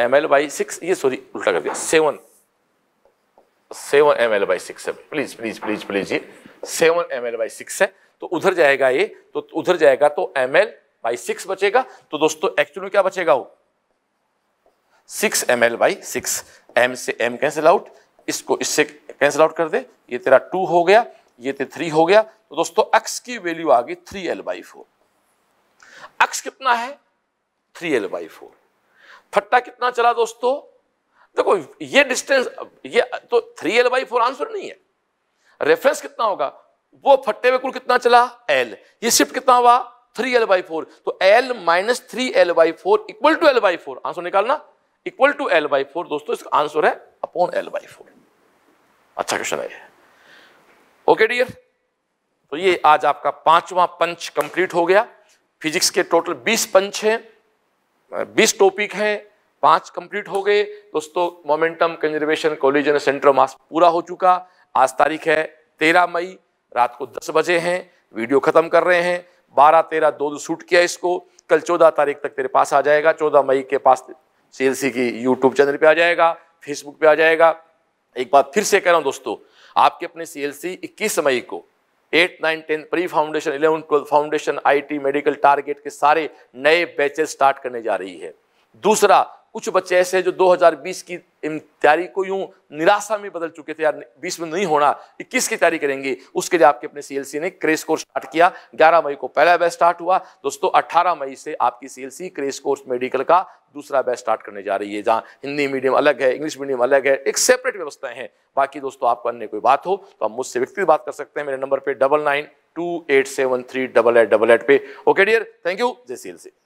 एम एल बाई सिक्स ये सॉरी उल्टा कर दिया seven seven m l by six है प्लीज प्लीज प्लीज प्लीज ये seven m l by six है तो उधर जाएगा ये तो उधर जाएगा तो एम एल बाई सिक्स बचेगा तो दोस्तों एक्चुअल में क्या बचेगा वो six m l by six m से एम कैंसिल आउट इसको इससे कैंसिल आउट कर दे ये तेरा टू हो गया ये तो थ्री हो गया तो दोस्तों अक्स की वैल्यू आ गई थ्री एल बाई फोर अक्स कितना है थ्री एल बाई फोर फट्टा कितना चला दोस्तों देखो ये डिस्टेंस ये तो three l by four answer नहीं है रेफरेंस कितना होगा वो फट्टे में कुल कितना चला एल ये शिफ्ट कितना हुआ थ्री एल बाई फोर तो l minus three l by four equal to l by four answer निकालना equal to l by four दोस्तों इसका आंसर है अपॉन एल बाई फोर अच्छा क्वेश्चन है ओके डियर तो ये आज आपका पांचवा पंच कंप्लीट हो गया फिजिक्स के टोटल 20 पंच हैं 20 टॉपिक हैं पांच कंप्लीट हो गए दोस्तों momentum conservation collision centre mass पूरा हो चुका आज तारीख है तेरह मई रात को दस बजे हैं वीडियो खत्म कर रहे हैं बारह तेरह दो दो शूट किया इसको कल चौदह तारीख तक तेरे पास आ जाएगा चौदह मई के पास सी की यूट्यूब चैनल पे आ जाएगा फेसबुक पे आ जाएगा एक बात फिर से कह रहा हूँ दोस्तों आपके अपने सीएलसी इक्कीस मई को eight nine ten pre foundation eleven twelfth foundation IT medical target के सारे नए बैचेस स्टार्ट करने जा रही है दूसरा कुछ बच्चे ऐसे हैं जो 2020 की तैयारी को यूं निराशा में बदल चुके थे यार बीस में नहीं होना इक्कीस की तैयारी करेंगे उसके लिए आपके अपने सीएलसी ने क्रेश कोर्स स्टार्ट किया 11 मई को पहला बैच स्टार्ट हुआ दोस्तों 18 मई से आपकी सीएलसी क्रेश कोर्स मेडिकल का दूसरा बैच स्टार्ट करने जा रही है जहाँ हिंदी मीडियम अलग है इंग्लिश मीडियम अलग है एक सेपरेट व्यवस्थाएं हैं बाकी दोस्तों आपको अन्य कोई बात हो तो आप मुझसे व्यक्ति बात कर सकते हैं मेरे नंबर पर double nine two eight seven three double eight double eight पे ओके डियर थैंक यू जय सी